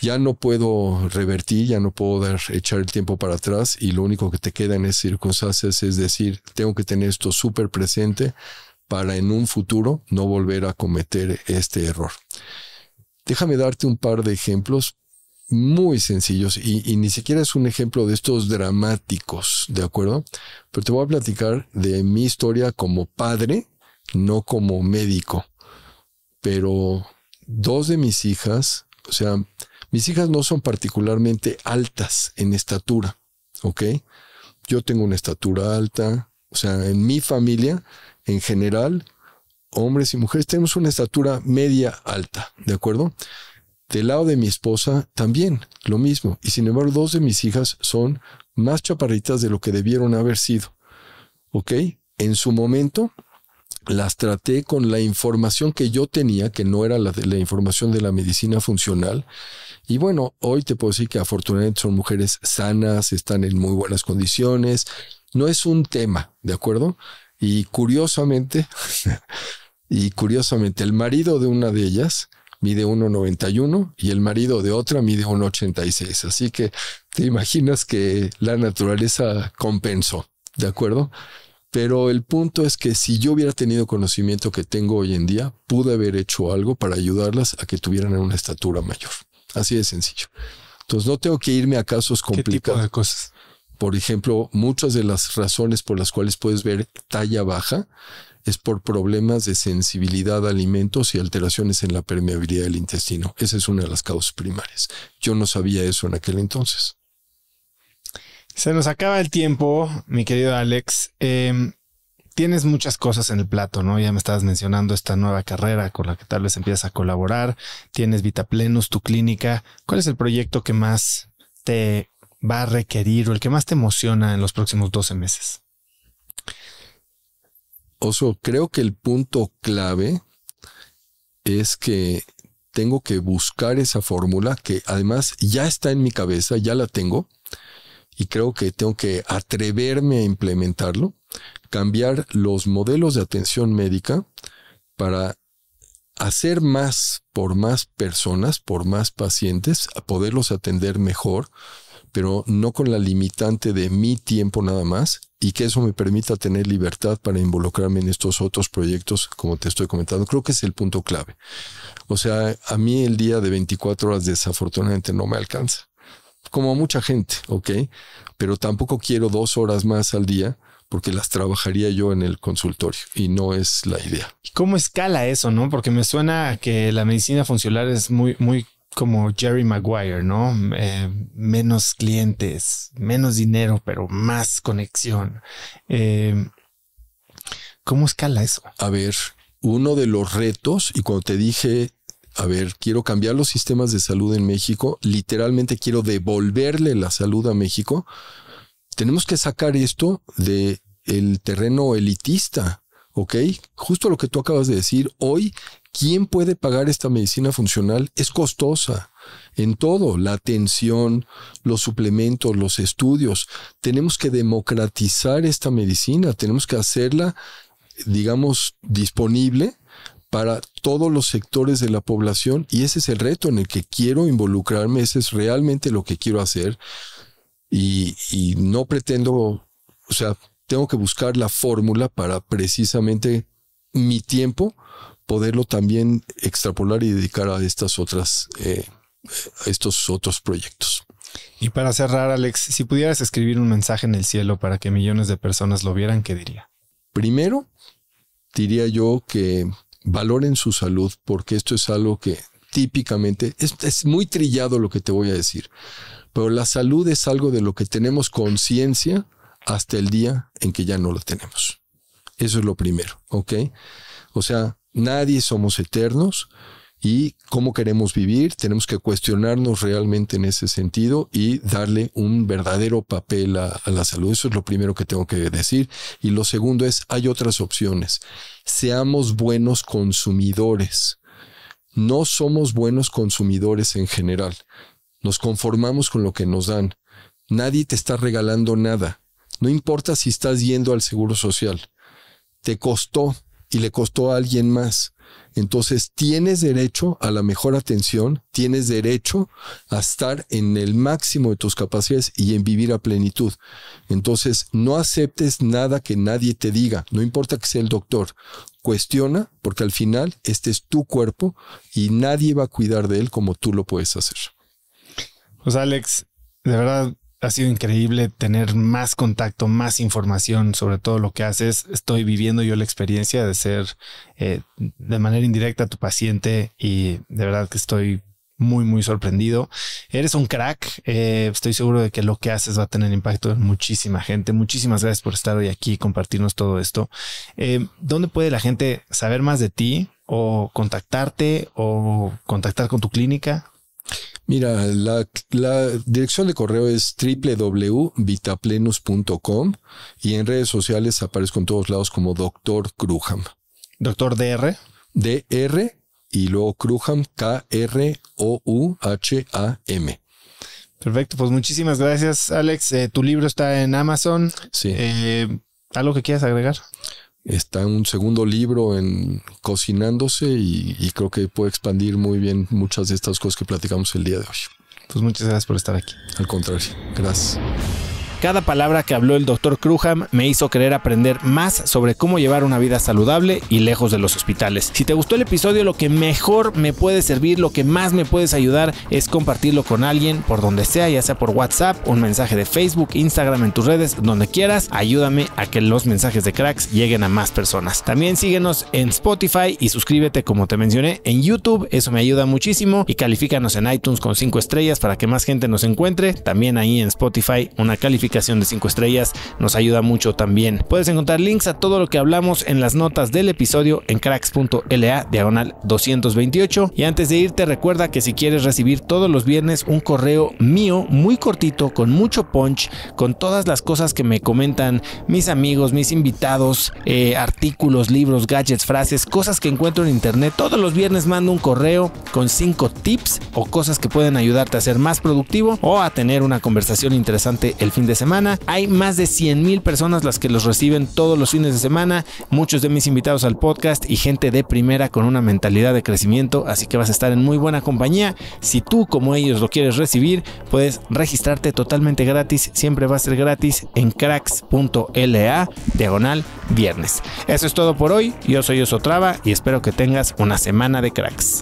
Ya no puedo revertir, ya no puedo dar, echar el tiempo para atrás y lo único que te queda en esas circunstancias es decir, tengo que tener esto súper presente para en un futuro no volver a cometer este error. Déjame darte un par de ejemplos muy sencillos y, ni siquiera es un ejemplo de estos dramáticos, ¿de acuerdo? Pero te voy a platicar de mi historia como padre, no como médico. Pero dos de mis hijas, o sea, mis hijas no son particularmente altas en estatura, ¿ok? Yo tengo una estatura alta, o sea, en mi familia, en general, hombres y mujeres, tenemos una estatura media alta, ¿de acuerdo? Del lado de mi esposa también, lo mismo. Y sin embargo, dos de mis hijas son más chaparritas de lo que debieron haber sido. ¿Ok? En su momento las traté con la información que yo tenía, que no era la, de la información de la medicina funcional. Y bueno, hoy te puedo decir que afortunadamente son mujeres sanas, están en muy buenas condiciones. No es un tema, ¿de acuerdo? Y curiosamente, y curiosamente, el marido de una de ellas mide 1,91 y el marido de otra mide 1,86. Así que te imaginas que la naturaleza compensó, ¿de acuerdo? Pero el punto es que si yo hubiera tenido conocimiento que tengo hoy en día, pude haber hecho algo para ayudarlas a que tuvieran una estatura mayor. Así de sencillo. Entonces no tengo que irme a casos complicados. ¿Qué tipo de cosas? Por ejemplo, muchas de las razones por las cuales puedes ver talla baja es por problemas de sensibilidad a alimentos y alteraciones en la permeabilidad del intestino. Esa es una de las causas primarias. Yo no sabía eso en aquel entonces. Se nos acaba el tiempo, mi querido Alex. Em, tienes muchas cosas en el plato, ¿no? Ya me estabas mencionando esta nueva carrera con la que tal vez empiezas a colaborar. Tienes Vitaplenos, tu clínica. ¿Cuál es el proyecto que más te va a requerir o el que más te emociona en los próximos 12 meses? Oso, creo que el punto clave es que tengo que buscar esa fórmula que además ya está en mi cabeza, ya la tengo, y creo que tengo que atreverme a implementarlo, cambiar los modelos de atención médica para hacer más por más personas, por más pacientes, poderlos atender mejor, pero no con la limitante de mi tiempo nada más y que eso me permita tener libertad para involucrarme en estos otros proyectos, como te estoy comentando. Creo que es el punto clave. O sea, a mí el día de 24 horas desafortunadamente no me alcanza, como a mucha gente, ¿ok? Pero tampoco quiero dos horas más al día porque las trabajaría yo en el consultorio y no es la idea. ¿Cómo escala eso, no? Porque me suena que la medicina funcional es muy, muy como Jerry Maguire, ¿no? Eh, menos clientes, menos dinero, pero más conexión. Eh, ¿Cómo escala eso? A ver, uno de los retos, y cuando te dije, a ver, quiero cambiar los sistemas de salud en México, literalmente quiero devolverle la salud a México, tenemos que sacar esto de el terreno elitista ¿ok? Justo lo que tú acabas de decir, hoy, ¿quién puede pagar esta medicina funcional? Es costosa en todo, la atención, los suplementos, los estudios. Tenemos que democratizar esta medicina, tenemos que hacerla, digamos, disponible para todos los sectores de la población y ese es el reto en el que quiero involucrarme, ese es realmente lo que quiero hacer y, y no pretendo, o sea, tengo que buscar la fórmula para precisamente mi tiempo poderlo también extrapolar y dedicar a estas otras, eh, a estos otros proyectos. Y para cerrar, Alex, si pudieras escribir un mensaje en el cielo para que millones de personas lo vieran, ¿qué diría? Primero, diría yo que valoren su salud, porque esto es algo que típicamente es, es muy trillado lo que te voy a decir, pero la salud es algo de lo que tenemos conciencia hasta el día en que ya no lo tenemos. Eso es lo primero, ¿ok? O sea, nadie somos eternos y cómo queremos vivir, tenemos que cuestionarnos realmente en ese sentido y darle un verdadero papel a, a, la salud. Eso es lo primero que tengo que decir. Y lo segundo es, hay otras opciones. Seamos buenos consumidores. No somos buenos consumidores en general. Nos conformamos con lo que nos dan. Nadie te está regalando nada. No importa si estás yendo al seguro social, te costó y le costó a alguien más. Entonces tienes derecho a la mejor atención, tienes derecho a estar en el máximo de tus capacidades y en vivir a plenitud. Entonces no aceptes nada que nadie te diga, no importa que sea el doctor. Cuestiona, porque al final este es tu cuerpo y nadie va a cuidar de él como tú lo puedes hacer. Pues Alex, de verdad, ha sido increíble tener más contacto, más información sobre todo lo que haces. Estoy viviendo yo la experiencia de ser eh, de manera indirecta tu paciente y de verdad que estoy muy, muy sorprendido. Eres un crack. Eh, estoy seguro de que lo que haces va a tener impacto en muchísima gente. Muchísimas gracias por estar hoy aquí y compartirnos todo esto. Eh, ¿Dónde puede la gente saber más de ti o contactarte o contactar con tu clínica? Mira, la, dirección de correo es www.vitaplenus.com y en redes sociales aparezco en todos lados como Doctor Cruham. Doctor DR. DR y luego Cruham, K-R-O-U-H-A-M. Perfecto, pues muchísimas gracias, Alex. Eh, tu libro está en Amazon. Sí. Eh, ¿Algo que quieras agregar? está un segundo libro en cocinándose y, y, creo que puede expandir muy bien muchas de estas cosas que platicamos el día de hoy. Pues muchas gracias por estar aquí. Al contrario, gracias. Cada palabra que habló el doctor Cruham me hizo querer aprender más sobre cómo llevar una vida saludable y lejos de los hospitales. Si te gustó el episodio, lo que mejor me puede servir, lo que más me puedes ayudar es compartirlo con alguien por donde sea, ya sea por WhatsApp, un mensaje de Facebook, Instagram, en tus redes, donde quieras. Ayúdame a que los mensajes de cracks lleguen a más personas. También síguenos en Spotify y suscríbete, como te mencioné, en YouTube. Eso me ayuda muchísimo. Y califícanos en iTunes con 5 estrellas para que más gente nos encuentre. También ahí en Spotify una calificación de 5 estrellas, nos ayuda mucho también. Puedes encontrar links a todo lo que hablamos en las notas del episodio en cracks.la diagonal 228 y antes de irte recuerda que si quieres recibir todos los viernes un correo mío muy cortito con mucho punch con todas las cosas que me comentan mis amigos, mis invitados, eh, artículos, libros, gadgets, frases, cosas que encuentro en internet. Todos los viernes mando un correo con 5 tips o cosas que pueden ayudarte a ser más productivo o a tener una conversación interesante el fin de semana semana. Hay más de 100 mil personas las que los reciben todos los fines de semana. Muchos de mis invitados al podcast y gente de primera con una mentalidad de crecimiento. Así que vas a estar en muy buena compañía. Si tú como ellos lo quieres recibir, puedes registrarte totalmente gratis. Siempre va a ser gratis en cracks.la diagonal viernes. Eso es todo por hoy. Yo soy Osotrava y espero que tengas una semana de cracks.